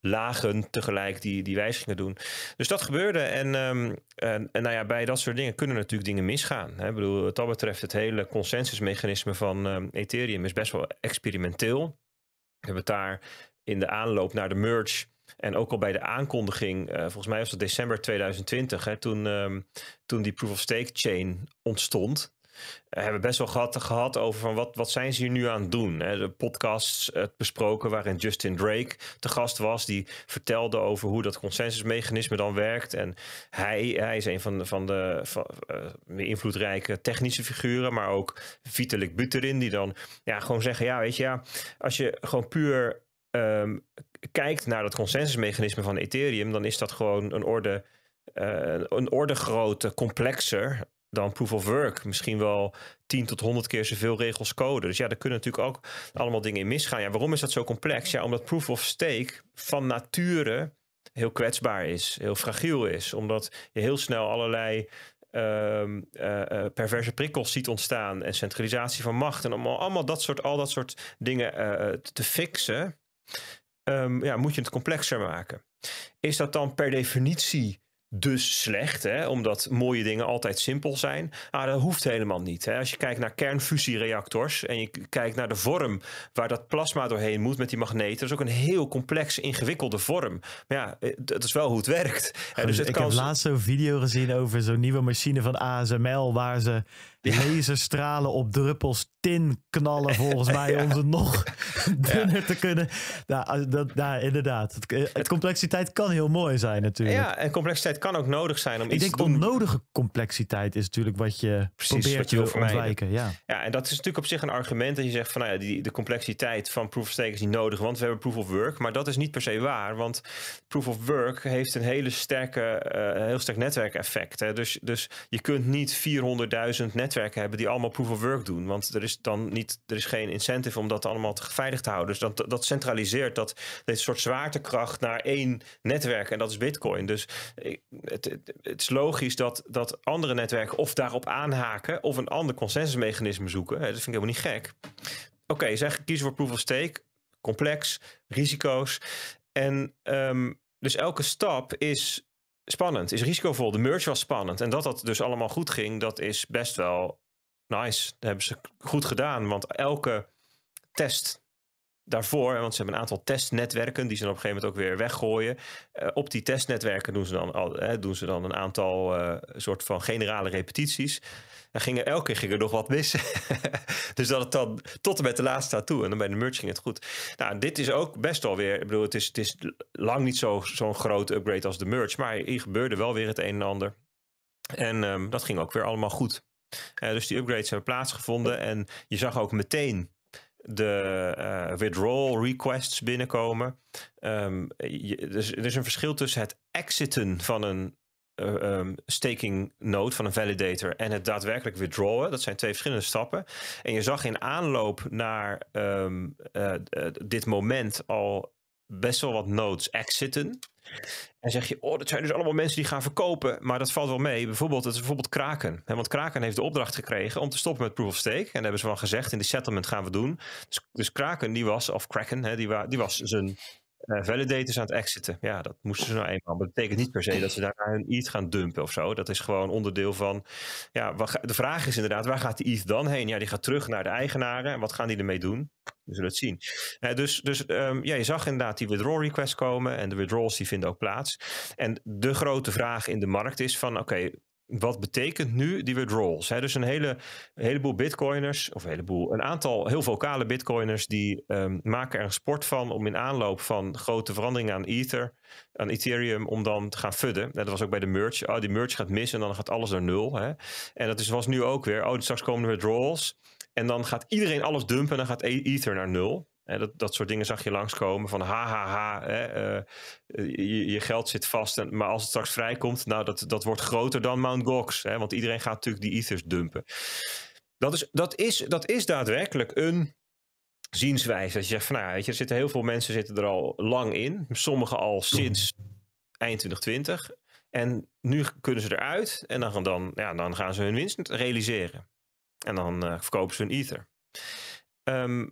lagen tegelijk die, die wijzigingen doen. Dus dat gebeurde. Ehm, en, en, nou ja, bij dat soort dingen kunnen natuurlijk dingen misgaan. Hè? Ik bedoel, wat dat betreft, het hele consensusmechanisme van ehm, Ethereum is best wel experimenteel. We hebben het daar in de aanloop naar de merge. En ook al bij de aankondiging, eh, volgens mij was dat december 2020, hè, toen, ehm, toen die proof of stake chain ontstond. Eh, hebben best wel gehad, gehad over van wat, wat zijn ze hier nu aan het doen. Hè? De podcasts het eh, besproken waarin Justin Drake te gast was. Die vertelde over hoe dat consensusmechanisme dan werkt. En hij, hij is een van de, van de van, eh, invloedrijke technische figuren. Maar ook Vitalik Buterin die dan ja, gewoon zeggen. Ja weet je ja, als je gewoon puur ehm, kijkt naar dat consensusmechanisme van Ethereum. Dan is dat gewoon een orde... Uh, een orde groter, complexer dan proof of work misschien wel 10 tot 100 keer zoveel regels code. Dus ja, daar kunnen natuurlijk ook allemaal dingen in misgaan. Ja, waarom is dat zo complex? Ja, omdat proof of stake van nature heel kwetsbaar is, heel fragiel is. Omdat je heel snel allerlei ehm, eh, eh, perverse prikkels ziet ontstaan en centralisatie van macht en allemaal, dat soort, al dat soort dingen eh, te fixen, ehm, ja, moet je het complexer maken. Is dat dan per definitie dus slecht, hè? omdat mooie dingen altijd simpel zijn. Ah, dat hoeft helemaal niet. Hè? Als je kijkt naar kernfusiereactors en je kijkt naar de vorm waar dat plasma doorheen moet met die magneten, dat is ook een heel complex, ingewikkelde vorm. Maar ja, eh, dat is wel hoe het werkt. Goed, dus het ik heb laatst zo'n video gezien over zo'n nieuwe machine van ASML, waar ze laserstralen op druppels tin knallen, volgens mij, om ze nog dunner te kunnen. Nou, dat, nou, inderdaad. Eh, Het, complexiteit kan heel mooi zijn, natuurlijk. Ja, en complexiteit kan ook nodig zijn om Ik iets denk te doen. onnodige complexiteit is natuurlijk wat je Precies, probeert wat je wil te ontwijken. Ja. ja, en dat is natuurlijk op zich een argument dat je zegt van nou ja, die, de complexiteit van proof of stake is niet nodig, want we hebben proof of work. Maar dat is niet per se waar, want proof of work heeft een hele sterke, eh, heel sterk netwerkeffect. Hè. Dus, dus je kunt niet 400.000 netwerken netwerken hebben die allemaal proof of work doen. Want er is dan niet, er is geen incentive om dat allemaal te veilig te houden. Dus dat, dat centraliseert dat deze soort zwaartekracht naar één netwerk. En dat is Bitcoin. Dus het, het, is logisch dat, dat andere netwerken of daarop aanhaken of een ander consensusmechanisme zoeken. Dat vind ik helemaal niet gek. Oké, ze zeggen kiezen voor proof of stake. Complex, risico's. En ehm, dus elke stap is spannend, is risicovol. De merge was spannend. En dat dat dus allemaal goed ging, dat is best wel nice. Dat hebben ze goed gedaan. Want elke test daarvoor, want ze hebben een aantal testnetwerken die ze dan op een gegeven moment ook weer weggooien. Eh, op die testnetwerken doen ze dan, al, hè, doen ze dan een aantal eh, soort van generale repetities. En gingen, elke keer ging er nog wat missen, dus dat het dan tot en met de laatste staat toe. En dan bij de merge ging het goed. Nou, dit is ook best wel weer. Ik bedoel, het is, het is lang niet zo'n zo grote upgrade als de merge. Maar hier gebeurde wel weer het een en ander. En ehm, dat ging ook weer allemaal goed. Eh, dus die upgrades hebben plaatsgevonden. En je zag ook meteen de eh, withdrawal requests binnenkomen. dus, er is een verschil tussen het exiten van een uh, staking node, van een validator, en het daadwerkelijk withdrawen. Dat zijn twee verschillende stappen. En je zag in aanloop naar ehm, eh, dit moment al best wel wat nodes exiten. En zeg je, oh, dat zijn dus allemaal mensen die gaan verkopen. Maar dat valt wel mee. Bijvoorbeeld, dat is bijvoorbeeld Kraken. Want Kraken heeft de opdracht gekregen om te stoppen met Proof of Stake. En daar hebben ze van gezegd, in de settlement gaan we doen. Dus, dus Kraken, die was, of Kraken, die, die was zijn uh, validators aan het exiten. Ja, dat moesten ze nou eenmaal. Maar dat betekent niet per se dat ze daar hun ETH gaan dumpen of zo. Dat is gewoon onderdeel van. Ja, wat, de vraag is inderdaad, waar gaat die ETH dan heen? Ja, die gaat terug naar de eigenaren. En wat gaan die ermee doen? We zullen het zien. Eh, dus dus ehm, ja, je zag inderdaad die withdrawal requests komen. En de withdrawals die vinden ook plaats. En de grote vraag in de markt is van oké, wat betekent nu die withdrawals? Hè? Dus een, hele, heleboel bitcoiners, of een heleboel, een aantal heel vocale bitcoiners, die ehm, maken er een sport van om in aanloop van grote veranderingen aan Ether, aan Ethereum, om dan te gaan fudden. dat was ook bij de merge. Oh, die merge gaat mis en dan gaat alles naar nul. En dat is, was nu ook weer, oh, dus straks komen de withdrawals. En dan gaat iedereen alles dumpen en dan gaat Ether naar nul dat, dat soort dingen zag je langskomen van ha ha ha, hè, eh, eh, je, je, geld zit vast. En, maar als het straks vrijkomt, nou dat, dat wordt groter dan Mount Gox. Hè, want iedereen gaat natuurlijk die ethers dumpen. Dat is, dat is, dat is daadwerkelijk een zienswijze. Dat je zegt van nou, weet je, er zitten heel veel mensen zitten er al lang in. Sommigen al sinds eind 2020. En nu kunnen ze eruit en dan, dan, ja, dan gaan ze hun winst realiseren. En dan eh, verkopen ze hun ether. Ehm,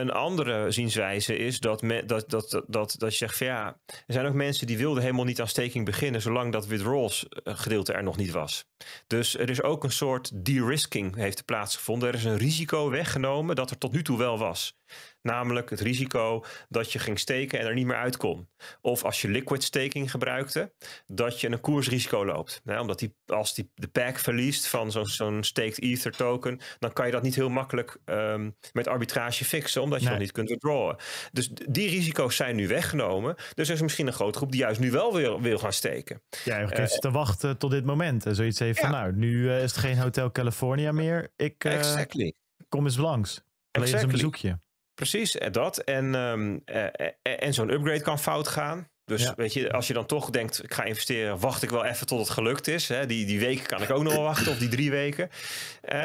een andere zienswijze is dat, dat, dat, dat, dat je zegt van ja, er zijn ook mensen die wilden helemaal niet aan staking beginnen zolang dat withdrawals eh, gedeelte er nog niet was. Dus er is ook een soort de-risking heeft plaatsgevonden. Er is een risico weggenomen dat er tot nu toe wel was. Namelijk het risico dat je ging steken en er niet meer uit kon. Of als je liquid staking gebruikte, dat je een koersrisico loopt. omdat die, als die, de pack verliest van zo'n zo'n staked Ether token, dan kan je dat niet heel makkelijk ehm, met arbitrage fixen, omdat je nee. dat niet kunt withdrawen. Dus die risico's zijn nu weggenomen. Dus er is misschien een grote groep die juist nu wel wil, wil gaan steken. Ja, je kunt eh, te wachten tot dit moment. En zoiets heeft van nou, nu eh, is het geen Hotel California meer. Ik, eh, exactly. kom eens langs. Alleen een bezoekje. Precies, dat. En, ehm, eh, eh, eh, en zo'n upgrade kan fout gaan. Dus weet je, als je dan toch denkt, ik ga investeren, wacht ik wel even tot het gelukt is. Hè? Die, die weken kan ik ook nog wel wachten, of die drie weken.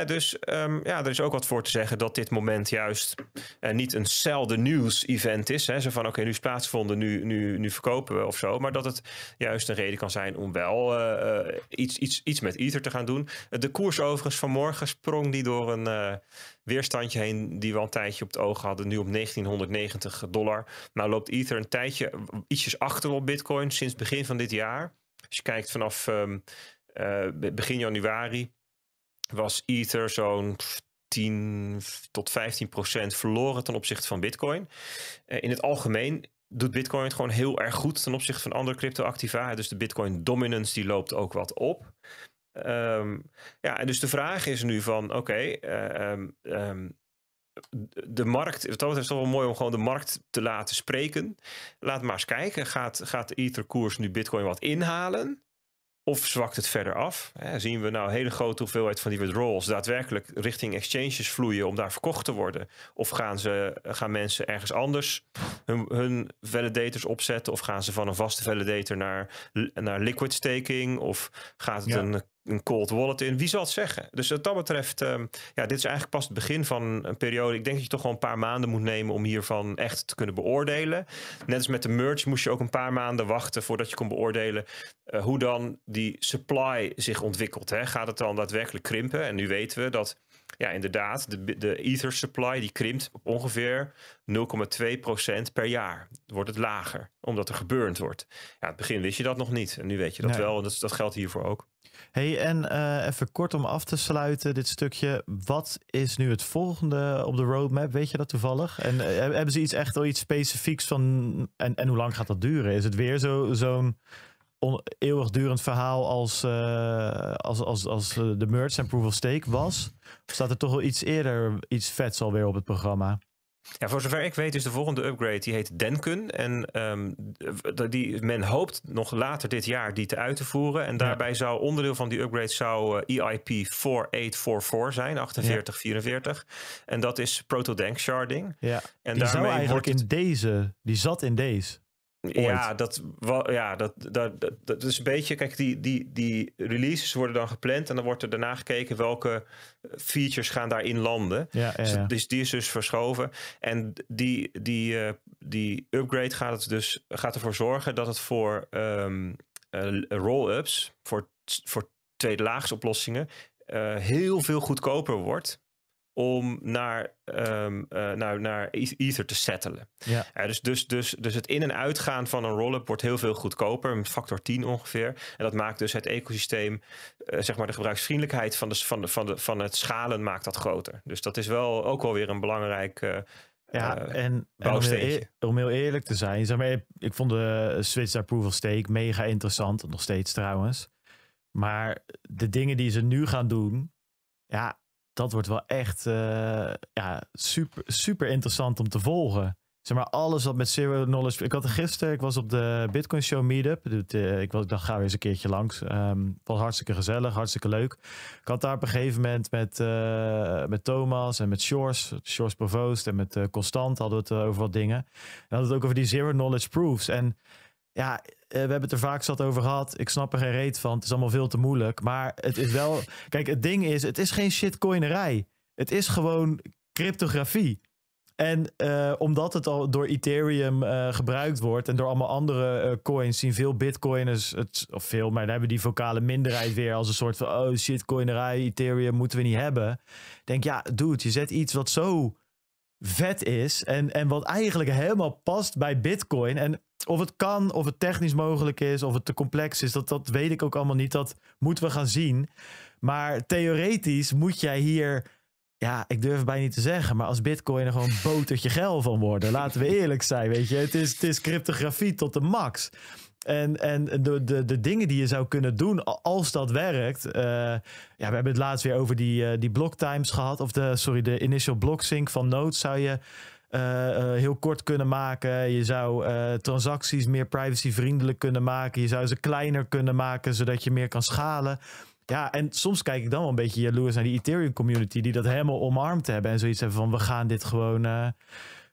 dus ehm, ja, er is ook wat voor te zeggen dat dit moment juist niet een sell nieuws event is. Hè? Zo van, oké, nu is plaatsvonden, nu, nu, nu verkopen we of zo. Maar dat het juist een reden kan zijn om wel iets, iets, iets met Ether te gaan doen. De koers overigens vanmorgen sprong die door een weerstandje heen die we al een tijdje op het oog hadden. Nu op 1990 dollar. Nou loopt Ether een tijdje ietsjes achter op Bitcoin sinds begin van dit jaar. Als je kijkt vanaf ehm, eh, begin januari was Ether zo'n 10 tot 15 procent verloren ten opzichte van Bitcoin. Eh, in het algemeen doet Bitcoin het gewoon heel erg goed ten opzichte van andere cryptoactiva. Dus de Bitcoin dominance die loopt ook wat op. Ehm, ja, en dus de vraag is nu van, oké, okay, ehm, ehm, de markt, het is toch wel mooi om gewoon de markt te laten spreken. Laat maar eens kijken, gaat, gaat de Ether-koers nu Bitcoin wat inhalen? Of zwakt het verder af? zien we nou een hele grote hoeveelheid van die withdrawals daadwerkelijk richting exchanges vloeien om daar verkocht te worden? Of gaan, ze, gaan mensen ergens anders hun, validators opzetten? Of gaan ze van een vaste validator naar, naar liquid staking? Of gaat het een een cold wallet in. Wie zal het zeggen? Dus wat dat betreft, ehm, ja, dit is eigenlijk pas het begin van een periode. Ik denk dat je toch wel een paar maanden moet nemen om hiervan echt te kunnen beoordelen. Net als met de merge moest je ook een paar maanden wachten voordat je kon beoordelen eh, hoe dan die supply zich ontwikkelt. Hè? Gaat het dan daadwerkelijk krimpen? En nu weten we dat ja, inderdaad, de, de ether supply die krimpt op ongeveer 0,2% per jaar. Wordt het lager, omdat er gebeurd wordt. Ja, het begin wist je dat nog niet. En nu weet je dat wel. En dat, dat geldt hiervoor ook. Hey, en eh, even kort om af te sluiten dit stukje. Wat is nu het volgende op de roadmap? Weet je dat toevallig? En eh, hebben ze iets echt al iets specifieks van. En, en hoe lang gaat dat duren? Is het weer zo'n. Zo eeuwigdurend verhaal als, eh, als, als, als eh, de merge en proof of stake was, staat er toch wel iets eerder iets vets alweer op het programma. Ja, voor zover ik weet is de volgende upgrade, die heet Denken. En ehm, die, men hoopt nog later dit jaar die te uit te voeren. En daarbij zou onderdeel van die upgrade zou eh, e EIP 4844 zijn, 4844. En dat is proto-dank sharding. Ja, en die daarmee zou eigenlijk wordt in deze, die zat in deze. Ja, dat, ja dat, dat, dat, is een beetje. Kijk, die, die, die releases worden dan gepland. En dan wordt er daarna gekeken welke eh, features gaan daarin landen. Dus, dus, die is dus verschoven. En die, die, eh, die upgrade gaat, het dus, gaat ervoor zorgen dat het voor ehm, eh, roll-ups, voor, voor tweede laags oplossingen, heel veel goedkoper wordt om naar, um, naar, naar e-, Ether te settelen. Ja. Eh, dus, dus, dus, dus het in- en uitgaan van een roll-up wordt heel veel goedkoper, een factor 10 ongeveer. En dat maakt dus het ecosysteem, eh, zeg maar de gebruiksvriendelijkheid van, de, van, de, van, het schalen maakt dat groter. Dus dat is wel ook wel weer een belangrijk... Ja, en, om, heel eerlijk te zijn, zeg maar, ik vond de Switch of Stake mega interessant, nog steeds trouwens. Maar de dingen die ze nu gaan doen, ja, dat wordt wel echt eh, ja, super, super interessant om te volgen. Zeg maar, alles wat met zero knowledge... Ik had gisteren, ik was op de Bitcoin Show Meetup. ik, dacht, ga weer eens een keertje langs. Um, was hartstikke gezellig, hartstikke leuk. Ik had daar op een gegeven moment met, eh, met Thomas en met Shores, Shores Provost en met eh, Constant hadden we het over wat dingen. En hadden het ook over die zero knowledge proofs. En ja, eh, we hebben het er vaak zat over gehad. Ik snap er geen reet van. Het is allemaal veel te moeilijk. Maar het is wel. Kijk, het ding is, het is geen shitcoinerij. Het is gewoon cryptografie. En eh, omdat het al door Ethereum eh, gebruikt wordt en door allemaal andere coins, zien veel bitcoiners, het, of veel, maar dan hebben die vocale minderheid weer als een soort van, oh shitcoinerij, Ethereum moeten we niet hebben. Denk ja, dude, je zet iets wat zo vet is. En, en wat eigenlijk helemaal past bij Bitcoin. En of het kan, of het technisch mogelijk is, of het te complex is, dat, dat weet ik ook allemaal niet. Dat moeten we gaan zien. Maar theoretisch moet jij hier. Ja, ik durf het bij niet te zeggen, maar als bitcoin er gewoon botertje geil van worden. Laten we eerlijk zijn, weet je. Het is, het is cryptografie tot de max. En, en de, de, de dingen die je zou kunnen doen als dat werkt. Eh, ja, we hebben het laatst weer over die, eh, die block times gehad. Of de, sorry, de initial block sync van nodes zou je eh, heel kort kunnen maken. Je zou transacties meer privacyvriendelijk kunnen maken. Je zou ze kleiner kunnen maken, zodat je meer kan schalen. Ja, en soms kijk ik dan wel een beetje jaloers naar die Ethereum community. Die dat helemaal omarmd hebben. En zoiets hebben van, we gaan dit gewoon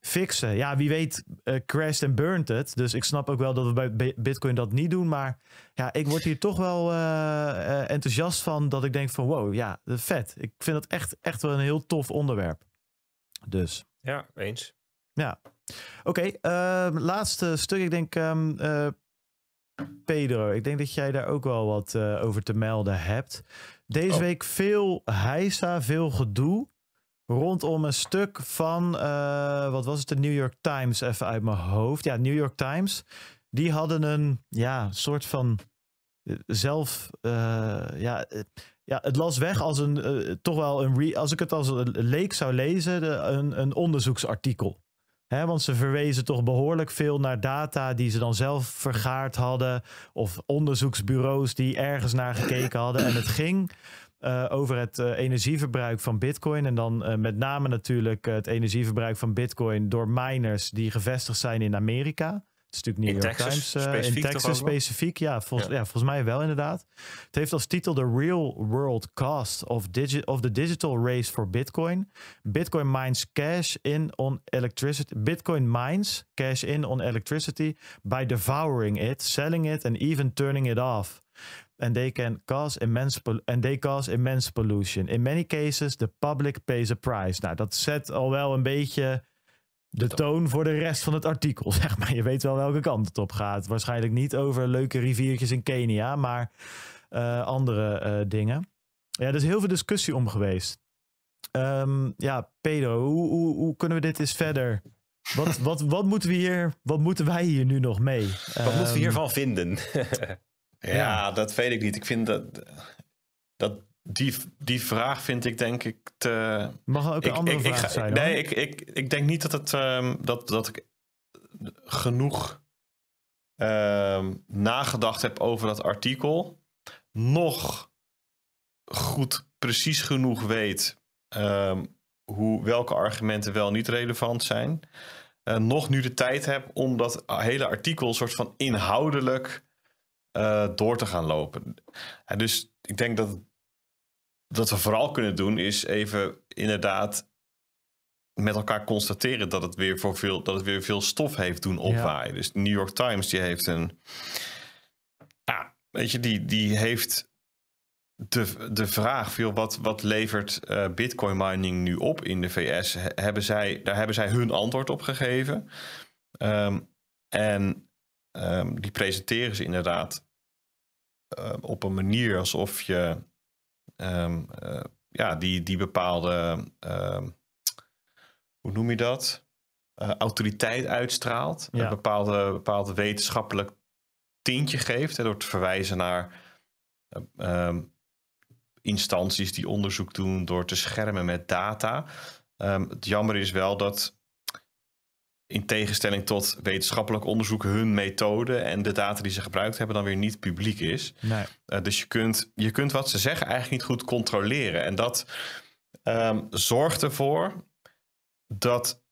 fixen. Ja, wie weet eh, crashed en burnt het. Dus ik snap ook wel dat we bij Bitcoin dat niet doen. Maar ja, ik word hier toch wel eh, eh, enthousiast van dat ik denk van wow, ja, vet. Ik vind dat echt, echt wel een heel tof onderwerp. Dus. Ja, eens. Ja. Oké, ehm, laatste stuk. Ik denk ehm, Pedro, ik denk dat jij daar ook wel wat over te melden hebt. Deze oh. week veel heisa, veel gedoe rondom een stuk van, eh, wat was het, de New York Times, even uit mijn hoofd. Ja, New York Times. Die hadden een ja, soort van eh, zelf, eh, ja, ja, het las weg als een, toch wel een, als ik het als een leek zou lezen, een, een onderzoeksartikel. want ze verwezen toch behoorlijk veel naar data die ze dan zelf vergaard hadden. Of onderzoeksbureaus die ergens naar gekeken hadden. En het ging eh, over het eh, energieverbruik van Bitcoin. En dan eh, met name natuurlijk het energieverbruik van Bitcoin door miners die gevestigd zijn in Amerika. Het is natuurlijk New York Times. in Texas specifiek, ja, ja. volgens mij wel inderdaad. Het heeft als titel The Real World Cost of, of the Digital Race for Bitcoin. Bitcoin mines cash in on electricity. Bitcoin mines cash in on electricity by devouring it, selling it and even turning it off and they can cause immense and they cause immense pollution. In many cases, the public pays a price. Nou, dat zet al wel een beetje de toon voor de rest van het artikel, zeg maar. Je weet wel welke kant het op gaat. Waarschijnlijk niet over leuke riviertjes in Kenia, maar eh, andere eh, dingen. Ja, er is heel veel discussie om geweest. Ehm, ja, Pedro, hoe, hoe, hoe, kunnen we dit eens verder? Wat, wat, wat, moeten we hier, wat moeten wij hier nu nog mee? Wat moeten we ehm, hiervan vinden? Ja, dat weet ik niet. Ik vind dat, dat die, die vraag vind ik denk ik te... Mag ook een ik, andere vraag zijn. Nee, ik, ik, ik denk niet dat, het, ehm, dat, dat ik genoeg ehm, nagedacht heb over dat artikel. Nog goed, precies genoeg weet ehm, hoe, welke argumenten wel niet relevant zijn. Uh, nog nu de tijd heb om dat hele artikel soort van inhoudelijk eh, door te gaan lopen. dus ik denk dat dat we vooral kunnen doen is even inderdaad met elkaar constateren dat het weer, voor veel, dat het weer veel stof heeft doen opwaaien. Dus de New York Times die heeft een... Ja, weet je, die, die heeft de, de vraag, veel wat, wat levert eh, bitcoin mining nu op in de VS? Hebben zij, daar hebben zij hun antwoord op gegeven. Ehm, en Ehm, die presenteren ze inderdaad ehm, op een manier alsof je ehm, eh, ja, die, die bepaalde, hoe noem je dat? Eh, autoriteit uitstraalt. Een bepaalde, bepaald wetenschappelijk tintje geeft. door te verwijzen naar instanties die onderzoek doen, door te schermen met data. het jammer is wel dat in tegenstelling tot wetenschappelijk onderzoek, hun methode en de data die ze gebruikt hebben, dan weer niet publiek is. Nee. Eh, dus je kunt, je kunt wat ze zeggen eigenlijk niet goed controleren. En dat ehm, zorgt ervoor dat,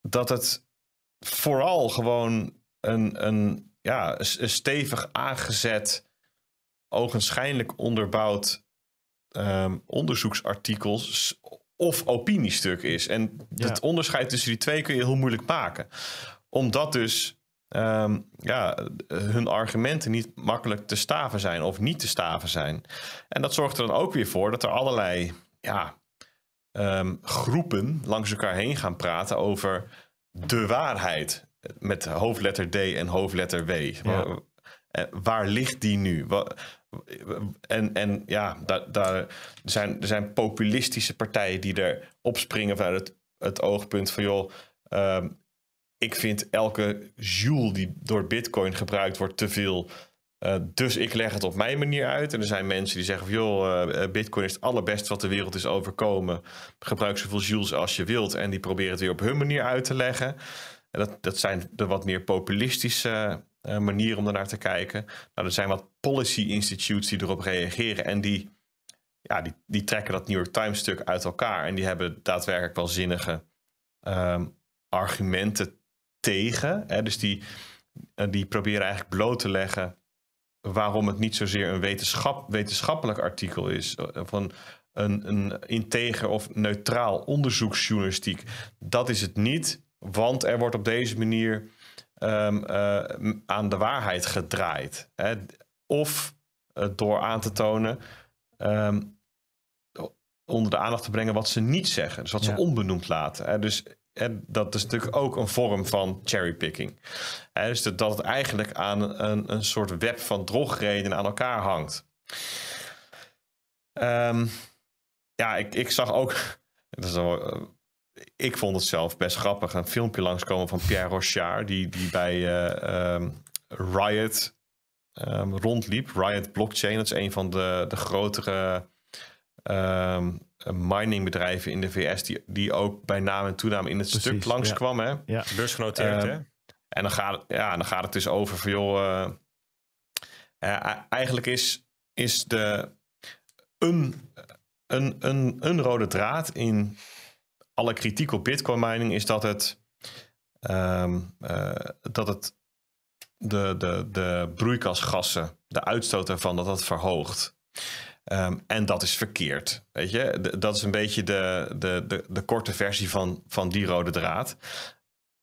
dat het vooral gewoon een, een, ja, een stevig aangezet, ogenschijnlijk onderbouwd um, onderzoeksartikels of opiniestuk is. En het onderscheid tussen die twee kun je heel moeilijk maken. Omdat dus ehm, ja, hun argumenten niet makkelijk te staven zijn of niet te staven zijn. En dat zorgt er dan ook weer voor dat er allerlei ja, ehm, groepen langs elkaar heen gaan praten over de waarheid. Met hoofdletter D en hoofdletter W. Waar, eh, waar ligt die nu? Wat, en, en ja, daar, daar zijn, er zijn populistische partijen die er opspringen vanuit het, het oogpunt van joh, ehm, ik vind elke joule die door bitcoin gebruikt wordt te veel. Eh, dus ik leg het op mijn manier uit. En er zijn mensen die zeggen van joh, eh, eh, bitcoin is het allerbeste wat de wereld is overkomen. Gebruik zoveel joules als je wilt. En die proberen het weer op hun manier uit te leggen. En dat, dat zijn de wat meer populistische eh, manier om naar te kijken. Nou, er zijn wat policy institutes die erop reageren en die, ja, die, die trekken dat New York Times stuk uit elkaar. En die hebben daadwerkelijk wel ehm, argumenten tegen. Hè? Dus die, eh, die proberen eigenlijk bloot te leggen waarom het niet zozeer een wetenschap, wetenschappelijk artikel is. Of eh, een, een integer of neutraal onderzoeksjournalistiek. Dat is het niet, want er wordt op deze manier Ehm, eh, aan de waarheid gedraaid. Hè? Of eh, door aan te tonen, ehm, onder de aandacht te brengen wat ze niet zeggen. Dus wat ze onbenoemd laten. Hè? Dus dat is natuurlijk ook een vorm van cherrypicking. Hè? dus dat het eigenlijk aan een, een soort web van drogreden aan elkaar hangt. Ehm, ja, ik, ik zag ook. Dat is wel eh, ik vond het zelf best grappig. Een filmpje langskomen van Pierre Rochard, die, die bij eh, ehm, Riot ehm, rondliep. Riot Blockchain, dat is een van de, de grotere ehm, miningbedrijven in de VS, die, die ook bij naam en toename in het stuk langskwam. Ja. Hè? Ja. Beursgenoteerd, hè? En dan gaat, ja, dan gaat het dus over van, joh, eh, eh, eigenlijk is, is de, een, een, een, een rode draad in alle kritiek op Bitcoin mining is dat het, ehm, eh, dat het de, de, de broeikasgassen, de uitstoot daarvan, dat dat verhoogt. Ehm, en dat is verkeerd. Weet je, dat is een beetje de, de, de, de korte versie van, van die rode draad.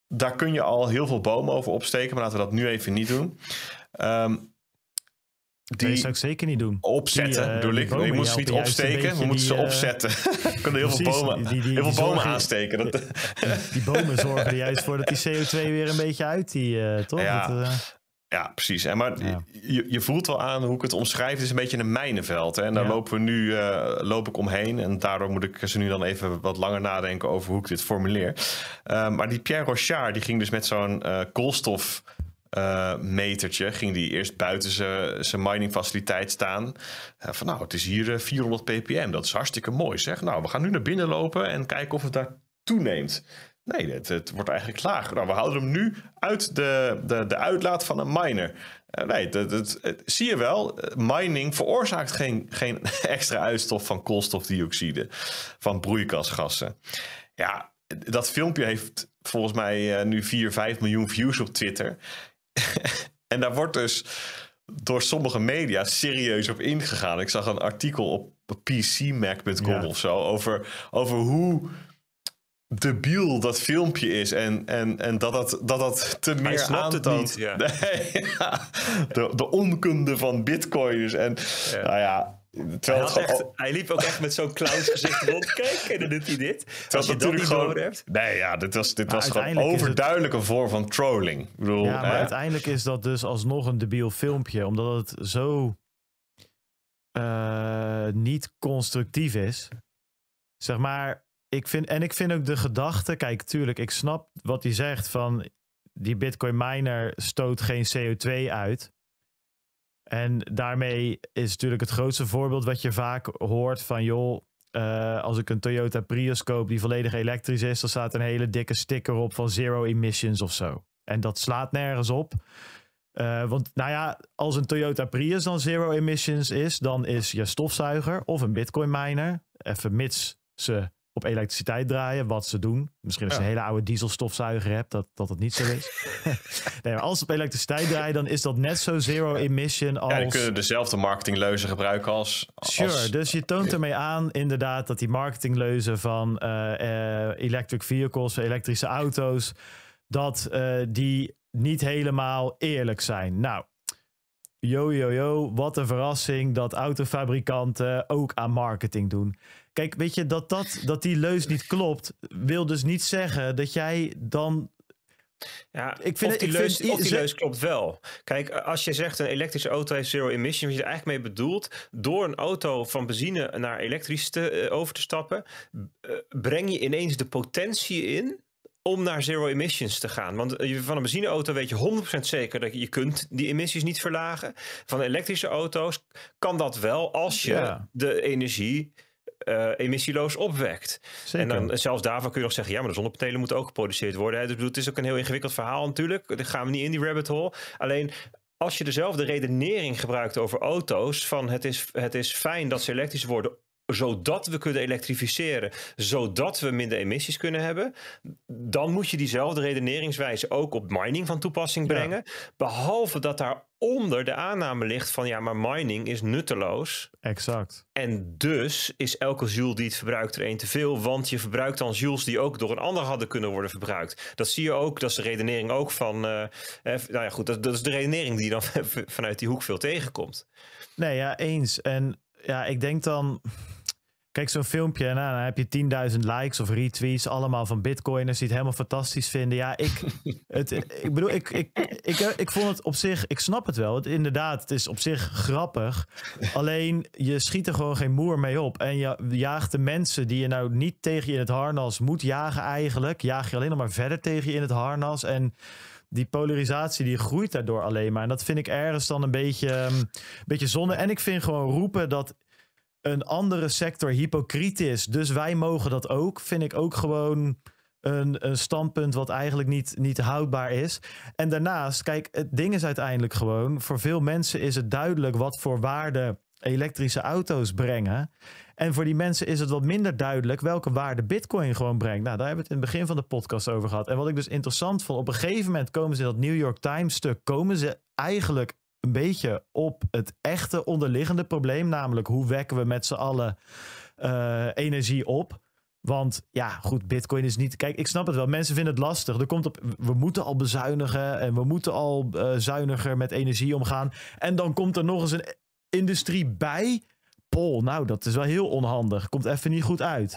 Daar kun je al heel veel bomen over opsteken, maar laten we dat nu even niet doen. Um, die zou ik zeker niet doen. Opzetten. Die, uh, je moet ze niet opsteken, we moeten ze eh, opzetten. We kunnen heel veel bomen, heel veel bomen aansteken. Dat, die, bomen zorgen er juist voor dat die CO2 weer een beetje uit die, eh, toch? Ja. ja, precies. En maar je, je voelt wel aan hoe ik het omschrijf. Het is een beetje een mijnenveld. Hè? En daar lopen we nu loop ik omheen. En daardoor moet ik ze nu dan even wat langer nadenken over hoe ik dit formuleer. maar die Pierre Rochard die ging dus met zo'n koolstof uh, metertje ging die eerst buiten zijn faciliteit staan. Eh, van nou, het is hier 400 eh, ppm, dat is hartstikke mooi zeg. Nou, we gaan nu naar binnen lopen en kijken of het daar toeneemt. Nee, het, het wordt eigenlijk lager. Nou, we houden hem nu uit de, de, de uitlaat van een miner. nee, dat, dat, zie je wel, mining veroorzaakt geen, geen extra uitstoot van koolstofdioxide, van broeikasgassen. Ja, dat filmpje heeft volgens mij nu 4, 5 miljoen views op Twitter. en daar wordt dus door sommige media serieus op ingegaan. Ik zag een artikel op pcmac.com of zo over, over hoe debiel dat filmpje is en, en, en dat, dat, dat dat te meer aantoont. ja. De, de, onkunde van bitcoiners. En nou ja, hij, liep ook echt met zo'n gezicht rond. Kijk, en dan doet hij dit. Terwijl je je natuurlijk niet gewoon... hebt. Nee, ja, dit was, dit was gewoon overduidelijk een vorm van trolling. Ik bedoel, ja, maar uiteindelijk is dat dus alsnog een debiel filmpje. Omdat het zo eh, niet constructief is. Zeg maar, ik vind, en ik vind ook de gedachte... Kijk, tuurlijk, ik snap wat hij zegt van... Die bitcoin miner stoot geen CO2 uit. En daarmee is natuurlijk het grootste voorbeeld wat je vaak hoort van joh, eh, als ik een Toyota Prius koop die volledig elektrisch is, dan staat een hele dikke sticker op van zero emissions of zo. En dat slaat nergens op. Eh, want nou ja, als een Toyota Prius dan zero emissions is, dan is je stofzuiger of een bitcoin miner, even mits ze op elektriciteit draaien, wat ze doen. Misschien als je een hele oude dieselstofzuiger hebt, dat, dat het niet zo is. nee, maar als ze op elektriciteit draaien, dan is dat net zo zero emission als... Ja, dan kunnen dezelfde marketingleuzen gebruiken als... Sure, dus je toont ermee aan inderdaad dat die marketingleuzen van uh, electric vehicles, elektrische auto's, dat eh, die niet helemaal eerlijk zijn. Nou, yo, yo, yo, wat een verrassing dat autofabrikanten ook aan marketing doen. Kijk, weet je, dat, dat, dat die leus niet klopt, wil dus niet zeggen dat jij dan ja, ik vind, of die, leus, die leus klopt wel. Kijk, als je zegt een elektrische auto heeft zero emission, wat je er eigenlijk mee bedoelt, door een auto van benzine naar elektrisch te, eh, over te stappen, eh, breng je ineens de potentie in om naar zero emissions te gaan. Want eh, van een benzineauto weet je 100% zeker dat je kunt die emissies niet verlagen. Van elektrische auto's kan dat wel als je de energie uh, emissieloos opwekt. En dan zelfs daarvan kun je nog zeggen, ja, maar de zonnepanelen moeten ook geproduceerd worden. Dus het is ook een heel ingewikkeld verhaal natuurlijk. Daar gaan we niet in die rabbit hole. Alleen als je dezelfde redenering gebruikt over auto's, van het is, het is fijn dat ze elektrisch worden zodat we kunnen elektrificeren, zodat we minder emissies kunnen hebben, dan moet je diezelfde redeneringswijze ook op mining van toepassing brengen. Behalve dat daaronder de aanname ligt van ja, maar mining is nutteloos. Exact. En dus is elke joule die het verbruikt er één te veel, want je verbruikt dan joules die ook door een ander hadden kunnen worden verbruikt. Dat zie je ook, dat is de redenering ook van, eh, eh, nou ja goed, dat, dat is de redenering die dan vanuit die hoek veel tegenkomt. Nee, ja, eens. En ja, ik denk dan Kijk zo'n filmpje en nou, dan heb je 10.000 likes of retweets, allemaal van bitcoiners die het helemaal fantastisch vinden. Ja, ik, het, ik bedoel, ik, ik, ik, ik, vond het op zich, ik snap het wel. Het, inderdaad, het is op zich grappig. Alleen je schiet er gewoon geen moer mee op. En je jaagt de mensen die je nou niet tegen je in het harnas moet jagen eigenlijk, jaag je alleen nog maar verder tegen je in het harnas. En die polarisatie die groeit daardoor alleen maar. En dat vind ik ergens dan een beetje, ehm, een beetje zonde. En ik vind gewoon roepen dat een andere sector hypocriet is, dus wij mogen dat ook, vind ik ook gewoon een, een standpunt wat eigenlijk niet, niet houdbaar is. En daarnaast, kijk, het ding is uiteindelijk gewoon, voor veel mensen is het duidelijk wat voor waarde elektrische auto's brengen. En voor die mensen is het wat minder duidelijk welke waarde Bitcoin gewoon brengt. Nou, daar hebben we het in het begin van de podcast over gehad. En wat ik dus interessant vond, op een gegeven moment komen ze dat New York Times stuk, komen ze eigenlijk een beetje op het echte onderliggende probleem. Namelijk hoe wekken we met z'n allen eh, energie op. Want ja, goed, bitcoin is niet. Kijk, ik snap het wel. Mensen vinden het lastig. Er komt op. We moeten al bezuinigen. En we moeten al eh, zuiniger met energie omgaan. En dan komt er nog eens een industrie bij. Pol, nou, dat is wel heel onhandig. Komt even niet goed uit.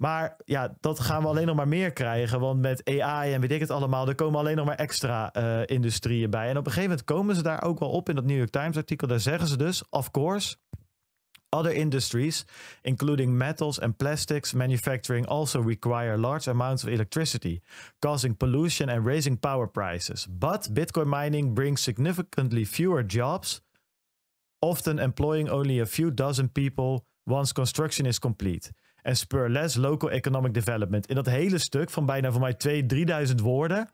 Maar ja, dat gaan we alleen nog maar meer krijgen. Want met AI en weet ik het allemaal, er komen alleen nog maar extra uh, industrieën bij. En op een gegeven moment komen ze daar ook wel op in dat New York Times artikel. Daar zeggen ze dus, of course, Other industries, including metals and plastics manufacturing, also require large amounts of electricity, causing pollution and raising power prices. But Bitcoin mining brings significantly fewer jobs, often employing only a few dozen people once construction is complete. En Spurless Local Economic Development. In dat hele stuk van bijna voor mij 2, 3000 woorden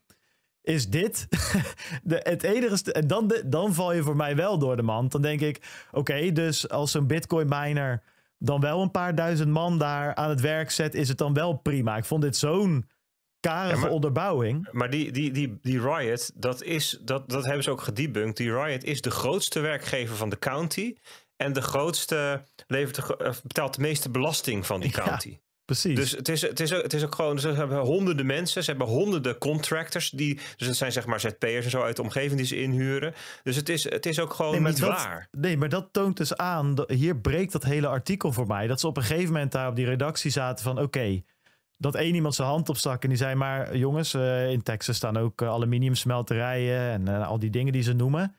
is dit de, het enige. En dan, dan val je voor mij wel door de mand. Dan denk ik, oké, dus als een bitcoin miner dan wel een paar duizend man daar aan het werk zet, is het dan wel prima. Ik vond dit zo'n karige onderbouwing. Maar die, die, die, die riot, dat, is, dat, dat hebben ze ook gedebunked. Die riot is de grootste werkgever van de county. En de grootste levert, de, eh, betaalt de meeste belasting van die county. precies. Dus het is, het, is ook, het is ook gewoon, ze hebben honderden mensen, ze hebben honderden contractors. Die, dus dat zijn zeg maar ZP'ers en zo uit de omgeving die ze inhuren. Dus het is, het is ook gewoon niet met waar. Nee, maar dat toont dus aan, hier breekt dat hele artikel voor mij. Dat ze op een gegeven moment daar op die redactie zaten van oké, dat één iemand zijn hand opstak en die zei: Maar jongens, eh, in Texas staan ook eh, aluminiumsmelterijen en al die dingen die ze noemen.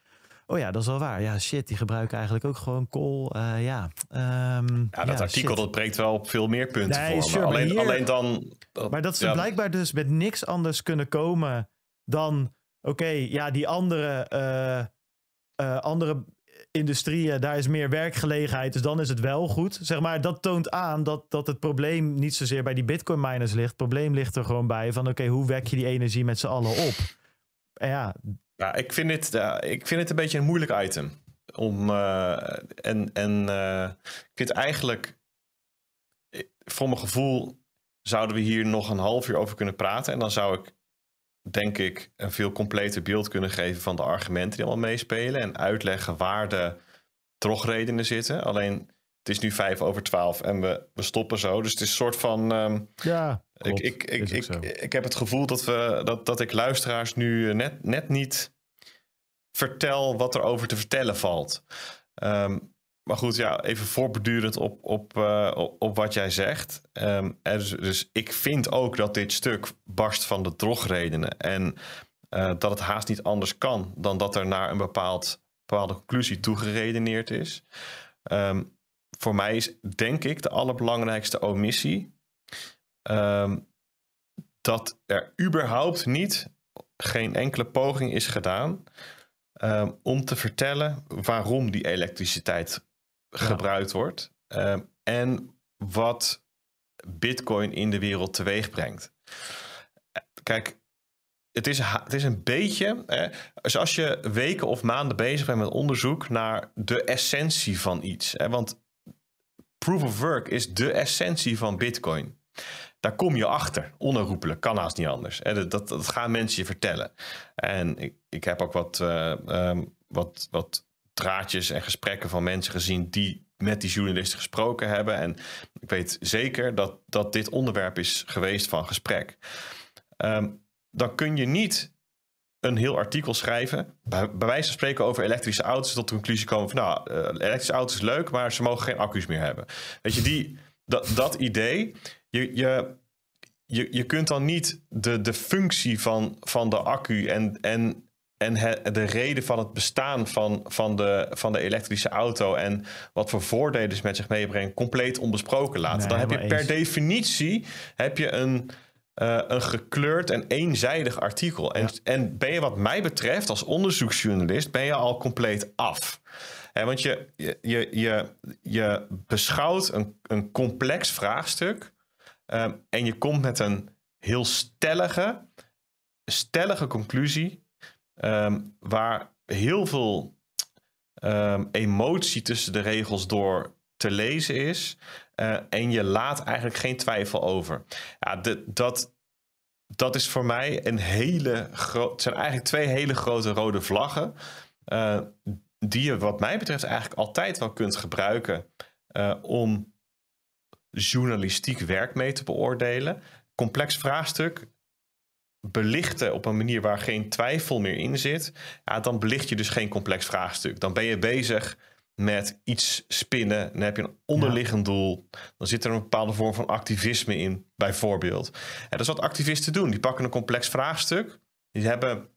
Oh ja, dat is wel waar. Ja, shit, die gebruiken eigenlijk ook gewoon kool. Eh, ja. Ehm, ja, dat artikel dat breekt wel op veel meer punten voor. maar alleen, alleen dan... maar dat ze blijkbaar dus met niks anders kunnen komen dan... Oké, ja, die andere, eh, eh, andere industrieën, daar is meer werkgelegenheid. Dus dan is het wel goed. Zeg maar, dat toont aan dat, dat het probleem niet zozeer bij die bitcoin miners ligt. Het probleem ligt er gewoon bij van oké, hoe wek je die energie met z'n allen op? En ja, ja, ik vind dit, ik vind het een beetje een moeilijk item. Om, eh, en en eh, ik vind eigenlijk, eh, voor mijn gevoel, zouden we hier nog een half uur over kunnen praten. En dan zou ik, denk ik, een veel completer beeld kunnen geven van de argumenten die allemaal meespelen. En uitleggen waar de trogredenen zitten. Alleen, het is nu vijf over twaalf en we, we stoppen zo. Dus het is een soort van... Ehm, ja ik, ik, ik, ik, ik heb het gevoel dat, we, dat, dat ik luisteraars nu net, net niet vertel wat er over te vertellen valt. Ehm, maar goed, ja, even voorbedurend op, op, eh, op wat jij zegt. Um, dus, dus, ik vind ook dat dit stuk barst van de drogredenen. En eh, dat het haast niet anders kan dan dat er naar een bepaald, bepaalde conclusie toegeredeneerd is. Ehm, voor mij is, denk ik, de allerbelangrijkste omissie Ehm, dat er überhaupt niet geen enkele poging is gedaan ehm, om te vertellen waarom die elektriciteit gebruikt wordt ehm, en wat Bitcoin in de wereld teweeg brengt. Kijk, het is, het is een beetje. Hè, als je weken of maanden bezig bent met onderzoek naar de essentie van iets. Hè, want proof of work is de essentie van Bitcoin daar kom je achter. Onherroepelijk, kan haast niet anders. dat, dat, gaan mensen je vertellen. En ik, ik heb ook wat, eh, ehm, wat, wat draadjes en gesprekken van mensen gezien die met die journalisten gesproken hebben. En ik weet zeker dat, dat dit onderwerp is geweest van gesprek. Ehm, dan kun je niet een heel artikel schrijven. Bij, wijze van spreken over elektrische auto's. Tot de conclusie komen van nou, eh, elektrische auto's is leuk, maar ze mogen geen accu's meer hebben. Weet je, die, dat, dat idee je, je, je, je kunt dan niet de, de functie van, van de accu en, en, en de reden van het bestaan van, van, de, van de elektrische auto en wat voor voordelen ze met zich meebrengen, compleet onbesproken laten. dan heb je per definitie heb je een. Eh, een gekleurd en eenzijdig artikel. En, en ben je wat mij betreft als onderzoeksjournalist, ben je al compleet af. Eh, want je, je, je, je beschouwt een, een complex vraagstuk Ehm, en je komt met een heel stellige, stellige conclusie. Ehm, waar heel veel ehm, emotie tussen de regels door te lezen is. Eh, en je laat eigenlijk geen twijfel over. Ja, dat, dat is voor mij een hele grote. Het zijn eigenlijk twee hele grote rode vlaggen. Eh, die je, wat mij betreft, eigenlijk altijd wel kunt gebruiken. Eh, om journalistiek werk mee te beoordelen. Complex vraagstuk belichten op een manier waar geen twijfel meer in zit, ja, dan belicht je dus geen complex vraagstuk. Dan ben je bezig met iets spinnen. Dan heb je een onderliggend doel. Dan zit er een bepaalde vorm van activisme in, bijvoorbeeld. En dat is wat activisten doen. Die pakken een complex vraagstuk. Die hebben een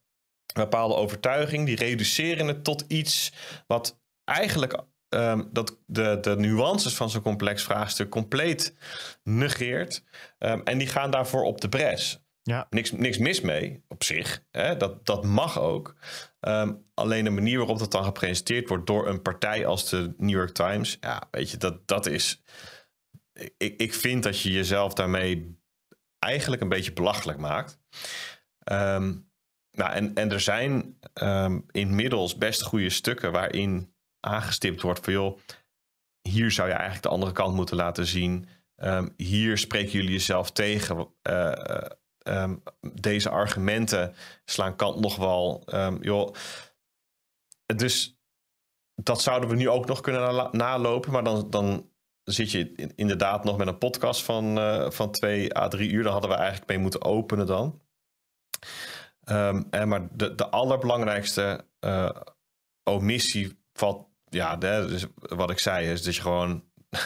bepaalde overtuiging. Die reduceren het tot iets wat eigenlijk Ehm, dat de, de nuances van zo'n complex vraagstuk compleet negeert. Ehm, en die gaan daarvoor op de pres. Ja. Niks, niks mis mee op zich. Hè? Dat, dat mag ook. Ehm, alleen de manier waarop dat dan gepresenteerd wordt door een partij als de New York Times. Ja, weet je, dat, dat is. Ik, ik vind dat je jezelf daarmee eigenlijk een beetje belachelijk maakt. nou, en, en er zijn inmiddels best goede stukken waarin aangestipt wordt van joh, hier zou je eigenlijk de andere kant moeten laten zien. Ehm, hier spreken jullie jezelf tegen. Eh, eh, ehm, deze argumenten slaan kant nog wel. Ehm, joh. Dus dat zouden we nu ook nog kunnen nalopen. Maar dan, dan zit je inderdaad nog met een podcast van, eh, van twee à drie uur. Daar hadden we eigenlijk mee moeten openen dan. en maar de, de allerbelangrijkste omissie valt ja, dus wat ik zei is dat je gewoon.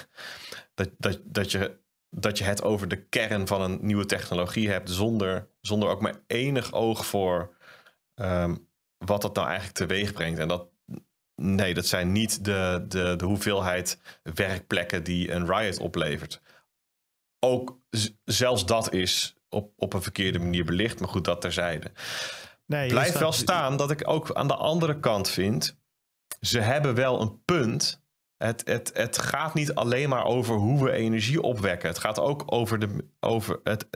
dat, dat, dat, je, dat je het over de kern van een nieuwe technologie hebt. zonder, zonder ook maar enig oog voor. Ehm, wat dat nou eigenlijk teweeg brengt. En dat. Nee, dat zijn niet de, de, de hoeveelheid werkplekken die een riot oplevert. Ook zelfs dat is op, op een verkeerde manier belicht, maar goed, dat terzijde. Nee, blijf wel staan dat ik ook aan de andere kant vind ze hebben wel een punt. Het, het, het gaat niet alleen maar over hoe we energie opwekken. Het gaat ook over, de, over het,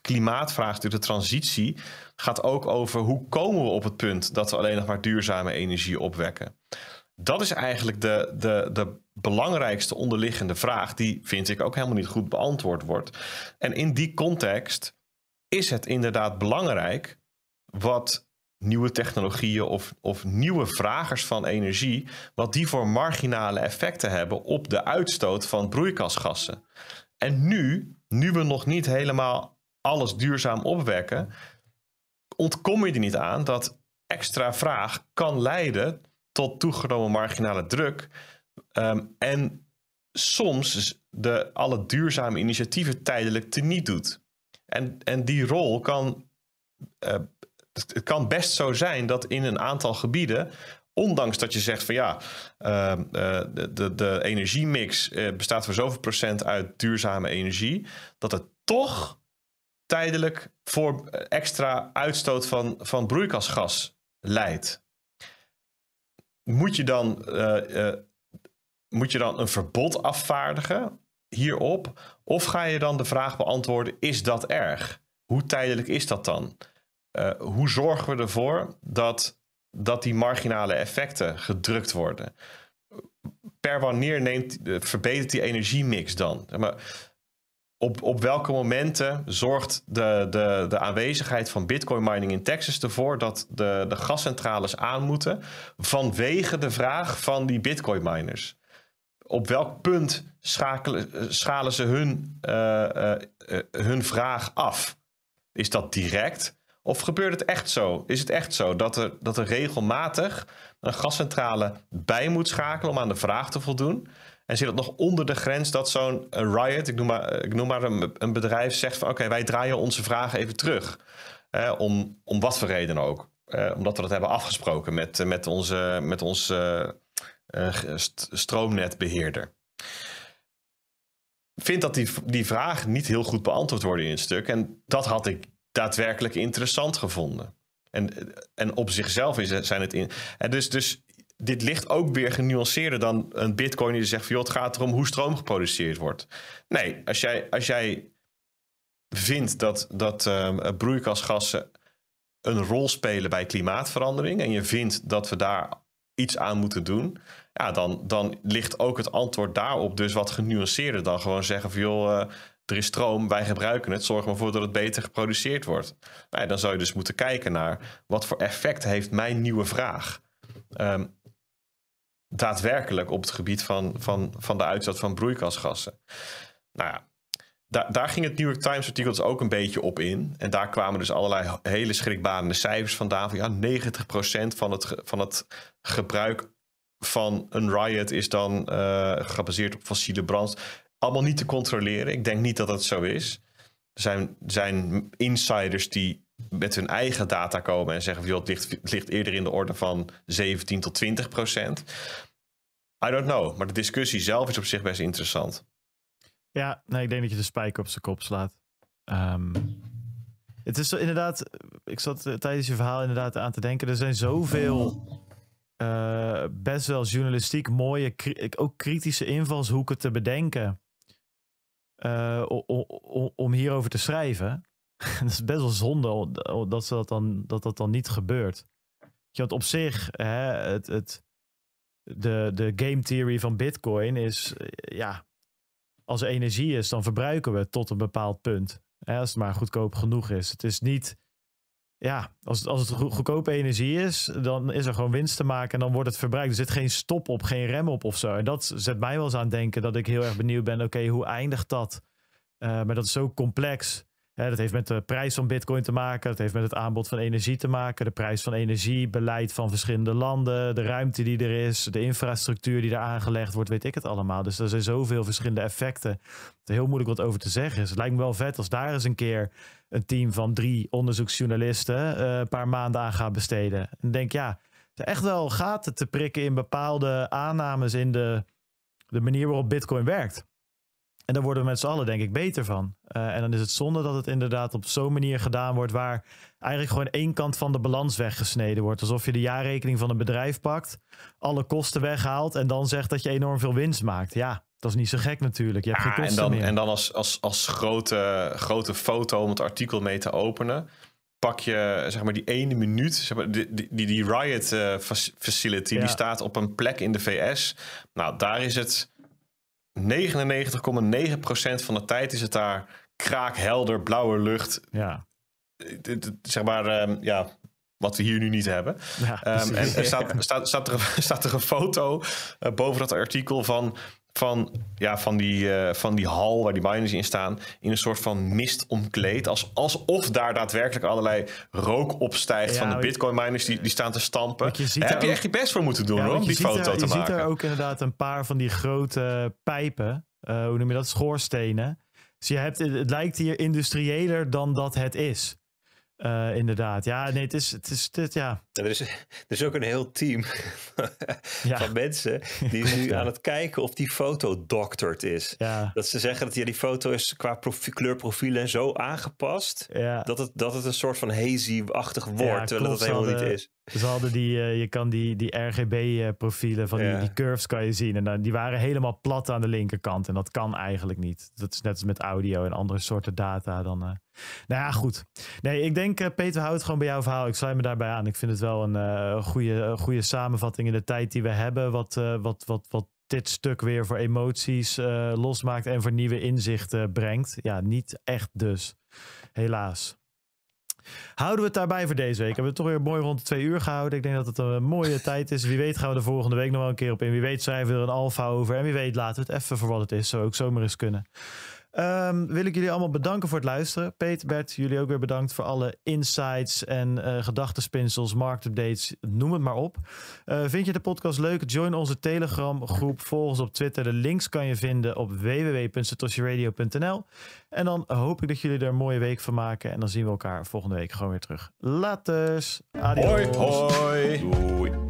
klimaatvraagstuk, de transitie. Het gaat ook over hoe komen we op het punt dat we alleen nog maar duurzame energie opwekken. Dat is eigenlijk de, de, de belangrijkste onderliggende vraag, die vind ik ook helemaal niet goed beantwoord wordt. En in die context is het inderdaad belangrijk wat nieuwe technologieën of, of nieuwe vragers van energie, wat die voor marginale effecten hebben op de uitstoot van broeikasgassen. En nu, nu we nog niet helemaal alles duurzaam opwekken, ontkom je er niet aan dat extra vraag kan leiden tot toegenomen marginale druk. Ehm, en soms de, alle duurzame initiatieven tijdelijk teniet doet. En, en die rol kan eh, het kan best zo zijn dat in een aantal gebieden ondanks dat je zegt van ja, ehm, eh, de, de, energiemix eh, bestaat voor zoveel procent uit duurzame energie, dat het toch tijdelijk voor eh, extra uitstoot van, van broeikasgas leidt. Moet je, dan, moet je dan een verbod afvaardigen hierop? Of ga je dan de vraag beantwoorden: is dat erg? Hoe tijdelijk is dat dan? Eh, hoe zorgen we ervoor dat, dat die marginale effecten gedrukt worden? Per wanneer neemt, eh, verbetert die energiemix dan? Maar op, op welke momenten zorgt de, de, de aanwezigheid van bitcoin mining in Texas ervoor dat de, de gascentrales aan moeten vanwege de vraag van die bitcoin miners? Op welk punt schakelen, eh, schalen ze hun, hun vraag af? Is dat direct? Of gebeurt het echt zo? Is het echt zo dat er, dat er regelmatig een gascentrale bij moet schakelen om aan de vraag te voldoen? En zit het nog onder de grens dat zo'n Riot, ik noem maar, ik noem maar een, bedrijf, zegt van oké, wij draaien onze vraag even terug. om, om wat voor reden ook. Eh, omdat we dat hebben afgesproken met, met onze, met onze eh, eh, stroomnetbeheerder vind dat die, die vraag niet heel goed beantwoord worden in het stuk. En dat had ik daadwerkelijk interessant gevonden. En, en op zichzelf is, zijn het in. En dus, dus dit ligt ook weer genuanceerder dan een bitcoin die zegt van joh, het gaat erom hoe stroom geproduceerd wordt. Nee, als jij, als jij vindt dat, dat ehm, broeikasgassen een rol spelen bij klimaatverandering en je vindt dat we daar iets aan moeten doen, ja, dan, dan ligt ook het antwoord daarop dus wat genuanceerder dan gewoon zeggen van joh, eh, er is stroom, wij gebruiken het, zorg maar voor dat het beter geproduceerd wordt. Nou, dan zou je dus moeten kijken naar wat voor effect heeft mijn nieuwe vraag ehm, daadwerkelijk op het gebied van, van, van de uitstoot van broeikasgassen. Nou ja, daar, daar ging het New York Times artikel dus ook een beetje op in. En daar kwamen dus allerlei hele schrikbarende cijfers vandaan. Van ja, 90% van het, van het gebruik van een riot is dan eh, gebaseerd op fossiele brandstof allemaal niet te controleren. Ik denk niet dat dat zo is. Er zijn, zijn insiders die met hun eigen data komen en zeggen: joh, het, ligt, ligt eerder in de orde van 17 tot 20 procent. I don't know, maar de discussie zelf is op zich best interessant. Ja, nee, ik denk dat je de spijker op zijn kop slaat. Ehm, het is inderdaad, ik zat eh, tijdens je verhaal inderdaad aan te denken. Er zijn zoveel eh, best wel journalistiek mooie, ook kritische invalshoeken te bedenken. Eh, om hierover te schrijven. dat is best wel zonde dat, dat, dan, dat dat dan niet gebeurt. Je, want op zich, hè, het, het, de, de game theory van Bitcoin is, eh, ja, als er energie is, dan verbruiken we het tot een bepaald punt. als het maar goedkoop genoeg is. Het is niet ja, als, als het goedkope energie is, dan is er gewoon winst te maken en dan wordt het verbruikt. Er zit geen stop op, geen rem op of zo. En dat zet mij wel eens aan het denken dat ik heel erg benieuwd ben, oké, hoe eindigt dat? Eh, maar dat is zo complex dat heeft met de prijs van bitcoin te maken. Dat heeft met het aanbod van energie te maken. De prijs van energie, beleid van verschillende landen. De ruimte die er is. De infrastructuur die er aangelegd wordt. Weet ik het allemaal. Dus er zijn zoveel verschillende effecten. Dat er heel moeilijk wat over te zeggen is. Het lijkt me wel vet als daar eens een keer een team van drie onderzoeksjournalisten eh, een paar maanden aan gaat besteden. En denk ja, echt wel gaten te prikken in bepaalde aannames in de, de manier waarop bitcoin werkt. En daar worden we met z'n allen, denk ik, beter van. Eh, en dan is het zonde dat het inderdaad op zo'n manier gedaan wordt waar eigenlijk gewoon één kant van de balans weggesneden wordt. Alsof je de jaarrekening van een bedrijf pakt, alle kosten weghaalt en dan zegt dat je enorm veel winst maakt. Ja, dat is niet zo gek natuurlijk. Je hebt geen ah, kosten en dan, En dan als, als, als grote, grote foto om het artikel mee te openen pak je zeg maar die ene minuut. Zeg maar, die, die, die riot eh, facility die staat op een plek in de VS. Nou, daar is het 99,9% van de tijd is het daar kraakhelder, blauwe lucht. Ja. Eh, zeg maar, ehm, ja, wat we hier nu niet hebben. Ja, um, en er staat, staat, staat, er, staat, er, een foto eh, boven dat artikel van van, ja, van, die, eh, van die hal waar die miners in staan, in een soort van mist omkleed. Als, alsof daar daadwerkelijk allerlei rook opstijgt van de bitcoin miners die, die staan te stampen. Je heb je echt je best voor moeten doen hoor, om die foto te je maken. Je ziet er ook inderdaad een paar van die grote pijpen, eh, hoe noem je dat, schoorstenen. Dus je hebt, het lijkt hier industriëler dan dat het is. Eh, inderdaad, ja, nee, het is, het is dit, ja. Er is, er is ook een heel team van mensen die nu aan het kijken of die foto doctored is. Dat ze zeggen dat die foto is qua kleurprofielen kleurprofiel en zo aangepast, dat, het, dat het een soort van hazy-achtig wordt, terwijl klopt, het helemaal niet is. Ze hadden die, eh, je kan die, die RGB-profielen eh, van die, die, curves kan je zien. En dan, die waren helemaal plat aan de linkerkant. En dat kan eigenlijk niet. Dat is net als met audio en andere soorten data. Dan, eh. Nou ja, goed. Nee, ik denk, uh, Peter, houdt gewoon bij jouw verhaal. Ik sluit me daarbij aan. Ik vind het wel een goede, goede samenvatting in de tijd die we hebben. Wat, wat, wat, wat dit stuk weer voor emoties losmaakt en voor nieuwe inzichten brengt. Ja, niet echt dus. Helaas. Houden we het daarbij voor deze week. We hebben het toch weer mooi rond de twee uur gehouden. Ik denk dat het een eh, mooie tijd is. Wie weet gaan we er volgende week nog wel een keer op in. Wie weet schrijven we er een alfa over. En wie weet laten we het even voor wat het is. Zou ook zomaar eens kunnen. Ehm, wil ik jullie allemaal bedanken voor het luisteren. Peter, Bert, jullie ook weer bedankt voor alle insights en uh, gedachtenspinsels, marktupdates, noem het maar op. Eh, vind je de podcast leuk? Join onze Telegram groep. Volg ons op Twitter. De links kan je vinden op www.satoshiradio.nl. En dan hoop ik dat jullie er een mooie week van maken. En dan zien we elkaar volgende week gewoon weer terug. Laters. Adios. Hoi. hoi. Doei.